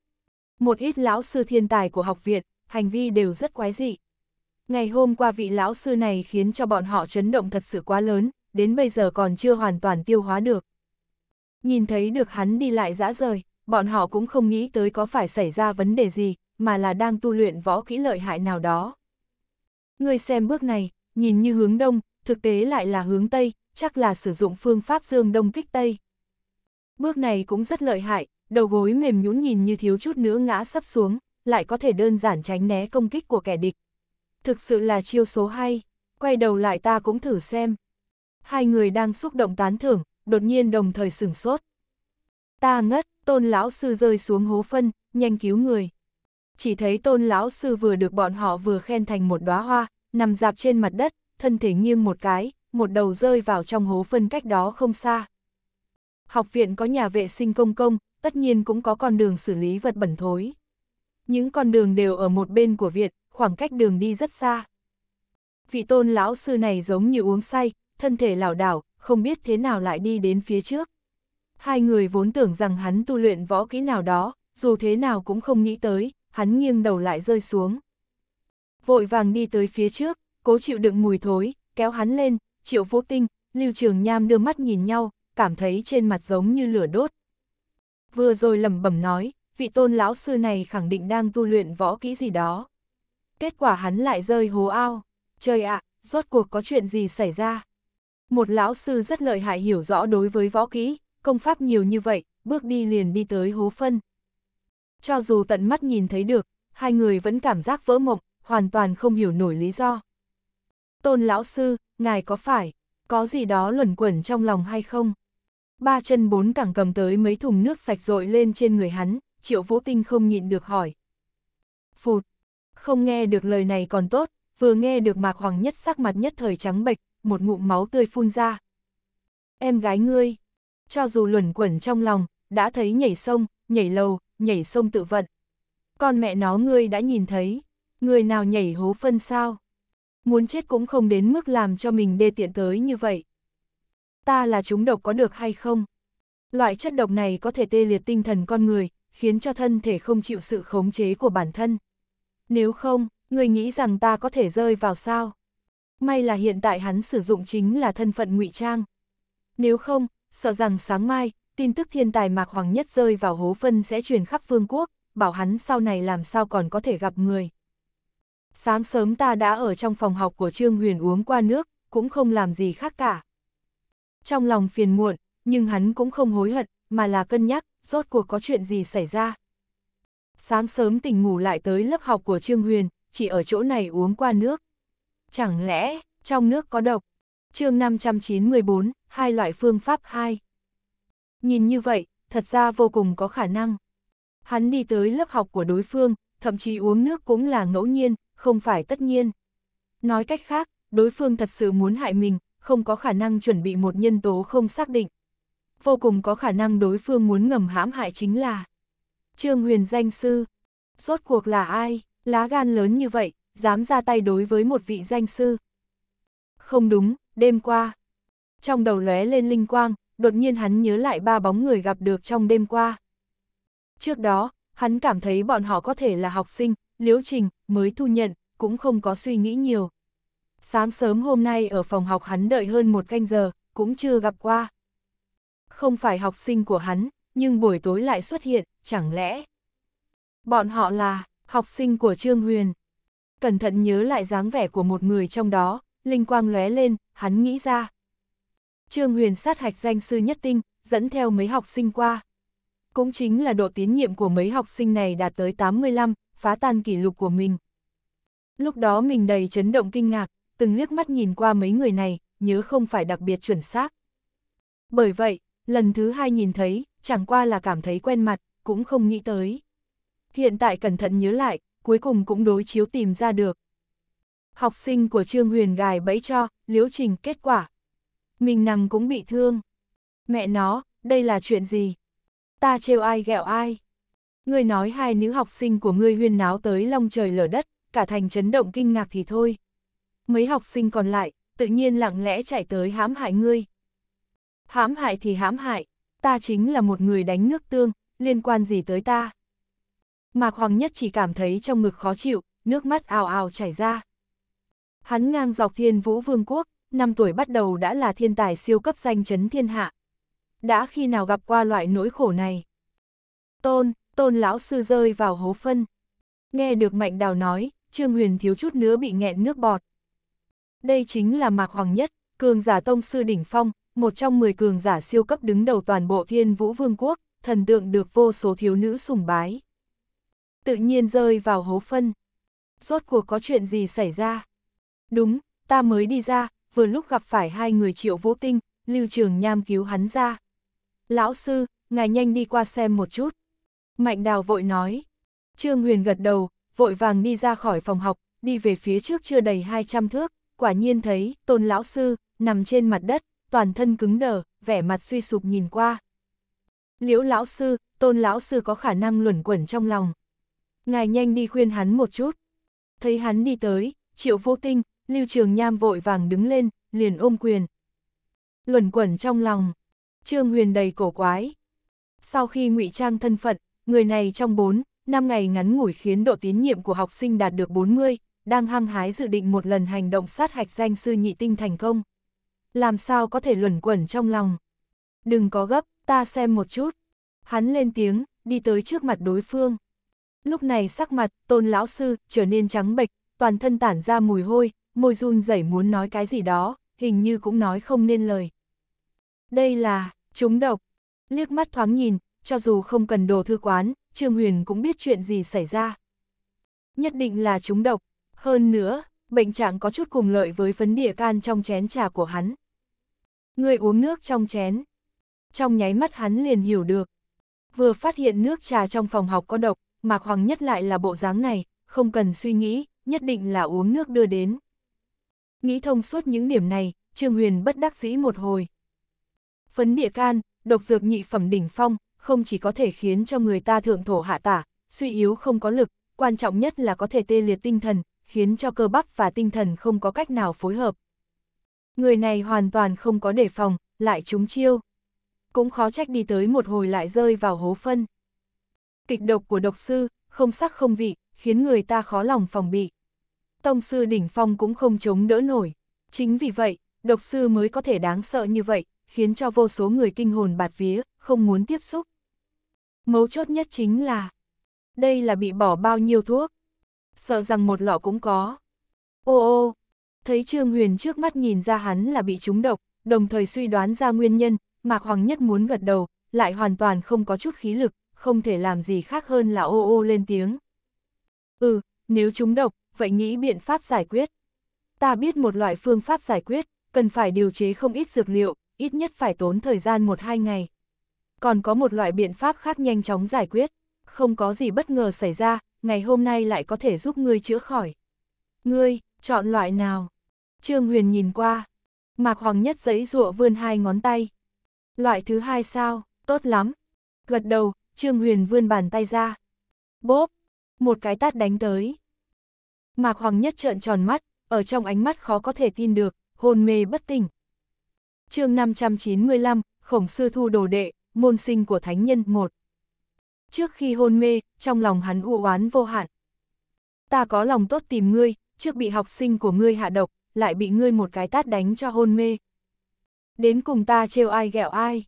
Một ít lão sư thiên tài của học viện, hành vi đều rất quái dị. Ngày hôm qua vị lão sư này khiến cho bọn họ chấn động thật sự quá lớn, đến bây giờ còn chưa hoàn toàn tiêu hóa được. Nhìn thấy được hắn đi lại dã rời, bọn họ cũng không nghĩ tới có phải xảy ra vấn đề gì, mà là đang tu luyện võ kỹ lợi hại nào đó. Người xem bước này, nhìn như hướng đông, thực tế lại là hướng tây, chắc là sử dụng phương pháp dương đông kích tây. Bước này cũng rất lợi hại, đầu gối mềm nhũn nhìn như thiếu chút nữa ngã sắp xuống, lại có thể đơn giản tránh né công kích của kẻ địch, Thực sự là chiêu số hay, quay đầu lại ta cũng thử xem. Hai người đang xúc động tán thưởng, đột nhiên đồng thời sửng sốt. Ta ngất, tôn lão sư rơi xuống hố phân, nhanh cứu người. Chỉ thấy tôn lão sư vừa được bọn họ vừa khen thành một đóa hoa, nằm dạp trên mặt đất, thân thể nghiêng một cái, một đầu rơi vào trong hố phân cách đó không xa. Học viện có nhà vệ sinh công công, tất nhiên cũng có con đường xử lý vật bẩn thối. Những con đường đều ở một bên của viện, khoảng cách đường đi rất xa. Vị tôn lão sư này giống như uống say, thân thể lảo đảo, không biết thế nào lại đi đến phía trước. Hai người vốn tưởng rằng hắn tu luyện võ kỹ nào đó, dù thế nào cũng không nghĩ tới, hắn nghiêng đầu lại rơi xuống. Vội vàng đi tới phía trước, cố chịu đựng mùi thối, kéo hắn lên, triệu vũ tinh, lưu trường nham đưa mắt nhìn nhau, cảm thấy trên mặt giống như lửa đốt. Vừa rồi lẩm bẩm nói, vị tôn lão sư này khẳng định đang tu luyện võ kỹ gì đó kết quả hắn lại rơi hố ao. Trời ạ, rốt cuộc có chuyện gì xảy ra? Một lão sư rất lợi hại hiểu rõ đối với võ kỹ, công pháp nhiều như vậy, bước đi liền đi tới hố phân. Cho dù tận mắt nhìn thấy được, hai người vẫn cảm giác vỡ mộng, hoàn toàn không hiểu nổi lý do. Tôn lão sư, ngài có phải, có gì đó luẩn quẩn trong lòng hay không? Ba chân bốn cẳng cầm tới mấy thùng nước sạch rội lên trên người hắn, triệu vũ tinh không nhịn được hỏi. Phụt, không nghe được lời này còn tốt, vừa nghe được Mạc Hoàng Nhất sắc mặt nhất thời trắng bệch, một ngụm máu tươi phun ra. Em gái ngươi, cho dù luẩn quẩn trong lòng, đã thấy nhảy sông, nhảy lầu, nhảy sông tự vận. Con mẹ nó ngươi đã nhìn thấy, người nào nhảy hố phân sao? Muốn chết cũng không đến mức làm cho mình đê tiện tới như vậy. Ta là chúng độc có được hay không? Loại chất độc này có thể tê liệt tinh thần con người, khiến cho thân thể không chịu sự khống chế của bản thân. Nếu không, người nghĩ rằng ta có thể rơi vào sao? May là hiện tại hắn sử dụng chính là thân phận ngụy trang. Nếu không, sợ rằng sáng mai, tin tức thiên tài mạc hoàng nhất rơi vào hố phân sẽ truyền khắp vương quốc, bảo hắn sau này làm sao còn có thể gặp người. Sáng sớm ta đã ở trong phòng học của Trương Huyền uống qua nước, cũng không làm gì khác cả. Trong lòng phiền muộn, nhưng hắn cũng không hối hận, mà là cân nhắc, rốt cuộc có chuyện gì xảy ra. Sáng sớm tỉnh ngủ lại tới lớp học của Trương Huyền, chỉ ở chỗ này uống qua nước. Chẳng lẽ, trong nước có độc? chương 594, hai loại phương pháp hai. Nhìn như vậy, thật ra vô cùng có khả năng. Hắn đi tới lớp học của đối phương, thậm chí uống nước cũng là ngẫu nhiên, không phải tất nhiên. Nói cách khác, đối phương thật sự muốn hại mình, không có khả năng chuẩn bị một nhân tố không xác định. Vô cùng có khả năng đối phương muốn ngầm hãm hại chính là Trương Huyền danh sư. Rốt cuộc là ai, lá gan lớn như vậy, dám ra tay đối với một vị danh sư. Không đúng, đêm qua. Trong đầu lóe lên linh quang, đột nhiên hắn nhớ lại ba bóng người gặp được trong đêm qua. Trước đó, hắn cảm thấy bọn họ có thể là học sinh, liễu trình, mới thu nhận, cũng không có suy nghĩ nhiều. Sáng sớm hôm nay ở phòng học hắn đợi hơn một canh giờ, cũng chưa gặp qua. Không phải học sinh của hắn, nhưng buổi tối lại xuất hiện, chẳng lẽ... Bọn họ là học sinh của Trương Huyền. Cẩn thận nhớ lại dáng vẻ của một người trong đó, linh quang lóe lên, hắn nghĩ ra. Trương Huyền sát hạch danh sư nhất tinh, dẫn theo mấy học sinh qua. Cũng chính là độ tín nhiệm của mấy học sinh này đạt tới 85, phá tan kỷ lục của mình. Lúc đó mình đầy chấn động kinh ngạc, từng liếc mắt nhìn qua mấy người này, nhớ không phải đặc biệt chuẩn xác. Bởi vậy, lần thứ hai nhìn thấy, chẳng qua là cảm thấy quen mặt, cũng không nghĩ tới. Hiện tại cẩn thận nhớ lại, cuối cùng cũng đối chiếu tìm ra được. Học sinh của Trương Huyền gài bẫy cho, liễu trình kết quả. Mình nằm cũng bị thương. Mẹ nó, đây là chuyện gì? Ta trêu ai ghẹo ai? người nói hai nữ học sinh của ngươi huyên náo tới long trời lở đất, cả thành chấn động kinh ngạc thì thôi. Mấy học sinh còn lại, tự nhiên lặng lẽ chạy tới hãm hại ngươi, hãm hại thì hãm hại, ta chính là một người đánh nước tương, liên quan gì tới ta. Mạc Hoàng Nhất chỉ cảm thấy trong ngực khó chịu, nước mắt ào ào chảy ra. Hắn ngang dọc thiên vũ vương quốc, năm tuổi bắt đầu đã là thiên tài siêu cấp danh chấn thiên hạ. Đã khi nào gặp qua loại nỗi khổ này? Tôn, tôn lão sư rơi vào hố phân. Nghe được mạnh đào nói, Trương Huyền thiếu chút nữa bị nghẹn nước bọt. Đây chính là Mạc Hoàng Nhất, cường giả tông sư đỉnh phong, một trong 10 cường giả siêu cấp đứng đầu toàn bộ thiên vũ vương quốc, thần tượng được vô số thiếu nữ sùng bái. Tự nhiên rơi vào hố phân. Rốt cuộc có chuyện gì xảy ra? Đúng, ta mới đi ra, vừa lúc gặp phải hai người triệu vũ tinh, lưu trường nham cứu hắn ra. Lão sư, ngài nhanh đi qua xem một chút. Mạnh đào vội nói. Trương Huyền gật đầu, vội vàng đi ra khỏi phòng học, đi về phía trước chưa đầy 200 thước, quả nhiên thấy tôn lão sư nằm trên mặt đất, toàn thân cứng đờ, vẻ mặt suy sụp nhìn qua. Liễu lão sư, tôn lão sư có khả năng luẩn quẩn trong lòng. Ngài nhanh đi khuyên hắn một chút. Thấy hắn đi tới, triệu vô tinh, lưu trường nham vội vàng đứng lên, liền ôm quyền. Luẩn quẩn trong lòng, trương huyền đầy cổ quái. Sau khi ngụy trang thân phận, người này trong 4, 5 ngày ngắn ngủi khiến độ tín nhiệm của học sinh đạt được 40, đang hăng hái dự định một lần hành động sát hạch danh sư nhị tinh thành công làm sao có thể luẩn quẩn trong lòng. Đừng có gấp, ta xem một chút. Hắn lên tiếng, đi tới trước mặt đối phương. Lúc này sắc mặt, tôn lão sư, trở nên trắng bệch, toàn thân tản ra mùi hôi, môi run rẩy muốn nói cái gì đó, hình như cũng nói không nên lời. Đây là, chúng độc. Liếc mắt thoáng nhìn, cho dù không cần đồ thư quán, Trương Huyền cũng biết chuyện gì xảy ra. Nhất định là chúng độc. Hơn nữa, bệnh trạng có chút cùng lợi với phấn địa can trong chén trà của hắn. Người uống nước trong chén. Trong nháy mắt hắn liền hiểu được. Vừa phát hiện nước trà trong phòng học có độc, Mạc Hoàng nhất lại là bộ dáng này, không cần suy nghĩ, nhất định là uống nước đưa đến. Nghĩ thông suốt những điểm này, Trương Huyền bất đắc dĩ một hồi. Phấn địa can, độc dược nhị phẩm đỉnh phong, không chỉ có thể khiến cho người ta thượng thổ hạ tả, suy yếu không có lực, quan trọng nhất là có thể tê liệt tinh thần, khiến cho cơ bắp và tinh thần không có cách nào phối hợp. Người này hoàn toàn không có đề phòng, lại trúng chiêu. Cũng khó trách đi tới một hồi lại rơi vào hố phân. Kịch độc của độc sư, không sắc không vị, khiến người ta khó lòng phòng bị. Tông sư đỉnh phong cũng không chống đỡ nổi. Chính vì vậy, độc sư mới có thể đáng sợ như vậy, khiến cho vô số người kinh hồn bạt vía, không muốn tiếp xúc. Mấu chốt nhất chính là, đây là bị bỏ bao nhiêu thuốc sợ rằng một lọ cũng có. Ô ô, thấy Trương Huyền trước mắt nhìn ra hắn là bị trúng độc, đồng thời suy đoán ra nguyên nhân, Mạc Hoàng Nhất muốn gật đầu, lại hoàn toàn không có chút khí lực, không thể làm gì khác hơn là ô ô lên tiếng. Ừ, nếu trúng độc, vậy nghĩ biện pháp giải quyết. Ta biết một loại phương pháp giải quyết, cần phải điều chế không ít dược liệu, ít nhất phải tốn thời gian một hai ngày. Còn có một loại biện pháp khác nhanh chóng giải quyết, không có gì bất ngờ xảy ra, ngày hôm nay lại có thể giúp ngươi chữa khỏi. Ngươi, chọn loại nào? Trương Huyền nhìn qua. Mạc Hoàng Nhất giấy rụa vươn hai ngón tay. Loại thứ hai sao, tốt lắm. Gật đầu, Trương Huyền vươn bàn tay ra. Bốp, một cái tát đánh tới. Mạc Hoàng Nhất trợn tròn mắt, ở trong ánh mắt khó có thể tin được, hôn mê bất tỉnh. chương 595, Khổng Sư Thu Đồ Đệ, môn sinh của Thánh Nhân 1. Trước khi hôn mê, trong lòng hắn u oán vô hạn. Ta có lòng tốt tìm ngươi, trước bị học sinh của ngươi hạ độc, lại bị ngươi một cái tát đánh cho hôn mê. Đến cùng ta trêu ai ghẹo ai.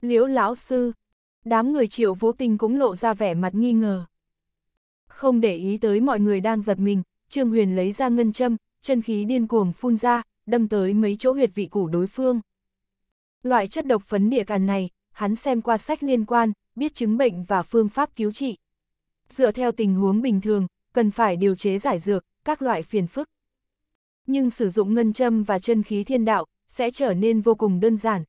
Liễu lão sư, đám người triệu vũ tình cũng lộ ra vẻ mặt nghi ngờ. Không để ý tới mọi người đang giật mình, Trương Huyền lấy ra ngân châm, chân khí điên cuồng phun ra, đâm tới mấy chỗ huyệt vị củ đối phương. Loại chất độc phấn địa càn này, hắn xem qua sách liên quan, biết chứng bệnh và phương pháp cứu trị. Dựa theo tình huống bình thường, cần phải điều chế giải dược, các loại phiền phức. Nhưng sử dụng ngân châm và chân khí thiên đạo sẽ trở nên vô cùng đơn giản.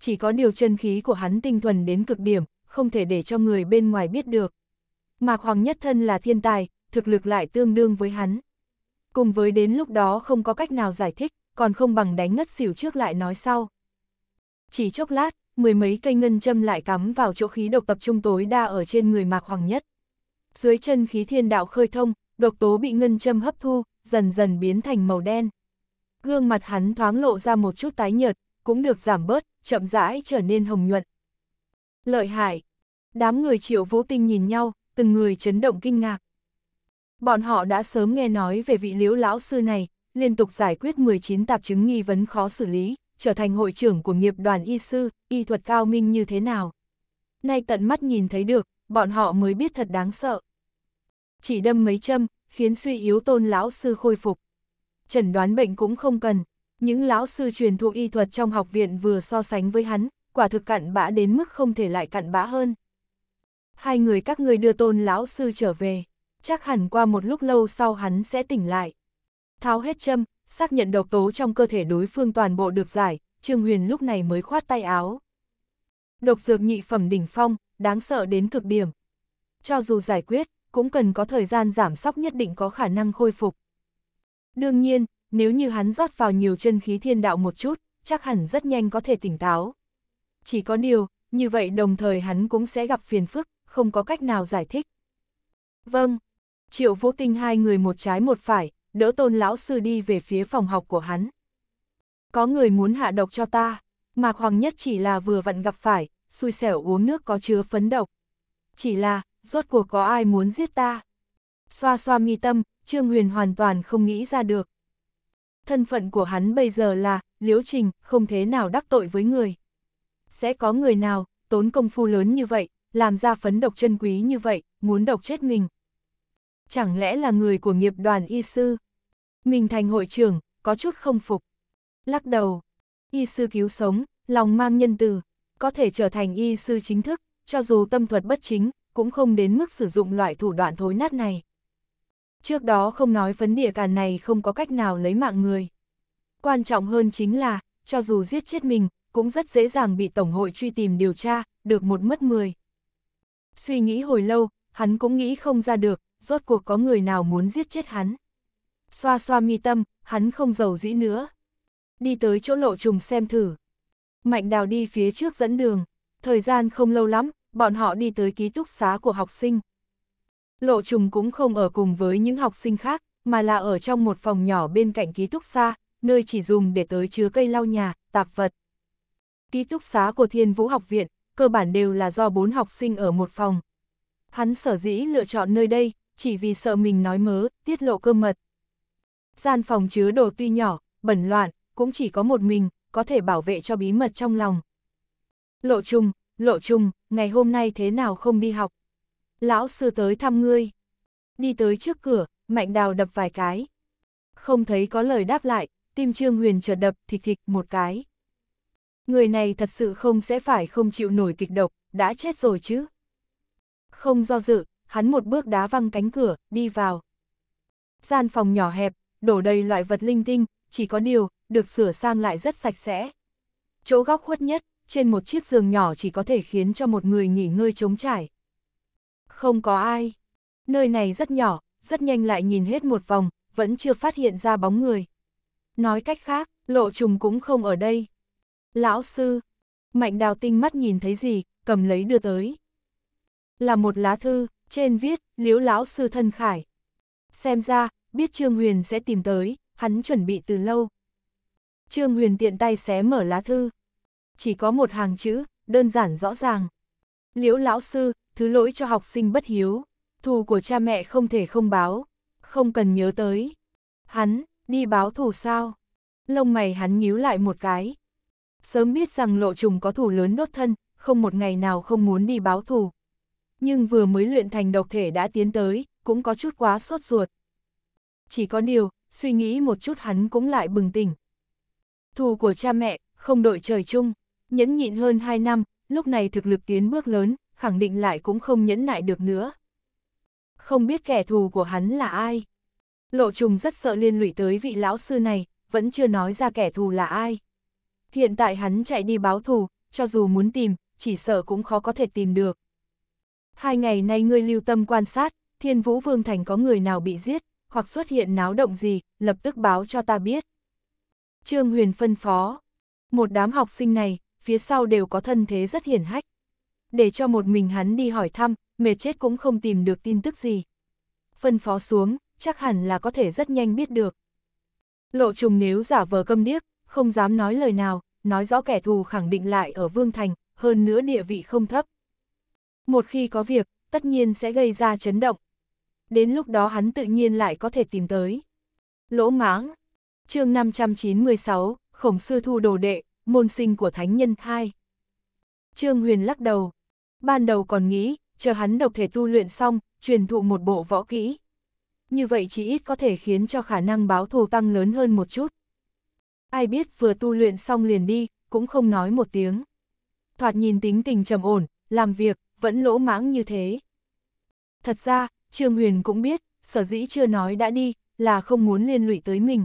Chỉ có điều chân khí của hắn tinh thuần đến cực điểm, không thể để cho người bên ngoài biết được. Mạc Hoàng Nhất Thân là thiên tài, thực lực lại tương đương với hắn. Cùng với đến lúc đó không có cách nào giải thích, còn không bằng đánh ngất xỉu trước lại nói sau. Chỉ chốc lát, mười mấy cây ngân châm lại cắm vào chỗ khí độc tập trung tối đa ở trên người Mạc Hoàng Nhất. Dưới chân khí thiên đạo khơi thông, độc tố bị ngân châm hấp thu, dần dần biến thành màu đen. Gương mặt hắn thoáng lộ ra một chút tái nhợt, cũng được giảm bớt, chậm rãi trở nên hồng nhuận. Lợi hại! Đám người triệu vũ tinh nhìn nhau, từng người chấn động kinh ngạc. Bọn họ đã sớm nghe nói về vị liễu lão sư này, liên tục giải quyết 19 tạp chứng nghi vấn khó xử lý, trở thành hội trưởng của nghiệp đoàn y sư, y thuật cao minh như thế nào. Nay tận mắt nhìn thấy được, bọn họ mới biết thật đáng sợ. Chỉ đâm mấy châm, khiến suy yếu tôn lão sư khôi phục. Chẩn đoán bệnh cũng không cần, những lão sư truyền thụ y thuật trong học viện vừa so sánh với hắn, quả thực cặn bã đến mức không thể lại cặn bã hơn. Hai người các người đưa tôn lão sư trở về, chắc hẳn qua một lúc lâu sau hắn sẽ tỉnh lại. Tháo hết châm, xác nhận độc tố trong cơ thể đối phương toàn bộ được giải, Trương Huyền lúc này mới khoát tay áo. Độc dược nhị phẩm đỉnh phong, đáng sợ đến cực điểm. Cho dù giải quyết, cũng cần có thời gian giảm sóc nhất định có khả năng khôi phục. Đương nhiên, nếu như hắn rót vào nhiều chân khí thiên đạo một chút, chắc hẳn rất nhanh có thể tỉnh táo. Chỉ có điều, như vậy đồng thời hắn cũng sẽ gặp phiền phức, không có cách nào giải thích. Vâng, Triệu Vũ Tinh hai người một trái một phải, đỡ tôn lão sư đi về phía phòng học của hắn. Có người muốn hạ độc cho ta, Mạc Hoàng Nhất chỉ là vừa vặn gặp phải, xui xẻo uống nước có chứa phấn độc. Chỉ là, rốt cuộc có ai muốn giết ta? Xoa xoa mi tâm, Trương Huyền hoàn toàn không nghĩ ra được. Thân phận của hắn bây giờ là, liễu trình, không thế nào đắc tội với người. Sẽ có người nào, tốn công phu lớn như vậy, làm ra phấn độc chân quý như vậy, muốn độc chết mình, chẳng lẽ là người của nghiệp đoàn y sư? Mình thành hội trưởng, có chút không phục. Lắc đầu, y sư cứu sống, lòng mang nhân từ, có thể trở thành y sư chính thức, cho dù tâm thuật bất chính, cũng không đến mức sử dụng loại thủ đoạn thối nát này. Trước đó không nói phấn địa càn này không có cách nào lấy mạng người. Quan trọng hơn chính là, cho dù giết chết mình, cũng rất dễ dàng bị Tổng hội truy tìm điều tra, được một mất mười. Suy nghĩ hồi lâu, hắn cũng nghĩ không ra được, rốt cuộc có người nào muốn giết chết hắn. Xoa xoa mi tâm, hắn không giàu dĩ nữa. Đi tới chỗ lộ trùng xem thử. Mạnh đào đi phía trước dẫn đường, thời gian không lâu lắm, bọn họ đi tới ký túc xá của học sinh. Lộ trùng cũng không ở cùng với những học sinh khác, mà là ở trong một phòng nhỏ bên cạnh ký túc xá, nơi chỉ dùng để tới chứa cây lau nhà, tạp vật. Ký túc xá của Thiên Vũ học viện, cơ bản đều là do bốn học sinh ở một phòng. Hắn sở dĩ lựa chọn nơi đây, chỉ vì sợ mình nói mớ, tiết lộ cơ mật. Gian phòng chứa đồ tuy nhỏ, bẩn loạn, cũng chỉ có một mình, có thể bảo vệ cho bí mật trong lòng. Lộ trùng, lộ trùng, ngày hôm nay thế nào không đi học? Lão sư tới thăm ngươi. Đi tới trước cửa, mạnh đào đập vài cái. Không thấy có lời đáp lại, tim Trương Huyền chợt đập thịch thịch một cái. Người này thật sự không sẽ phải không chịu nổi kịch độc, đã chết rồi chứ. Không do dự, hắn một bước đá văng cánh cửa, đi vào. Gian phòng nhỏ hẹp, đổ đầy loại vật linh tinh, chỉ có điều, được sửa sang lại rất sạch sẽ. Chỗ góc khuất nhất, trên một chiếc giường nhỏ chỉ có thể khiến cho một người nghỉ ngơi trống trải. Không có ai. Nơi này rất nhỏ, rất nhanh lại nhìn hết một vòng, vẫn chưa phát hiện ra bóng người. Nói cách khác, lộ trùng cũng không ở đây. Lão sư, mạnh đào tinh mắt nhìn thấy gì, cầm lấy đưa tới. Là một lá thư, trên viết, liễu lão sư thân khải. Xem ra, biết Trương Huyền sẽ tìm tới, hắn chuẩn bị từ lâu. Trương Huyền tiện tay xé mở lá thư. Chỉ có một hàng chữ, đơn giản rõ ràng. Liễu lão sư, thứ lỗi cho học sinh bất hiếu, thù của cha mẹ không thể không báo, không cần nhớ tới. Hắn, đi báo thù sao? Lông mày hắn nhíu lại một cái. Sớm biết rằng lộ trùng có thù lớn đốt thân, không một ngày nào không muốn đi báo thù nhưng vừa mới luyện thành độc thể đã tiến tới, cũng có chút quá sốt ruột. Chỉ có điều, suy nghĩ một chút hắn cũng lại bừng tỉnh. Thù của cha mẹ, không đội trời chung, nhẫn nhịn hơn 2 năm, lúc này thực lực tiến bước lớn, khẳng định lại cũng không nhẫn nại được nữa. Không biết kẻ thù của hắn là ai. Lộ trùng rất sợ liên lụy tới vị lão sư này, vẫn chưa nói ra kẻ thù là ai. Hiện tại hắn chạy đi báo thù, cho dù muốn tìm, chỉ sợ cũng khó có thể tìm được. Hai ngày nay ngươi lưu tâm quan sát, thiên vũ vương thành có người nào bị giết, hoặc xuất hiện náo động gì, lập tức báo cho ta biết. Trương Huyền phân phó. Một đám học sinh này, phía sau đều có thân thế rất hiển hách. Để cho một mình hắn đi hỏi thăm, mệt chết cũng không tìm được tin tức gì. Phân phó xuống, chắc hẳn là có thể rất nhanh biết được. Lộ trùng nếu giả vờ câm điếc, không dám nói lời nào, nói rõ kẻ thù khẳng định lại ở Vương Thành, hơn nữa địa vị không thấp. Một khi có việc, tất nhiên sẽ gây ra chấn động. Đến lúc đó hắn tự nhiên lại có thể tìm tới. Lỗ máng chương 596, Khổng Sư Thu Đồ Đệ, môn sinh của Thánh Nhân 2. Trương Huyền lắc đầu. Ban đầu còn nghĩ, chờ hắn độc thể tu luyện xong, truyền thụ một bộ võ kỹ. Như vậy chỉ ít có thể khiến cho khả năng báo thù tăng lớn hơn một chút. Ai biết vừa tu luyện xong liền đi, cũng không nói một tiếng. Thoạt nhìn tính tình trầm ổn, làm việc, vẫn lỗ mãng như thế. Thật ra, Trương Huyền cũng biết, sở dĩ chưa nói đã đi, là không muốn liên lụy tới mình.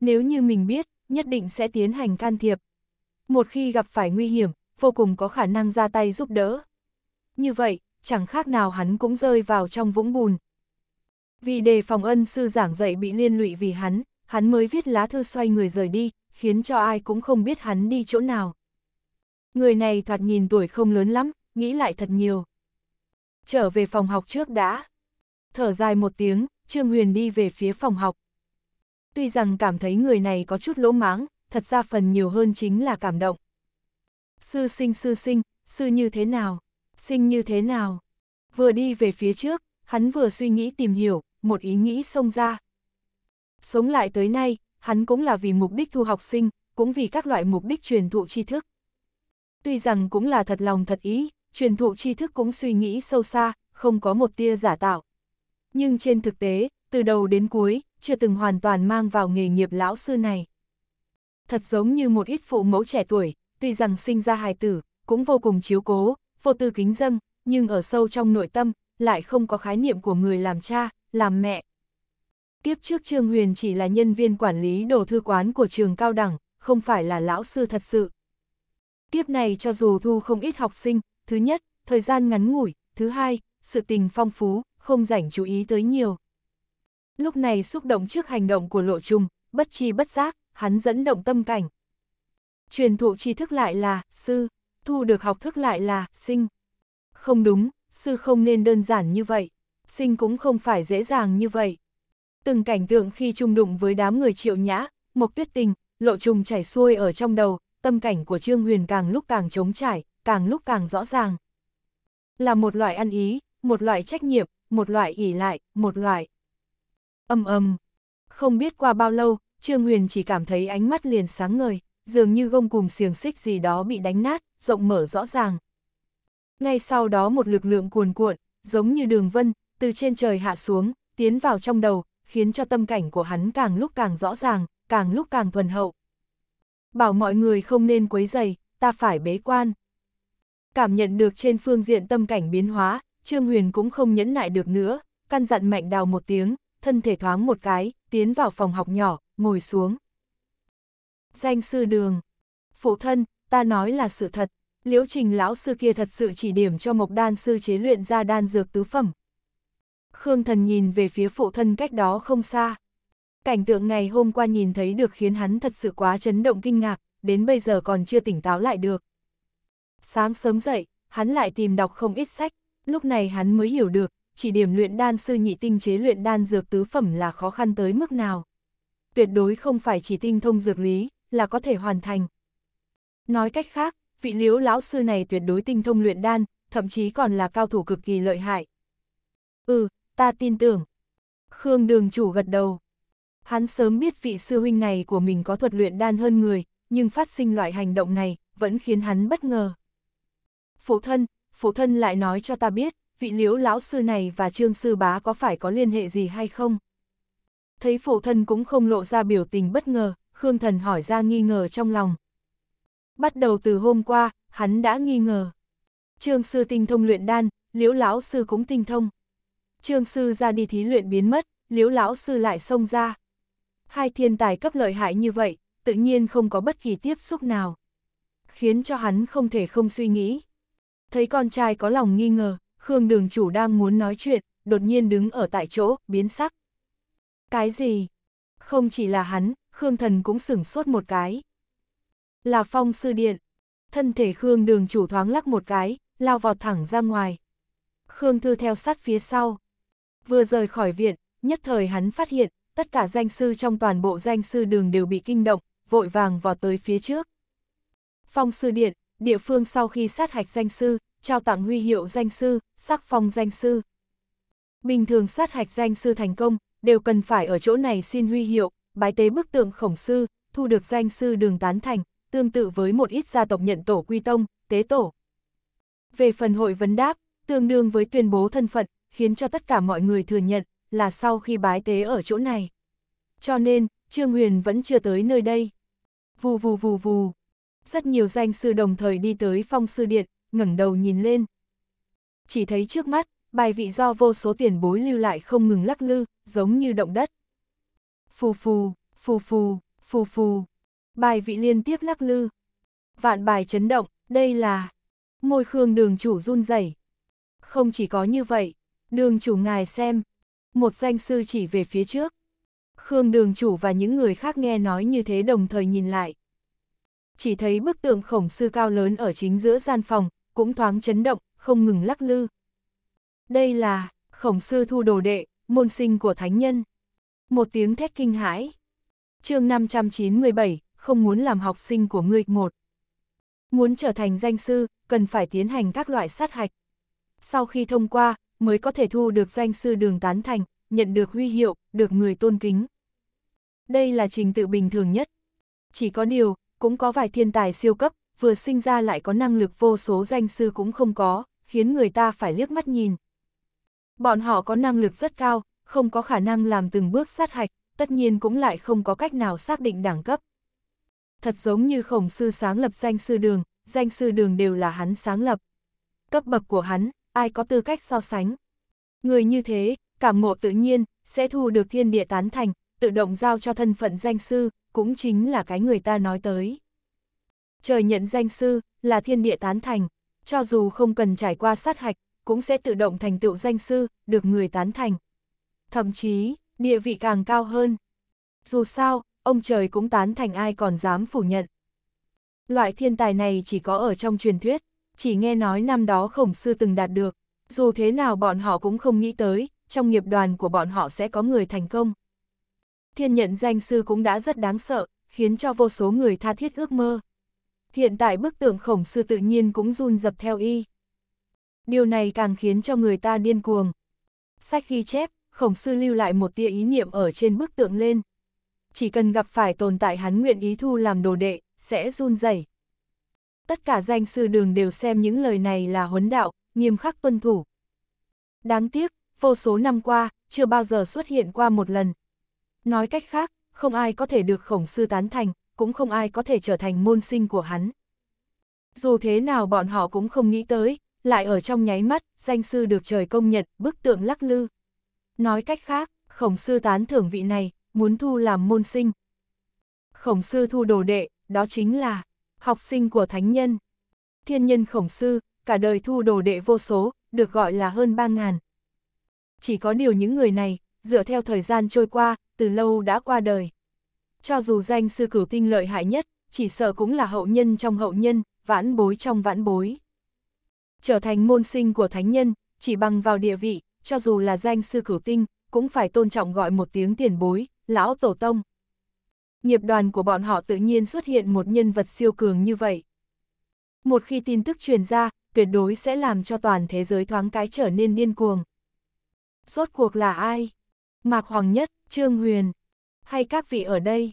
Nếu như mình biết, nhất định sẽ tiến hành can thiệp. Một khi gặp phải nguy hiểm, vô cùng có khả năng ra tay giúp đỡ. Như vậy, chẳng khác nào hắn cũng rơi vào trong vũng bùn. Vì đề phòng ân sư giảng dạy bị liên lụy vì hắn, hắn mới viết lá thư xoay người rời đi, khiến cho ai cũng không biết hắn đi chỗ nào. Người này thoạt nhìn tuổi không lớn lắm, nghĩ lại thật nhiều. Trở về phòng học trước đã. Thở dài một tiếng, Trương Huyền đi về phía phòng học. Tuy rằng cảm thấy người này có chút lỗ máng, thật ra phần nhiều hơn chính là cảm động. Sư sinh sư sinh, sư như thế nào, sinh như thế nào. Vừa đi về phía trước, hắn vừa suy nghĩ tìm hiểu, một ý nghĩ xông ra. Sống lại tới nay, hắn cũng là vì mục đích thu học sinh, cũng vì các loại mục đích truyền thụ tri thức. Tuy rằng cũng là thật lòng thật ý, truyền thụ tri thức cũng suy nghĩ sâu xa, không có một tia giả tạo. Nhưng trên thực tế, từ đầu đến cuối, chưa từng hoàn toàn mang vào nghề nghiệp lão sư này. Thật giống như một ít phụ mẫu trẻ tuổi, tuy rằng sinh ra hài tử, cũng vô cùng chiếu cố, vô tư kính dâng, nhưng ở sâu trong nội tâm, lại không có khái niệm của người làm cha, làm mẹ. tiếp trước Trương Huyền chỉ là nhân viên quản lý đồ thư quán của trường cao đẳng, không phải là lão sư thật sự. tiếp này cho dù thu không ít học sinh, thứ nhất, thời gian ngắn ngủi, thứ hai, sự tình phong phú, không rảnh chú ý tới nhiều. Lúc này xúc động trước hành động của lộ trùng, bất chi bất giác, hắn dẫn động tâm cảnh. Truyền thụ tri thức lại là sư, thu được học thức lại là sinh. Không đúng, sư không nên đơn giản như vậy, sinh cũng không phải dễ dàng như vậy. Từng cảnh tượng khi trung đụng với đám người triệu nhã, mộc tuyết tình, lộ trùng chảy xuôi ở trong đầu, tâm cảnh của Trương Huyền càng lúc càng trống trải, càng lúc càng rõ ràng. Là một loại ăn ý, một loại trách nhiệm, một loại ỉ lại, một loại. Âm âm. Không biết qua bao lâu, Trương Huyền chỉ cảm thấy ánh mắt liền sáng ngời, dường như gông cùng xiềng xích gì đó bị đánh nát, rộng mở rõ ràng. Ngay sau đó một lực lượng cuồn cuộn, giống như đường vân, từ trên trời hạ xuống, tiến vào trong đầu, khiến cho tâm cảnh của hắn càng lúc càng rõ ràng, càng lúc càng thuần hậu. Bảo mọi người không nên quấy dày, ta phải bế quan cảm nhận được trên phương diện tâm cảnh biến hóa, Trương Huyền cũng không nhẫn nại được nữa, căn dặn mạnh đào một tiếng, thân thể thoáng một cái, tiến vào phòng học nhỏ, ngồi xuống. Danh sư đường. Phụ thân, ta nói là sự thật, liễu trình lão sư kia thật sự chỉ điểm cho mộc đan sư chế luyện ra đan dược tứ phẩm. Khương thần nhìn về phía phụ thân cách đó không xa. Cảnh tượng ngày hôm qua nhìn thấy được khiến hắn thật sự quá chấn động kinh ngạc, đến bây giờ còn chưa tỉnh táo lại được. Sáng sớm dậy, hắn lại tìm đọc không ít sách, lúc này hắn mới hiểu được, chỉ điểm luyện đan sư nhị tinh chế luyện đan dược tứ phẩm là khó khăn tới mức nào. Tuyệt đối không phải chỉ tinh thông dược lý, là có thể hoàn thành. Nói cách khác, vị liếu lão sư này tuyệt đối tinh thông luyện đan, thậm chí còn là cao thủ cực kỳ lợi hại. Ừ, ta tin tưởng. Khương đường chủ gật đầu. Hắn sớm biết vị sư huynh này của mình có thuật luyện đan hơn người, nhưng phát sinh loại hành động này vẫn khiến hắn bất ngờ phụ thân, phụ thân lại nói cho ta biết, vị liếu lão sư này và trương sư bá có phải có liên hệ gì hay không? Thấy phụ thân cũng không lộ ra biểu tình bất ngờ, Khương Thần hỏi ra nghi ngờ trong lòng. Bắt đầu từ hôm qua, hắn đã nghi ngờ. Trương sư tinh thông luyện đan, liễu lão sư cũng tinh thông. Trương sư ra đi thí luyện biến mất, liễu lão sư lại xông ra. Hai thiên tài cấp lợi hại như vậy, tự nhiên không có bất kỳ tiếp xúc nào. Khiến cho hắn không thể không suy nghĩ. Thấy con trai có lòng nghi ngờ, Khương đường chủ đang muốn nói chuyện, đột nhiên đứng ở tại chỗ, biến sắc. Cái gì? Không chỉ là hắn, Khương thần cũng sửng sốt một cái. Là phong sư điện. Thân thể Khương đường chủ thoáng lắc một cái, lao vọt thẳng ra ngoài. Khương thư theo sát phía sau. Vừa rời khỏi viện, nhất thời hắn phát hiện, tất cả danh sư trong toàn bộ danh sư đường đều bị kinh động, vội vàng vọt tới phía trước. Phong sư điện, địa phương sau khi sát hạch danh sư, trao tặng huy hiệu danh sư, sắc phong danh sư. Bình thường sát hạch danh sư thành công, đều cần phải ở chỗ này xin huy hiệu, bái tế bức tượng khổng sư, thu được danh sư đường tán thành, tương tự với một ít gia tộc nhận tổ quy tông, tế tổ. Về phần hội vấn đáp, tương đương với tuyên bố thân phận, khiến cho tất cả mọi người thừa nhận là sau khi bái tế ở chỗ này. Cho nên, Trương Huyền vẫn chưa tới nơi đây. Vù vù vù vù. Rất nhiều danh sư đồng thời đi tới phong sư điện, ngẩng đầu nhìn lên. Chỉ thấy trước mắt, bài vị do vô số tiền bối lưu lại không ngừng lắc lư, giống như động đất. Phù phù, phù phù, phù phù. Bài vị liên tiếp lắc lư. Vạn bài chấn động, đây là... Môi khương đường chủ run rẩy Không chỉ có như vậy, đường chủ ngài xem. Một danh sư chỉ về phía trước. Khương đường chủ và những người khác nghe nói như thế đồng thời nhìn lại, chỉ thấy bức tượng khổng sư cao lớn ở chính giữa gian phòng, cũng thoáng chấn động, không ngừng lắc lư. Đây là, khổng sư thu đồ đệ, môn sinh của thánh nhân. Một tiếng thét kinh hãi. chương 597, không muốn làm học sinh của ngươi một. Muốn trở thành danh sư, cần phải tiến hành các loại sát hạch. Sau khi thông qua, mới có thể thu được danh sư đường tán thành, nhận được huy hiệu, được người tôn kính. Đây là trình tự bình thường nhất. Chỉ có điều, cũng có vài thiên tài siêu cấp, vừa sinh ra lại có năng lực vô số danh sư cũng không có, khiến người ta phải liếc mắt nhìn. Bọn họ có năng lực rất cao, không có khả năng làm từng bước sát hạch, tất nhiên cũng lại không có cách nào xác định đẳng cấp. Thật giống như khổng sư sáng lập danh sư đường, danh sư đường đều là hắn sáng lập. Cấp bậc của hắn, ai có tư cách so sánh. Người như thế, cảm ngộ tự nhiên, sẽ thu được thiên địa tán thành, tự động giao cho thân phận danh sư, cũng chính là cái người ta nói tới. Trời nhận danh sư, là thiên địa tán thành, cho dù không cần trải qua sát hạch, cũng sẽ tự động thành tựu danh sư, được người tán thành. Thậm chí, địa vị càng cao hơn. Dù sao, ông trời cũng tán thành ai còn dám phủ nhận. Loại thiên tài này chỉ có ở trong truyền thuyết, chỉ nghe nói năm đó khổng sư từng đạt được, dù thế nào bọn họ cũng không nghĩ tới, trong nghiệp đoàn của bọn họ sẽ có người thành công thiên nhận danh sư cũng đã rất đáng sợ, khiến cho vô số người tha thiết ước mơ. Hiện tại bức tượng khổng sư tự nhiên cũng run dập theo y. Điều này càng khiến cho người ta điên cuồng. Sách ghi chép, khổng sư lưu lại một tia ý niệm ở trên bức tượng lên. Chỉ cần gặp phải tồn tại hắn nguyện ý thu làm đồ đệ, sẽ run rẩy. Tất cả danh sư đường đều xem những lời này là huấn đạo, nghiêm khắc tuân thủ. Đáng tiếc, vô số năm qua, chưa bao giờ xuất hiện qua một lần, Nói cách khác, không ai có thể được khổng sư tán thành, cũng không ai có thể trở thành môn sinh của hắn. Dù thế nào bọn họ cũng không nghĩ tới, lại ở trong nháy mắt, danh sư được trời công nhận, bức tượng lắc lư. Nói cách khác, khổng sư tán thưởng vị này, muốn thu làm môn sinh. Khổng sư thu đồ đệ, đó chính là học sinh của thánh nhân. Thiên nhân khổng sư, cả đời thu đồ đệ vô số, được gọi là hơn ba ngàn. Chỉ có điều những người này, dựa theo thời gian trôi qua, từ lâu đã qua đời. Cho dù danh sư cửu tinh lợi hại nhất, chỉ sợ cũng là hậu nhân trong hậu nhân, vãn bối trong vãn bối. Trở thành môn sinh của thánh nhân, chỉ bằng vào địa vị, cho dù là danh sư cửu tinh, cũng phải tôn trọng gọi một tiếng tiền bối, lão tổ tông. Nghiệp đoàn của bọn họ tự nhiên xuất hiện một nhân vật siêu cường như vậy. Một khi tin tức truyền ra, tuyệt đối sẽ làm cho toàn thế giới thoáng cái trở nên điên cuồng. Rốt cuộc là ai? Mạc Hoàng Nhất, Trương Huyền, hay các vị ở đây.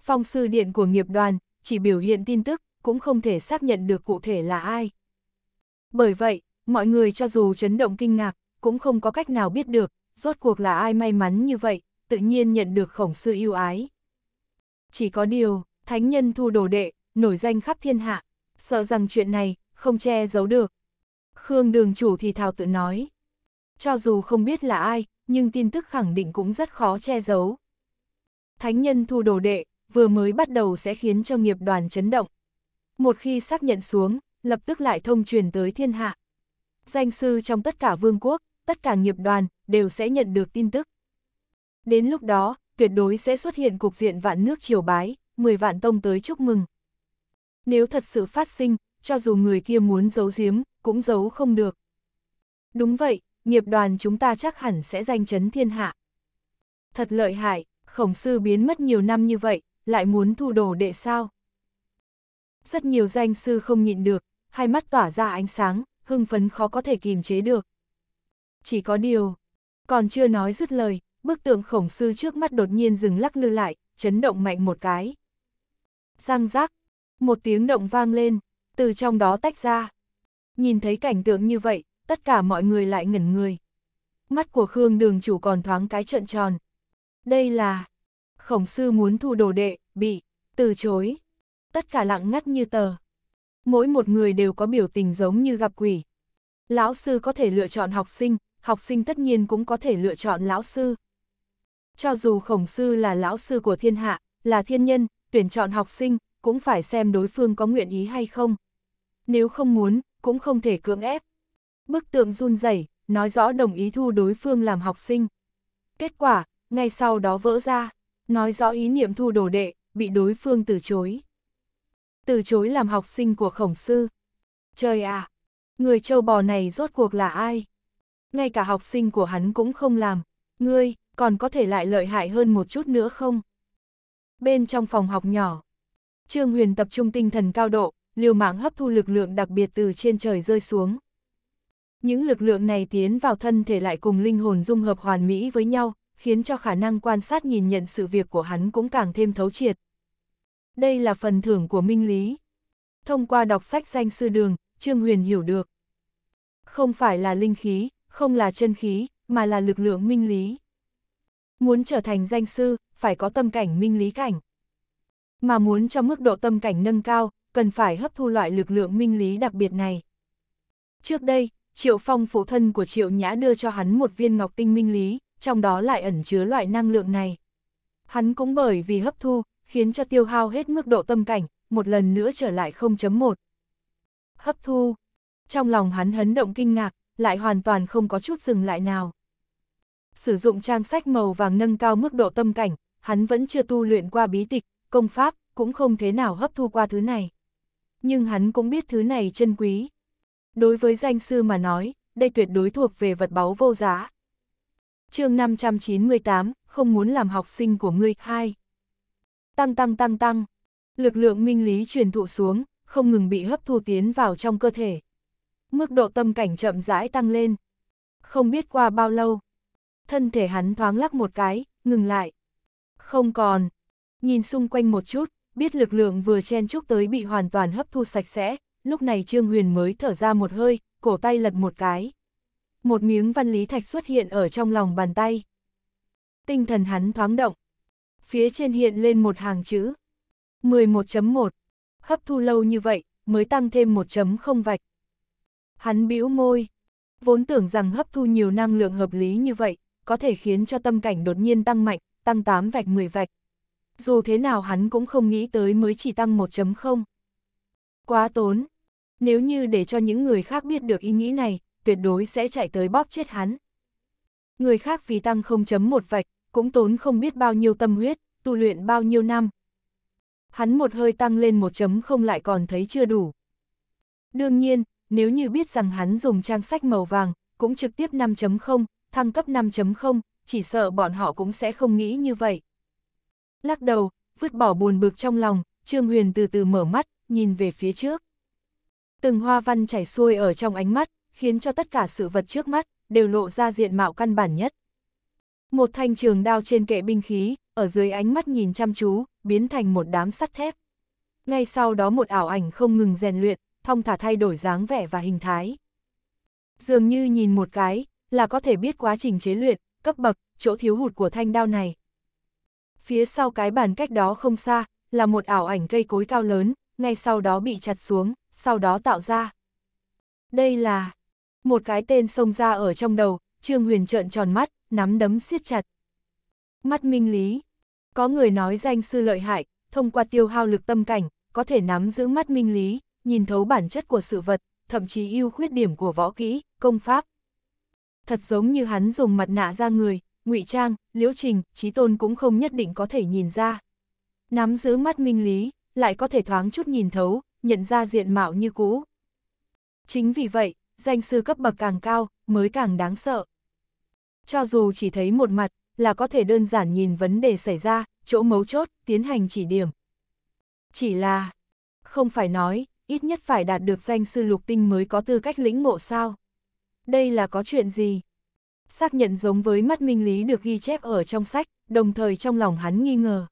Phong sư điện của nghiệp đoàn, chỉ biểu hiện tin tức, cũng không thể xác nhận được cụ thể là ai. Bởi vậy, mọi người cho dù chấn động kinh ngạc, cũng không có cách nào biết được, rốt cuộc là ai may mắn như vậy, tự nhiên nhận được khổng sư yêu ái. Chỉ có điều, thánh nhân thu đồ đệ, nổi danh khắp thiên hạ, sợ rằng chuyện này, không che giấu được. Khương đường chủ thì thào tự nói. Cho dù không biết là ai, nhưng tin tức khẳng định cũng rất khó che giấu. Thánh nhân thu đồ đệ, vừa mới bắt đầu sẽ khiến cho nghiệp đoàn chấn động. Một khi xác nhận xuống, lập tức lại thông truyền tới thiên hạ. Danh sư trong tất cả vương quốc, tất cả nghiệp đoàn, đều sẽ nhận được tin tức. Đến lúc đó, tuyệt đối sẽ xuất hiện cục diện vạn nước triều bái, 10 vạn tông tới chúc mừng. Nếu thật sự phát sinh, cho dù người kia muốn giấu giếm, cũng giấu không được. Đúng vậy, nghiệp đoàn chúng ta chắc hẳn sẽ danh chấn thiên hạ. Thật lợi hại, khổng sư biến mất nhiều năm như vậy, lại muốn thu đồ đệ sao? Rất nhiều danh sư không nhịn được, hai mắt tỏa ra ánh sáng, hưng phấn khó có thể kìm chế được. Chỉ có điều, còn chưa nói dứt lời, bức tượng khổng sư trước mắt đột nhiên dừng lắc lư lại, chấn động mạnh một cái. Răng rác, một tiếng động vang lên, từ trong đó tách ra. Nhìn thấy cảnh tượng như vậy, tất cả mọi người lại ngẩn người. Mắt của Khương đường chủ còn thoáng cái trợn tròn. Đây là... Khổng sư muốn thu đồ đệ, bị, từ chối. Tất cả lặng ngắt như tờ. Mỗi một người đều có biểu tình giống như gặp quỷ. Lão sư có thể lựa chọn học sinh, học sinh tất nhiên cũng có thể lựa chọn lão sư. Cho dù khổng sư là lão sư của thiên hạ, là thiên nhân, tuyển chọn học sinh, cũng phải xem đối phương có nguyện ý hay không. Nếu không muốn, cũng không thể cưỡng ép bức tượng run rẩy, nói rõ đồng ý thu đối phương làm học sinh. Kết quả, ngay sau đó vỡ ra, nói rõ ý niệm thu đồ đệ, bị đối phương từ chối. Từ chối làm học sinh của khổng sư. Trời à, người châu bò này rốt cuộc là ai? Ngay cả học sinh của hắn cũng không làm, ngươi, còn có thể lại lợi hại hơn một chút nữa không? Bên trong phòng học nhỏ, Trương Huyền tập trung tinh thần cao độ, liều mạng hấp thu lực lượng đặc biệt từ trên trời rơi xuống, những lực lượng này tiến vào thân thể lại cùng linh hồn dung hợp hoàn mỹ với nhau, khiến cho khả năng quan sát nhìn nhận sự việc của hắn cũng càng thêm thấu triệt. Đây là phần thưởng của Minh Lý. Thông qua đọc sách danh sư đường, Trương Huyền hiểu được. Không phải là linh khí, không là chân khí, mà là lực lượng Minh Lý. Muốn trở thành danh sư, phải có tâm cảnh Minh Lý cảnh. Mà muốn cho mức độ tâm cảnh nâng cao, cần phải hấp thu loại lực lượng Minh Lý đặc biệt này. Trước đây, Triệu Phong phụ thân của Triệu Nhã đưa cho hắn một viên ngọc tinh minh lý, trong đó lại ẩn chứa loại năng lượng này. Hắn cũng bởi vì hấp thu, khiến cho tiêu hao hết mức độ tâm cảnh, một lần nữa trở lại 0.1. Hấp thu. Trong lòng hắn hấn động kinh ngạc, lại hoàn toàn không có chút dừng lại nào. Sử dụng trang sách màu vàng nâng cao mức độ tâm cảnh, hắn vẫn chưa tu luyện qua bí tịch, công pháp, cũng không thế nào hấp thu qua thứ này. Nhưng hắn cũng biết thứ này chân quý, Đối với danh sư mà nói, đây tuyệt đối thuộc về vật báu vô giá. chương 598, không muốn làm học sinh của ngươi, hai Tăng tăng tăng tăng, lực lượng minh lý truyền thụ xuống, không ngừng bị hấp thu tiến vào trong cơ thể. Mức độ tâm cảnh chậm rãi tăng lên. Không biết qua bao lâu, thân thể hắn thoáng lắc một cái, ngừng lại. Không còn, nhìn xung quanh một chút, biết lực lượng vừa chen chúc tới bị hoàn toàn hấp thu sạch sẽ, lúc này Trương Huyền mới thở ra một hơi, cổ tay lật một cái. Một miếng văn lý thạch xuất hiện ở trong lòng bàn tay. Tinh thần hắn thoáng động. Phía trên hiện lên một hàng chữ. 11.1. Hấp thu lâu như vậy, mới tăng thêm một chấm không vạch. Hắn bĩu môi. Vốn tưởng rằng hấp thu nhiều năng lượng hợp lý như vậy, có thể khiến cho tâm cảnh đột nhiên tăng mạnh, tăng 8 vạch 10 vạch. Dù thế nào hắn cũng không nghĩ tới mới chỉ tăng 1.0. Quá tốn nếu như để cho những người khác biết được ý nghĩ này, tuyệt đối sẽ chạy tới bóp chết hắn. Người khác vì tăng không chấm một vạch, cũng tốn không biết bao nhiêu tâm huyết, tu luyện bao nhiêu năm. Hắn một hơi tăng lên một chấm không lại còn thấy chưa đủ. Đương nhiên, nếu như biết rằng hắn dùng trang sách màu vàng, cũng trực tiếp 5.0, thăng cấp 5.0, chỉ sợ bọn họ cũng sẽ không nghĩ như vậy. Lắc đầu, vứt bỏ buồn bực trong lòng, Trương Huyền từ từ mở mắt, nhìn về phía trước từng hoa văn chảy xuôi ở trong ánh mắt, khiến cho tất cả sự vật trước mắt đều lộ ra diện mạo căn bản nhất. Một thanh trường đao trên kệ binh khí, ở dưới ánh mắt nhìn chăm chú, biến thành một đám sắt thép. Ngay sau đó một ảo ảnh không ngừng rèn luyện, thong thả thay đổi dáng vẻ và hình thái. Dường như nhìn một cái, là có thể biết quá trình chế luyện, cấp bậc, chỗ thiếu hụt của thanh đao này. Phía sau cái bàn cách đó không xa, là một ảo ảnh cây cối cao lớn, ngay sau đó bị chặt xuống sau đó tạo ra. Đây là một cái tên xông ra ở trong đầu, Trương Huyền trợn tròn mắt, nắm đấm siết chặt. Mắt minh lý. Có người nói danh sư lợi hại, thông qua tiêu hao lực tâm cảnh, có thể nắm giữ mắt minh lý, nhìn thấu bản chất của sự vật, thậm chí ưu khuyết điểm của võ kỹ, công pháp. Thật giống như hắn dùng mặt nạ ra người, ngụy trang, liễu trình, trí tôn cũng không nhất định có thể nhìn ra. Nắm giữ mắt minh lý, lại có thể thoáng chút nhìn thấu, nhận ra diện mạo như cũ. Chính vì vậy, danh sư cấp bậc càng cao, mới càng đáng sợ. Cho dù chỉ thấy một mặt, là có thể đơn giản nhìn vấn đề xảy ra, chỗ mấu chốt, tiến hành chỉ điểm. Chỉ là, không phải nói, ít nhất phải đạt được danh sư lục tinh mới có tư cách lĩnh ngộ sao. Đây là có chuyện gì? Xác nhận giống với mắt minh lý được ghi chép ở trong sách, đồng thời trong lòng hắn nghi ngờ.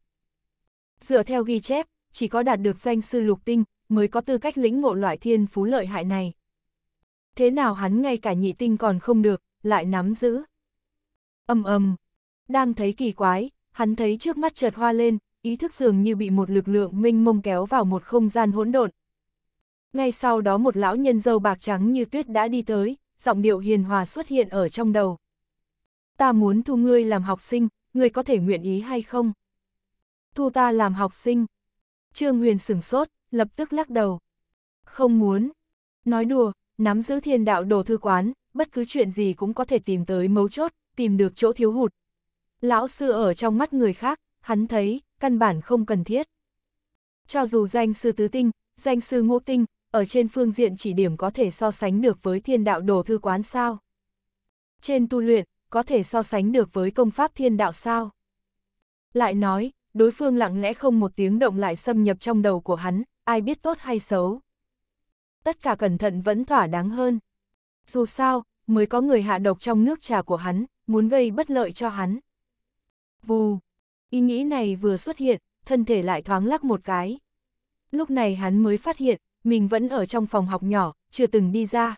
Dựa theo ghi chép, chỉ có đạt được danh sư lục tinh mới có tư cách lĩnh ngộ loại thiên phú lợi hại này. Thế nào hắn ngay cả nhị tinh còn không được, lại nắm giữ. Âm âm, đang thấy kỳ quái, hắn thấy trước mắt chợt hoa lên, ý thức dường như bị một lực lượng minh mông kéo vào một không gian hỗn độn. Ngay sau đó một lão nhân dâu bạc trắng như tuyết đã đi tới, giọng điệu hiền hòa xuất hiện ở trong đầu. Ta muốn thu ngươi làm học sinh, ngươi có thể nguyện ý hay không? Thu ta làm học sinh. Trương Huyền sửng sốt, lập tức lắc đầu. Không muốn. Nói đùa, nắm giữ thiên đạo đồ thư quán, bất cứ chuyện gì cũng có thể tìm tới mấu chốt, tìm được chỗ thiếu hụt. Lão sư ở trong mắt người khác, hắn thấy, căn bản không cần thiết. Cho dù danh sư tứ tinh, danh sư ngũ tinh, ở trên phương diện chỉ điểm có thể so sánh được với thiên đạo đồ thư quán sao? Trên tu luyện, có thể so sánh được với công pháp thiên đạo sao? Lại nói, đối phương lặng lẽ không một tiếng động lại xâm nhập trong đầu của hắn, ai biết tốt hay xấu. Tất cả cẩn thận vẫn thỏa đáng hơn. Dù sao, mới có người hạ độc trong nước trà của hắn, muốn gây bất lợi cho hắn. Vù, ý nghĩ này vừa xuất hiện, thân thể lại thoáng lắc một cái. Lúc này hắn mới phát hiện, mình vẫn ở trong phòng học nhỏ, chưa từng đi ra.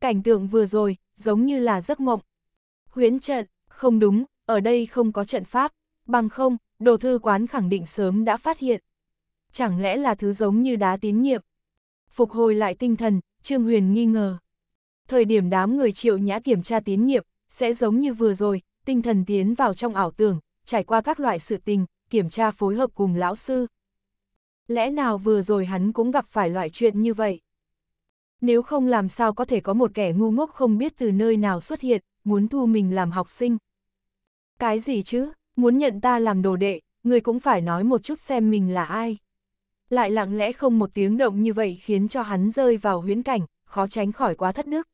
Cảnh tượng vừa rồi, giống như là giấc mộng. Huyến trận, không đúng, ở đây không có trận pháp, bằng không, đồ thư quán khẳng định sớm đã phát hiện chẳng lẽ là thứ giống như đá tín nhiệm. Phục hồi lại tinh thần, Trương Huyền nghi ngờ. Thời điểm đám người triệu nhã kiểm tra tín nhiệm, sẽ giống như vừa rồi, tinh thần tiến vào trong ảo tưởng, trải qua các loại sự tình, kiểm tra phối hợp cùng lão sư. Lẽ nào vừa rồi hắn cũng gặp phải loại chuyện như vậy? Nếu không làm sao có thể có một kẻ ngu ngốc không biết từ nơi nào xuất hiện, muốn thu mình làm học sinh. Cái gì chứ, muốn nhận ta làm đồ đệ, người cũng phải nói một chút xem mình là ai lại lặng lẽ không một tiếng động như vậy khiến cho hắn rơi vào huyễn cảnh, khó tránh khỏi quá thất nước.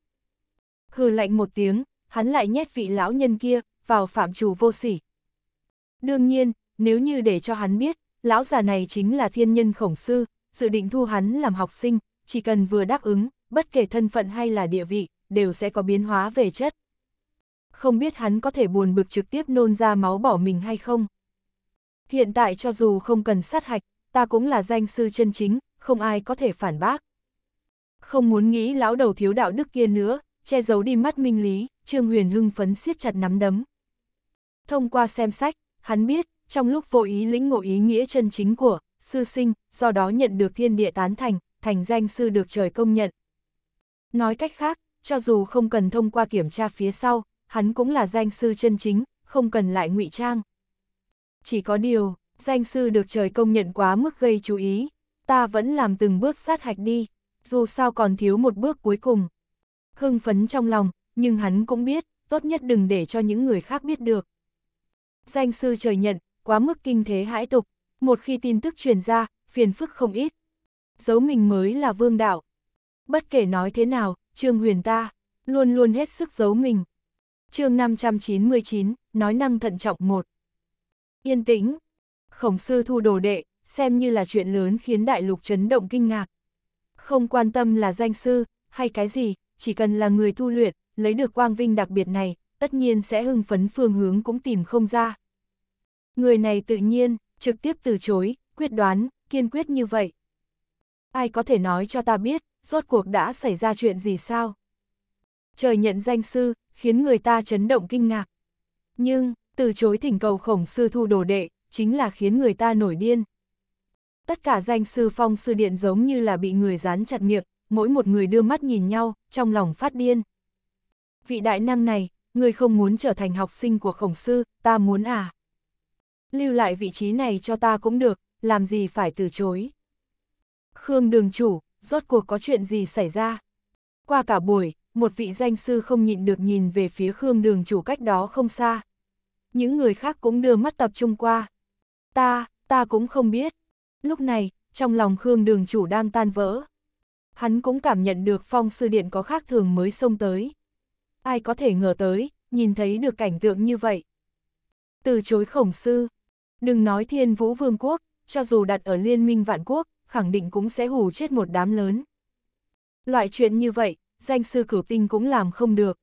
Hừ lạnh một tiếng, hắn lại nhét vị lão nhân kia vào phạm trù vô sỉ. Đương nhiên, nếu như để cho hắn biết, lão già này chính là thiên nhân khổng sư, dự định thu hắn làm học sinh, chỉ cần vừa đáp ứng, bất kể thân phận hay là địa vị, đều sẽ có biến hóa về chất. Không biết hắn có thể buồn bực trực tiếp nôn ra máu bỏ mình hay không. Hiện tại cho dù không cần sát hạch, ta cũng là danh sư chân chính, không ai có thể phản bác. Không muốn nghĩ lão đầu thiếu đạo đức kia nữa, che giấu đi mắt minh lý, Trương Huyền hưng phấn siết chặt nắm đấm. Thông qua xem sách, hắn biết, trong lúc vô ý lĩnh ngộ ý nghĩa chân chính của sư sinh, do đó nhận được thiên địa tán thành, thành danh sư được trời công nhận. Nói cách khác, cho dù không cần thông qua kiểm tra phía sau, hắn cũng là danh sư chân chính, không cần lại ngụy trang. Chỉ có điều, danh sư được trời công nhận quá mức gây chú ý, ta vẫn làm từng bước sát hạch đi, dù sao còn thiếu một bước cuối cùng. Hưng phấn trong lòng, nhưng hắn cũng biết, tốt nhất đừng để cho những người khác biết được. Danh sư trời nhận, quá mức kinh thế hãi tục, một khi tin tức truyền ra, phiền phức không ít. Giấu mình mới là vương đạo. Bất kể nói thế nào, Trương Huyền ta, luôn luôn hết sức giấu mình. chương 599, nói năng thận trọng một. Yên tĩnh, khổng sư thu đồ đệ, xem như là chuyện lớn khiến đại lục chấn động kinh ngạc. Không quan tâm là danh sư, hay cái gì, chỉ cần là người tu luyện, lấy được quang vinh đặc biệt này, tất nhiên sẽ hưng phấn phương hướng cũng tìm không ra. Người này tự nhiên, trực tiếp từ chối, quyết đoán, kiên quyết như vậy. Ai có thể nói cho ta biết, rốt cuộc đã xảy ra chuyện gì sao? Trời nhận danh sư, khiến người ta chấn động kinh ngạc. Nhưng, từ chối thỉnh cầu khổng sư thu đồ đệ, chính là khiến người ta nổi điên. Tất cả danh sư phong sư điện giống như là bị người dán chặt miệng, mỗi một người đưa mắt nhìn nhau, trong lòng phát điên. Vị đại năng này, người không muốn trở thành học sinh của khổng sư, ta muốn à. Lưu lại vị trí này cho ta cũng được, làm gì phải từ chối. Khương đường chủ, rốt cuộc có chuyện gì xảy ra? Qua cả buổi, một vị danh sư không nhịn được nhìn về phía Khương đường chủ cách đó không xa. Những người khác cũng đưa mắt tập trung qua. Ta, ta cũng không biết. Lúc này, trong lòng Khương đường chủ đang tan vỡ. Hắn cũng cảm nhận được phong sư điện có khác thường mới xông tới. Ai có thể ngờ tới, nhìn thấy được cảnh tượng như vậy. Từ chối khổng sư. Đừng nói thiên vũ vương quốc, cho dù đặt ở liên minh vạn quốc, khẳng định cũng sẽ hù chết một đám lớn. Loại chuyện như vậy, danh sư cửu tinh cũng làm không được.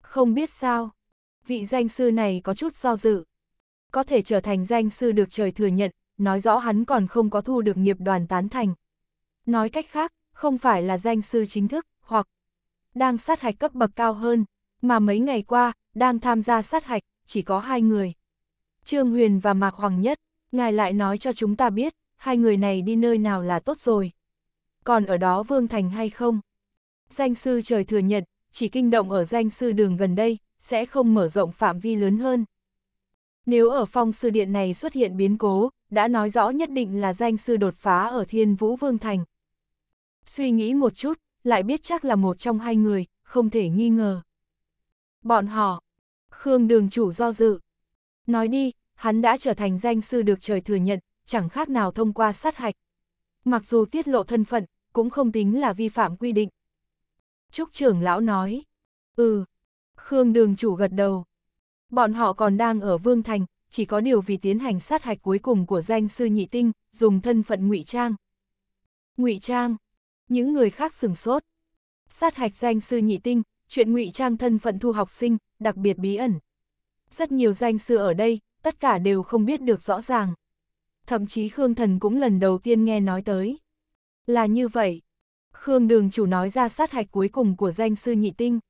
Không biết sao, vị danh sư này có chút do dự có thể trở thành danh sư được trời thừa nhận, nói rõ hắn còn không có thu được nghiệp đoàn tán thành. Nói cách khác, không phải là danh sư chính thức, hoặc đang sát hạch cấp bậc cao hơn, mà mấy ngày qua, đang tham gia sát hạch, chỉ có hai người. Trương Huyền và Mạc Hoàng Nhất, ngài lại nói cho chúng ta biết, hai người này đi nơi nào là tốt rồi. Còn ở đó Vương Thành hay không? Danh sư trời thừa nhận, chỉ kinh động ở danh sư đường gần đây, sẽ không mở rộng phạm vi lớn hơn. Nếu ở phong sư điện này xuất hiện biến cố, đã nói rõ nhất định là danh sư đột phá ở Thiên Vũ Vương Thành. Suy nghĩ một chút, lại biết chắc là một trong hai người, không thể nghi ngờ. Bọn họ, Khương đường chủ do dự. Nói đi, hắn đã trở thành danh sư được trời thừa nhận, chẳng khác nào thông qua sát hạch. Mặc dù tiết lộ thân phận, cũng không tính là vi phạm quy định. Trúc trưởng lão nói, ừ, Khương đường chủ gật đầu. Bọn họ còn đang ở Vương Thành, chỉ có điều vì tiến hành sát hạch cuối cùng của danh sư nhị tinh, dùng thân phận ngụy trang. Ngụy trang, những người khác sừng sốt. Sát hạch danh sư nhị tinh, chuyện ngụy trang thân phận thu học sinh, đặc biệt bí ẩn. Rất nhiều danh sư ở đây, tất cả đều không biết được rõ ràng. Thậm chí Khương Thần cũng lần đầu tiên nghe nói tới. Là như vậy. Khương Đường chủ nói ra sát hạch cuối cùng của danh sư nhị tinh.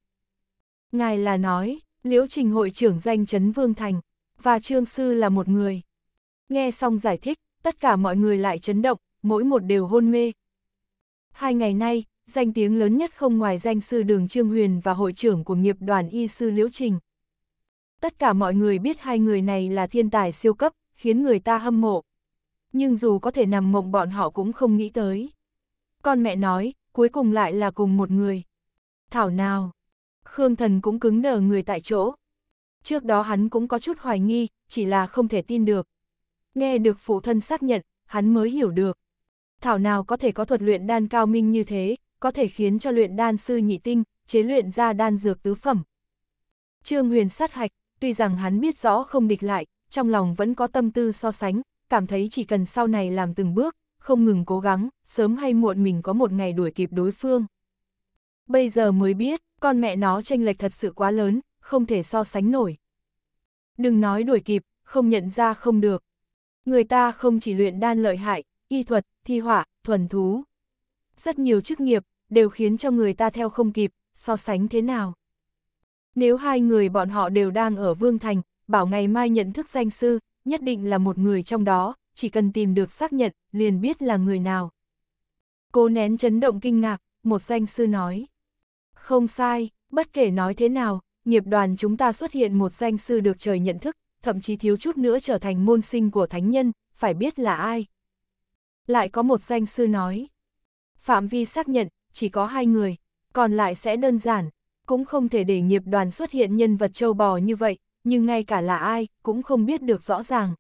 Ngài là nói, Liễu Trình hội trưởng danh chấn Vương Thành, và Trương Sư là một người. Nghe xong giải thích, tất cả mọi người lại chấn động, mỗi một đều hôn mê. Hai ngày nay, danh tiếng lớn nhất không ngoài danh sư đường Trương Huyền và hội trưởng của nghiệp đoàn y sư Liễu Trình. Tất cả mọi người biết hai người này là thiên tài siêu cấp, khiến người ta hâm mộ. Nhưng dù có thể nằm mộng bọn họ cũng không nghĩ tới. Con mẹ nói, cuối cùng lại là cùng một người. Thảo nào, Khương Thần cũng cứng nở người tại chỗ. Trước đó hắn cũng có chút hoài nghi, chỉ là không thể tin được. Nghe được phụ thân xác nhận, hắn mới hiểu được. Thảo nào có thể có thuật luyện đan cao minh như thế, có thể khiến cho luyện đan sư nhị tinh, chế luyện ra đan dược tứ phẩm. Trương Huyền sát hạch, tuy rằng hắn biết rõ không địch lại, trong lòng vẫn có tâm tư so sánh, cảm thấy chỉ cần sau này làm từng bước, không ngừng cố gắng, sớm hay muộn mình có một ngày đuổi kịp đối phương. Bây giờ mới biết, con mẹ nó tranh lệch thật sự quá lớn, không thể so sánh nổi. Đừng nói đuổi kịp, không nhận ra không được. Người ta không chỉ luyện đan lợi hại, y thuật, thi hỏa, thuần thú. Rất nhiều chức nghiệp, đều khiến cho người ta theo không kịp, so sánh thế nào. Nếu hai người bọn họ đều đang ở Vương Thành, bảo ngày mai nhận thức danh sư, nhất định là một người trong đó, chỉ cần tìm được xác nhận, liền biết là người nào. Cô nén chấn động kinh ngạc, một danh sư nói. Không sai, bất kể nói thế nào, nghiệp đoàn chúng ta xuất hiện một danh sư được trời nhận thức, thậm chí thiếu chút nữa trở thành môn sinh của thánh nhân, phải biết là ai. Lại có một danh sư nói. Phạm vi xác nhận, chỉ có hai người, còn lại sẽ đơn giản, cũng không thể để nghiệp đoàn xuất hiện nhân vật châu bò như vậy, nhưng ngay cả là ai, cũng không biết được rõ ràng.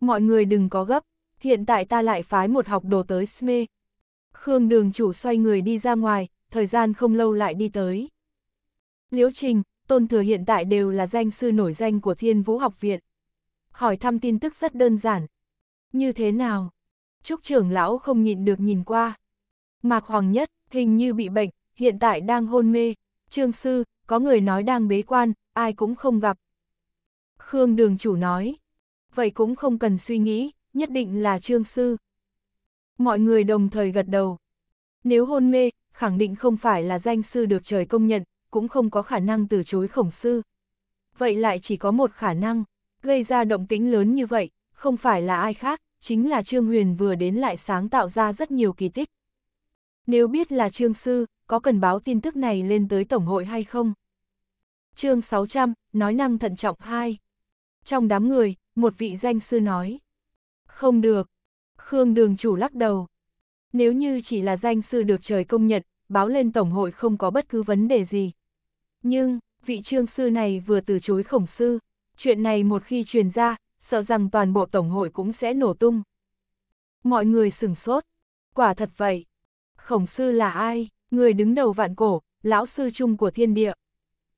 Mọi người đừng có gấp, hiện tại ta lại phái một học đồ tới SME. Khương đường chủ xoay người đi ra ngoài, thời gian không lâu lại đi tới. Liễu Trình, Tôn Thừa hiện tại đều là danh sư nổi danh của Thiên Vũ Học Viện. Hỏi thăm tin tức rất đơn giản. Như thế nào? Trúc trưởng lão không nhịn được nhìn qua. Mạc Hoàng Nhất, hình như bị bệnh, hiện tại đang hôn mê. Trương Sư, có người nói đang bế quan, ai cũng không gặp. Khương Đường Chủ nói. Vậy cũng không cần suy nghĩ, nhất định là Trương Sư. Mọi người đồng thời gật đầu. Nếu hôn mê, khẳng định không phải là danh sư được trời công nhận, cũng không có khả năng từ chối khổng sư. Vậy lại chỉ có một khả năng, gây ra động tĩnh lớn như vậy, không phải là ai khác, chính là Trương Huyền vừa đến lại sáng tạo ra rất nhiều kỳ tích. Nếu biết là Trương Sư, có cần báo tin tức này lên tới Tổng hội hay không? chương 600, nói năng thận trọng 2. Trong đám người, một vị danh sư nói. Không được. Khương đường chủ lắc đầu, nếu như chỉ là danh sư được trời công nhận, báo lên Tổng hội không có bất cứ vấn đề gì. Nhưng, vị trương sư này vừa từ chối khổng sư, chuyện này một khi truyền ra, sợ rằng toàn bộ Tổng hội cũng sẽ nổ tung. Mọi người sửng sốt, quả thật vậy. Khổng sư là ai, người đứng đầu vạn cổ, lão sư chung của thiên địa.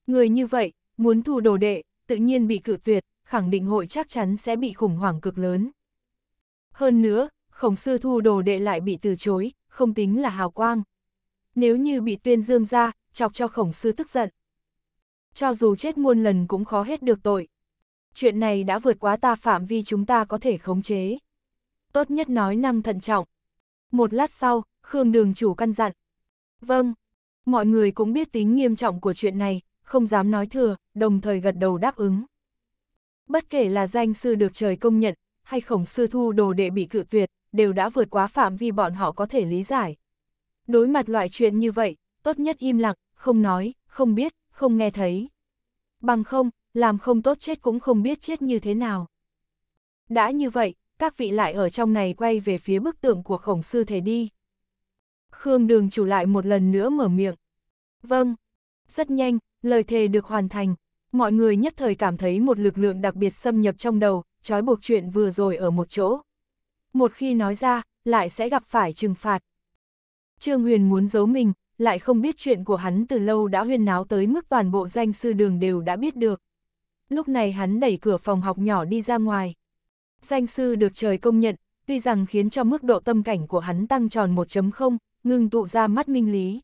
Người như vậy, muốn thu đồ đệ, tự nhiên bị cự tuyệt, khẳng định hội chắc chắn sẽ bị khủng hoảng cực lớn. Hơn nữa, khổng sư thu đồ đệ lại bị từ chối, không tính là hào quang. Nếu như bị tuyên dương ra, chọc cho khổng sư tức giận. Cho dù chết muôn lần cũng khó hết được tội. Chuyện này đã vượt quá ta phạm vi chúng ta có thể khống chế. Tốt nhất nói năng thận trọng. Một lát sau, Khương đường chủ căn dặn. Vâng, mọi người cũng biết tính nghiêm trọng của chuyện này, không dám nói thừa, đồng thời gật đầu đáp ứng. Bất kể là danh sư được trời công nhận, hay khổng sư thu đồ đệ bị cự tuyệt, đều đã vượt quá phạm vi bọn họ có thể lý giải. Đối mặt loại chuyện như vậy, tốt nhất im lặng, không nói, không biết, không nghe thấy. Bằng không, làm không tốt chết cũng không biết chết như thế nào. Đã như vậy, các vị lại ở trong này quay về phía bức tượng của khổng sư thể đi. Khương đường chủ lại một lần nữa mở miệng. Vâng, rất nhanh, lời thề được hoàn thành. Mọi người nhất thời cảm thấy một lực lượng đặc biệt xâm nhập trong đầu, trói buộc chuyện vừa rồi ở một chỗ một khi nói ra, lại sẽ gặp phải trừng phạt. Trương Huyền muốn giấu mình, lại không biết chuyện của hắn từ lâu đã huyên náo tới mức toàn bộ danh sư đường đều đã biết được. Lúc này hắn đẩy cửa phòng học nhỏ đi ra ngoài. Danh sư được trời công nhận, tuy rằng khiến cho mức độ tâm cảnh của hắn tăng tròn 1.0, ngưng tụ ra mắt minh lý.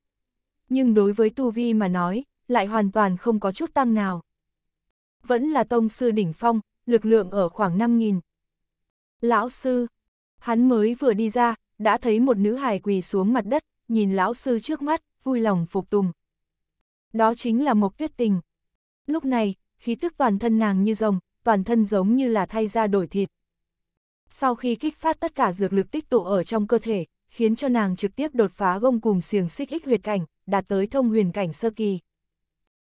Nhưng đối với Tu Vi mà nói, lại hoàn toàn không có chút tăng nào. Vẫn là tông sư đỉnh phong, lực lượng ở khoảng 5.000. Lão sư, Hắn mới vừa đi ra, đã thấy một nữ hài quỳ xuống mặt đất, nhìn lão sư trước mắt, vui lòng phục tùng. Đó chính là Mộc Tuyết Tình. Lúc này, khí tức toàn thân nàng như rồng, toàn thân giống như là thay ra đổi thịt. Sau khi kích phát tất cả dược lực tích tụ ở trong cơ thể, khiến cho nàng trực tiếp đột phá gông cùng xiềng xích ích huyệt cảnh, đạt tới thông huyền cảnh sơ kỳ.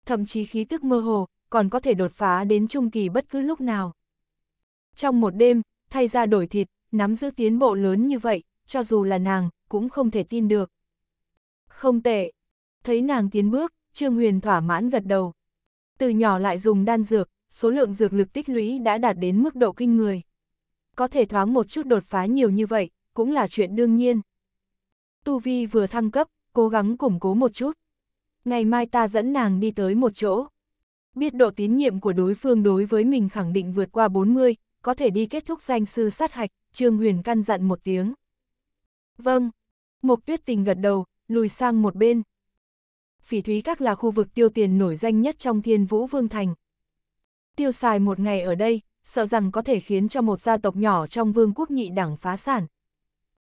Thậm chí khí tức mơ hồ, còn có thể đột phá đến trung kỳ bất cứ lúc nào. Trong một đêm, thay ra đổi thịt, nắm giữ tiến bộ lớn như vậy, cho dù là nàng, cũng không thể tin được. Không tệ. Thấy nàng tiến bước, Trương Huyền thỏa mãn gật đầu. Từ nhỏ lại dùng đan dược, số lượng dược lực tích lũy đã đạt đến mức độ kinh người. Có thể thoáng một chút đột phá nhiều như vậy, cũng là chuyện đương nhiên. Tu Vi vừa thăng cấp, cố gắng củng cố một chút. Ngày mai ta dẫn nàng đi tới một chỗ. Biết độ tín nhiệm của đối phương đối với mình khẳng định vượt qua 40, có thể đi kết thúc danh sư sát hạch, Trương Huyền căn dặn một tiếng. Vâng, Mộc Tuyết Tình gật đầu, lùi sang một bên. Phỉ Thúy Các là khu vực tiêu tiền nổi danh nhất trong Thiên Vũ Vương Thành. Tiêu xài một ngày ở đây, sợ rằng có thể khiến cho một gia tộc nhỏ trong vương quốc nhị đẳng phá sản.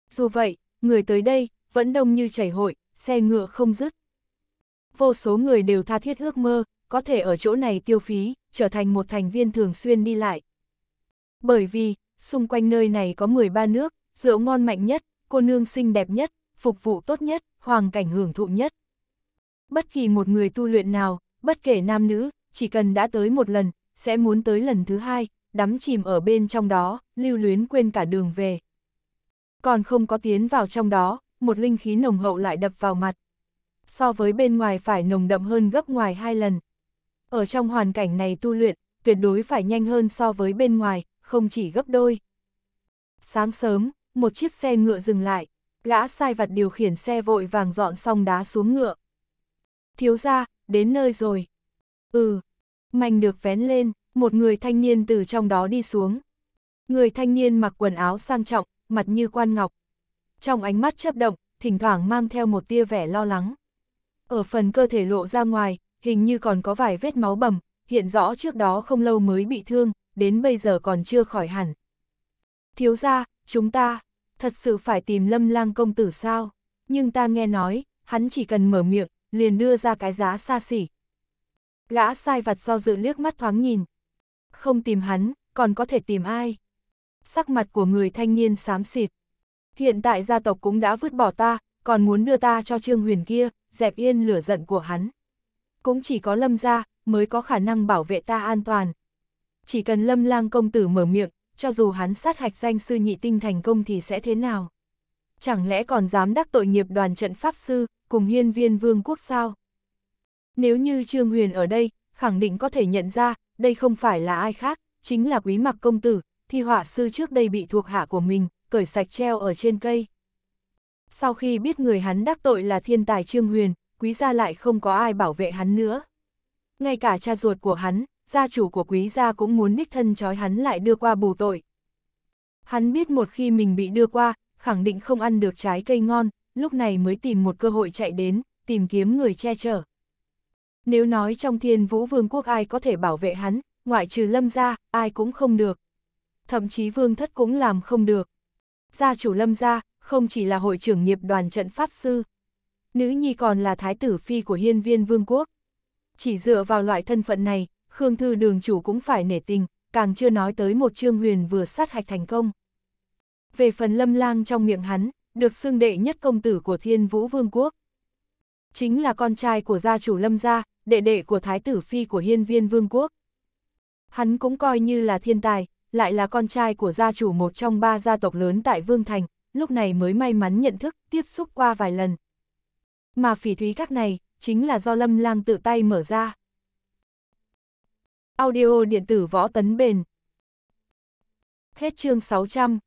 Dù vậy, người tới đây, vẫn đông như chảy hội, xe ngựa không dứt. Vô số người đều tha thiết ước mơ, có thể ở chỗ này tiêu phí, trở thành một thành viên thường xuyên đi lại. Bởi vì, xung quanh nơi này có 13 nước, rượu ngon mạnh nhất, cô nương xinh đẹp nhất, phục vụ tốt nhất, hoàng cảnh hưởng thụ nhất. Bất kỳ một người tu luyện nào, bất kể nam nữ, chỉ cần đã tới một lần, sẽ muốn tới lần thứ hai, đắm chìm ở bên trong đó, lưu luyến quên cả đường về. Còn không có tiến vào trong đó, một linh khí nồng hậu lại đập vào mặt. So với bên ngoài phải nồng đậm hơn gấp ngoài hai lần. Ở trong hoàn cảnh này tu luyện, tuyệt đối phải nhanh hơn so với bên ngoài, không chỉ gấp đôi. Sáng sớm, một chiếc xe ngựa dừng lại, gã sai vặt điều khiển xe vội vàng dọn xong đá xuống ngựa. Thiếu ra, đến nơi rồi. Ừ, mảnh được vén lên, một người thanh niên từ trong đó đi xuống. Người thanh niên mặc quần áo sang trọng, mặt như quan ngọc. Trong ánh mắt chấp động, thỉnh thoảng mang theo một tia vẻ lo lắng. Ở phần cơ thể lộ ra ngoài, hình như còn có vài vết máu bầm, hiện rõ trước đó không lâu mới bị thương, đến bây giờ còn chưa khỏi hẳn. Thiếu ra, chúng ta, thật sự phải tìm lâm lang công tử sao, nhưng ta nghe nói, hắn chỉ cần mở miệng, liền đưa ra cái giá xa xỉ. Gã sai vặt do dự liếc mắt thoáng nhìn. Không tìm hắn, còn có thể tìm ai? Sắc mặt của người thanh niên xám xịt. Hiện tại gia tộc cũng đã vứt bỏ ta, còn muốn đưa ta cho Trương Huyền kia, dẹp yên lửa giận của hắn. Cũng chỉ có lâm gia mới có khả năng bảo vệ ta an toàn, chỉ cần lâm lang công tử mở miệng, cho dù hắn sát hạch danh sư nhị tinh thành công thì sẽ thế nào? Chẳng lẽ còn dám đắc tội nghiệp đoàn trận pháp sư, cùng hiên viên vương quốc sao? Nếu như Trương Huyền ở đây, khẳng định có thể nhận ra, đây không phải là ai khác, chính là quý mặc công tử, thi họa sư trước đây bị thuộc hạ của mình, cởi sạch treo ở trên cây. Sau khi biết người hắn đắc tội là thiên tài Trương Huyền, quý gia lại không có ai bảo vệ hắn nữa. Ngay cả cha ruột của hắn, gia chủ của quý gia cũng muốn đích thân trói hắn lại đưa qua bù tội. Hắn biết một khi mình bị đưa qua, khẳng định không ăn được trái cây ngon, lúc này mới tìm một cơ hội chạy đến, tìm kiếm người che chở. Nếu nói trong thiên vũ vương quốc ai có thể bảo vệ hắn, ngoại trừ lâm gia, ai cũng không được. Thậm chí vương thất cũng làm không được. Gia chủ lâm gia, không chỉ là hội trưởng nghiệp đoàn trận pháp sư. Nữ nhi còn là thái tử phi của hiên viên vương quốc. Chỉ dựa vào loại thân phận này, Khương Thư đường chủ cũng phải nể tình, càng chưa nói tới một trương huyền vừa sát hạch thành công. Về phần lâm lang trong miệng hắn, được xưng đệ nhất công tử của thiên vũ vương quốc. Chính là con trai của gia chủ lâm gia, đệ đệ của thái tử phi của hiên viên vương quốc. Hắn cũng coi như là thiên tài, lại là con trai của gia chủ một trong ba gia tộc lớn tại Vương Thành, lúc này mới may mắn nhận thức, tiếp xúc qua vài lần. Mà phỉ thúy các này, chính là do lâm lang tự tay mở ra. Audio điện tử võ tấn bền. Hết chương 600.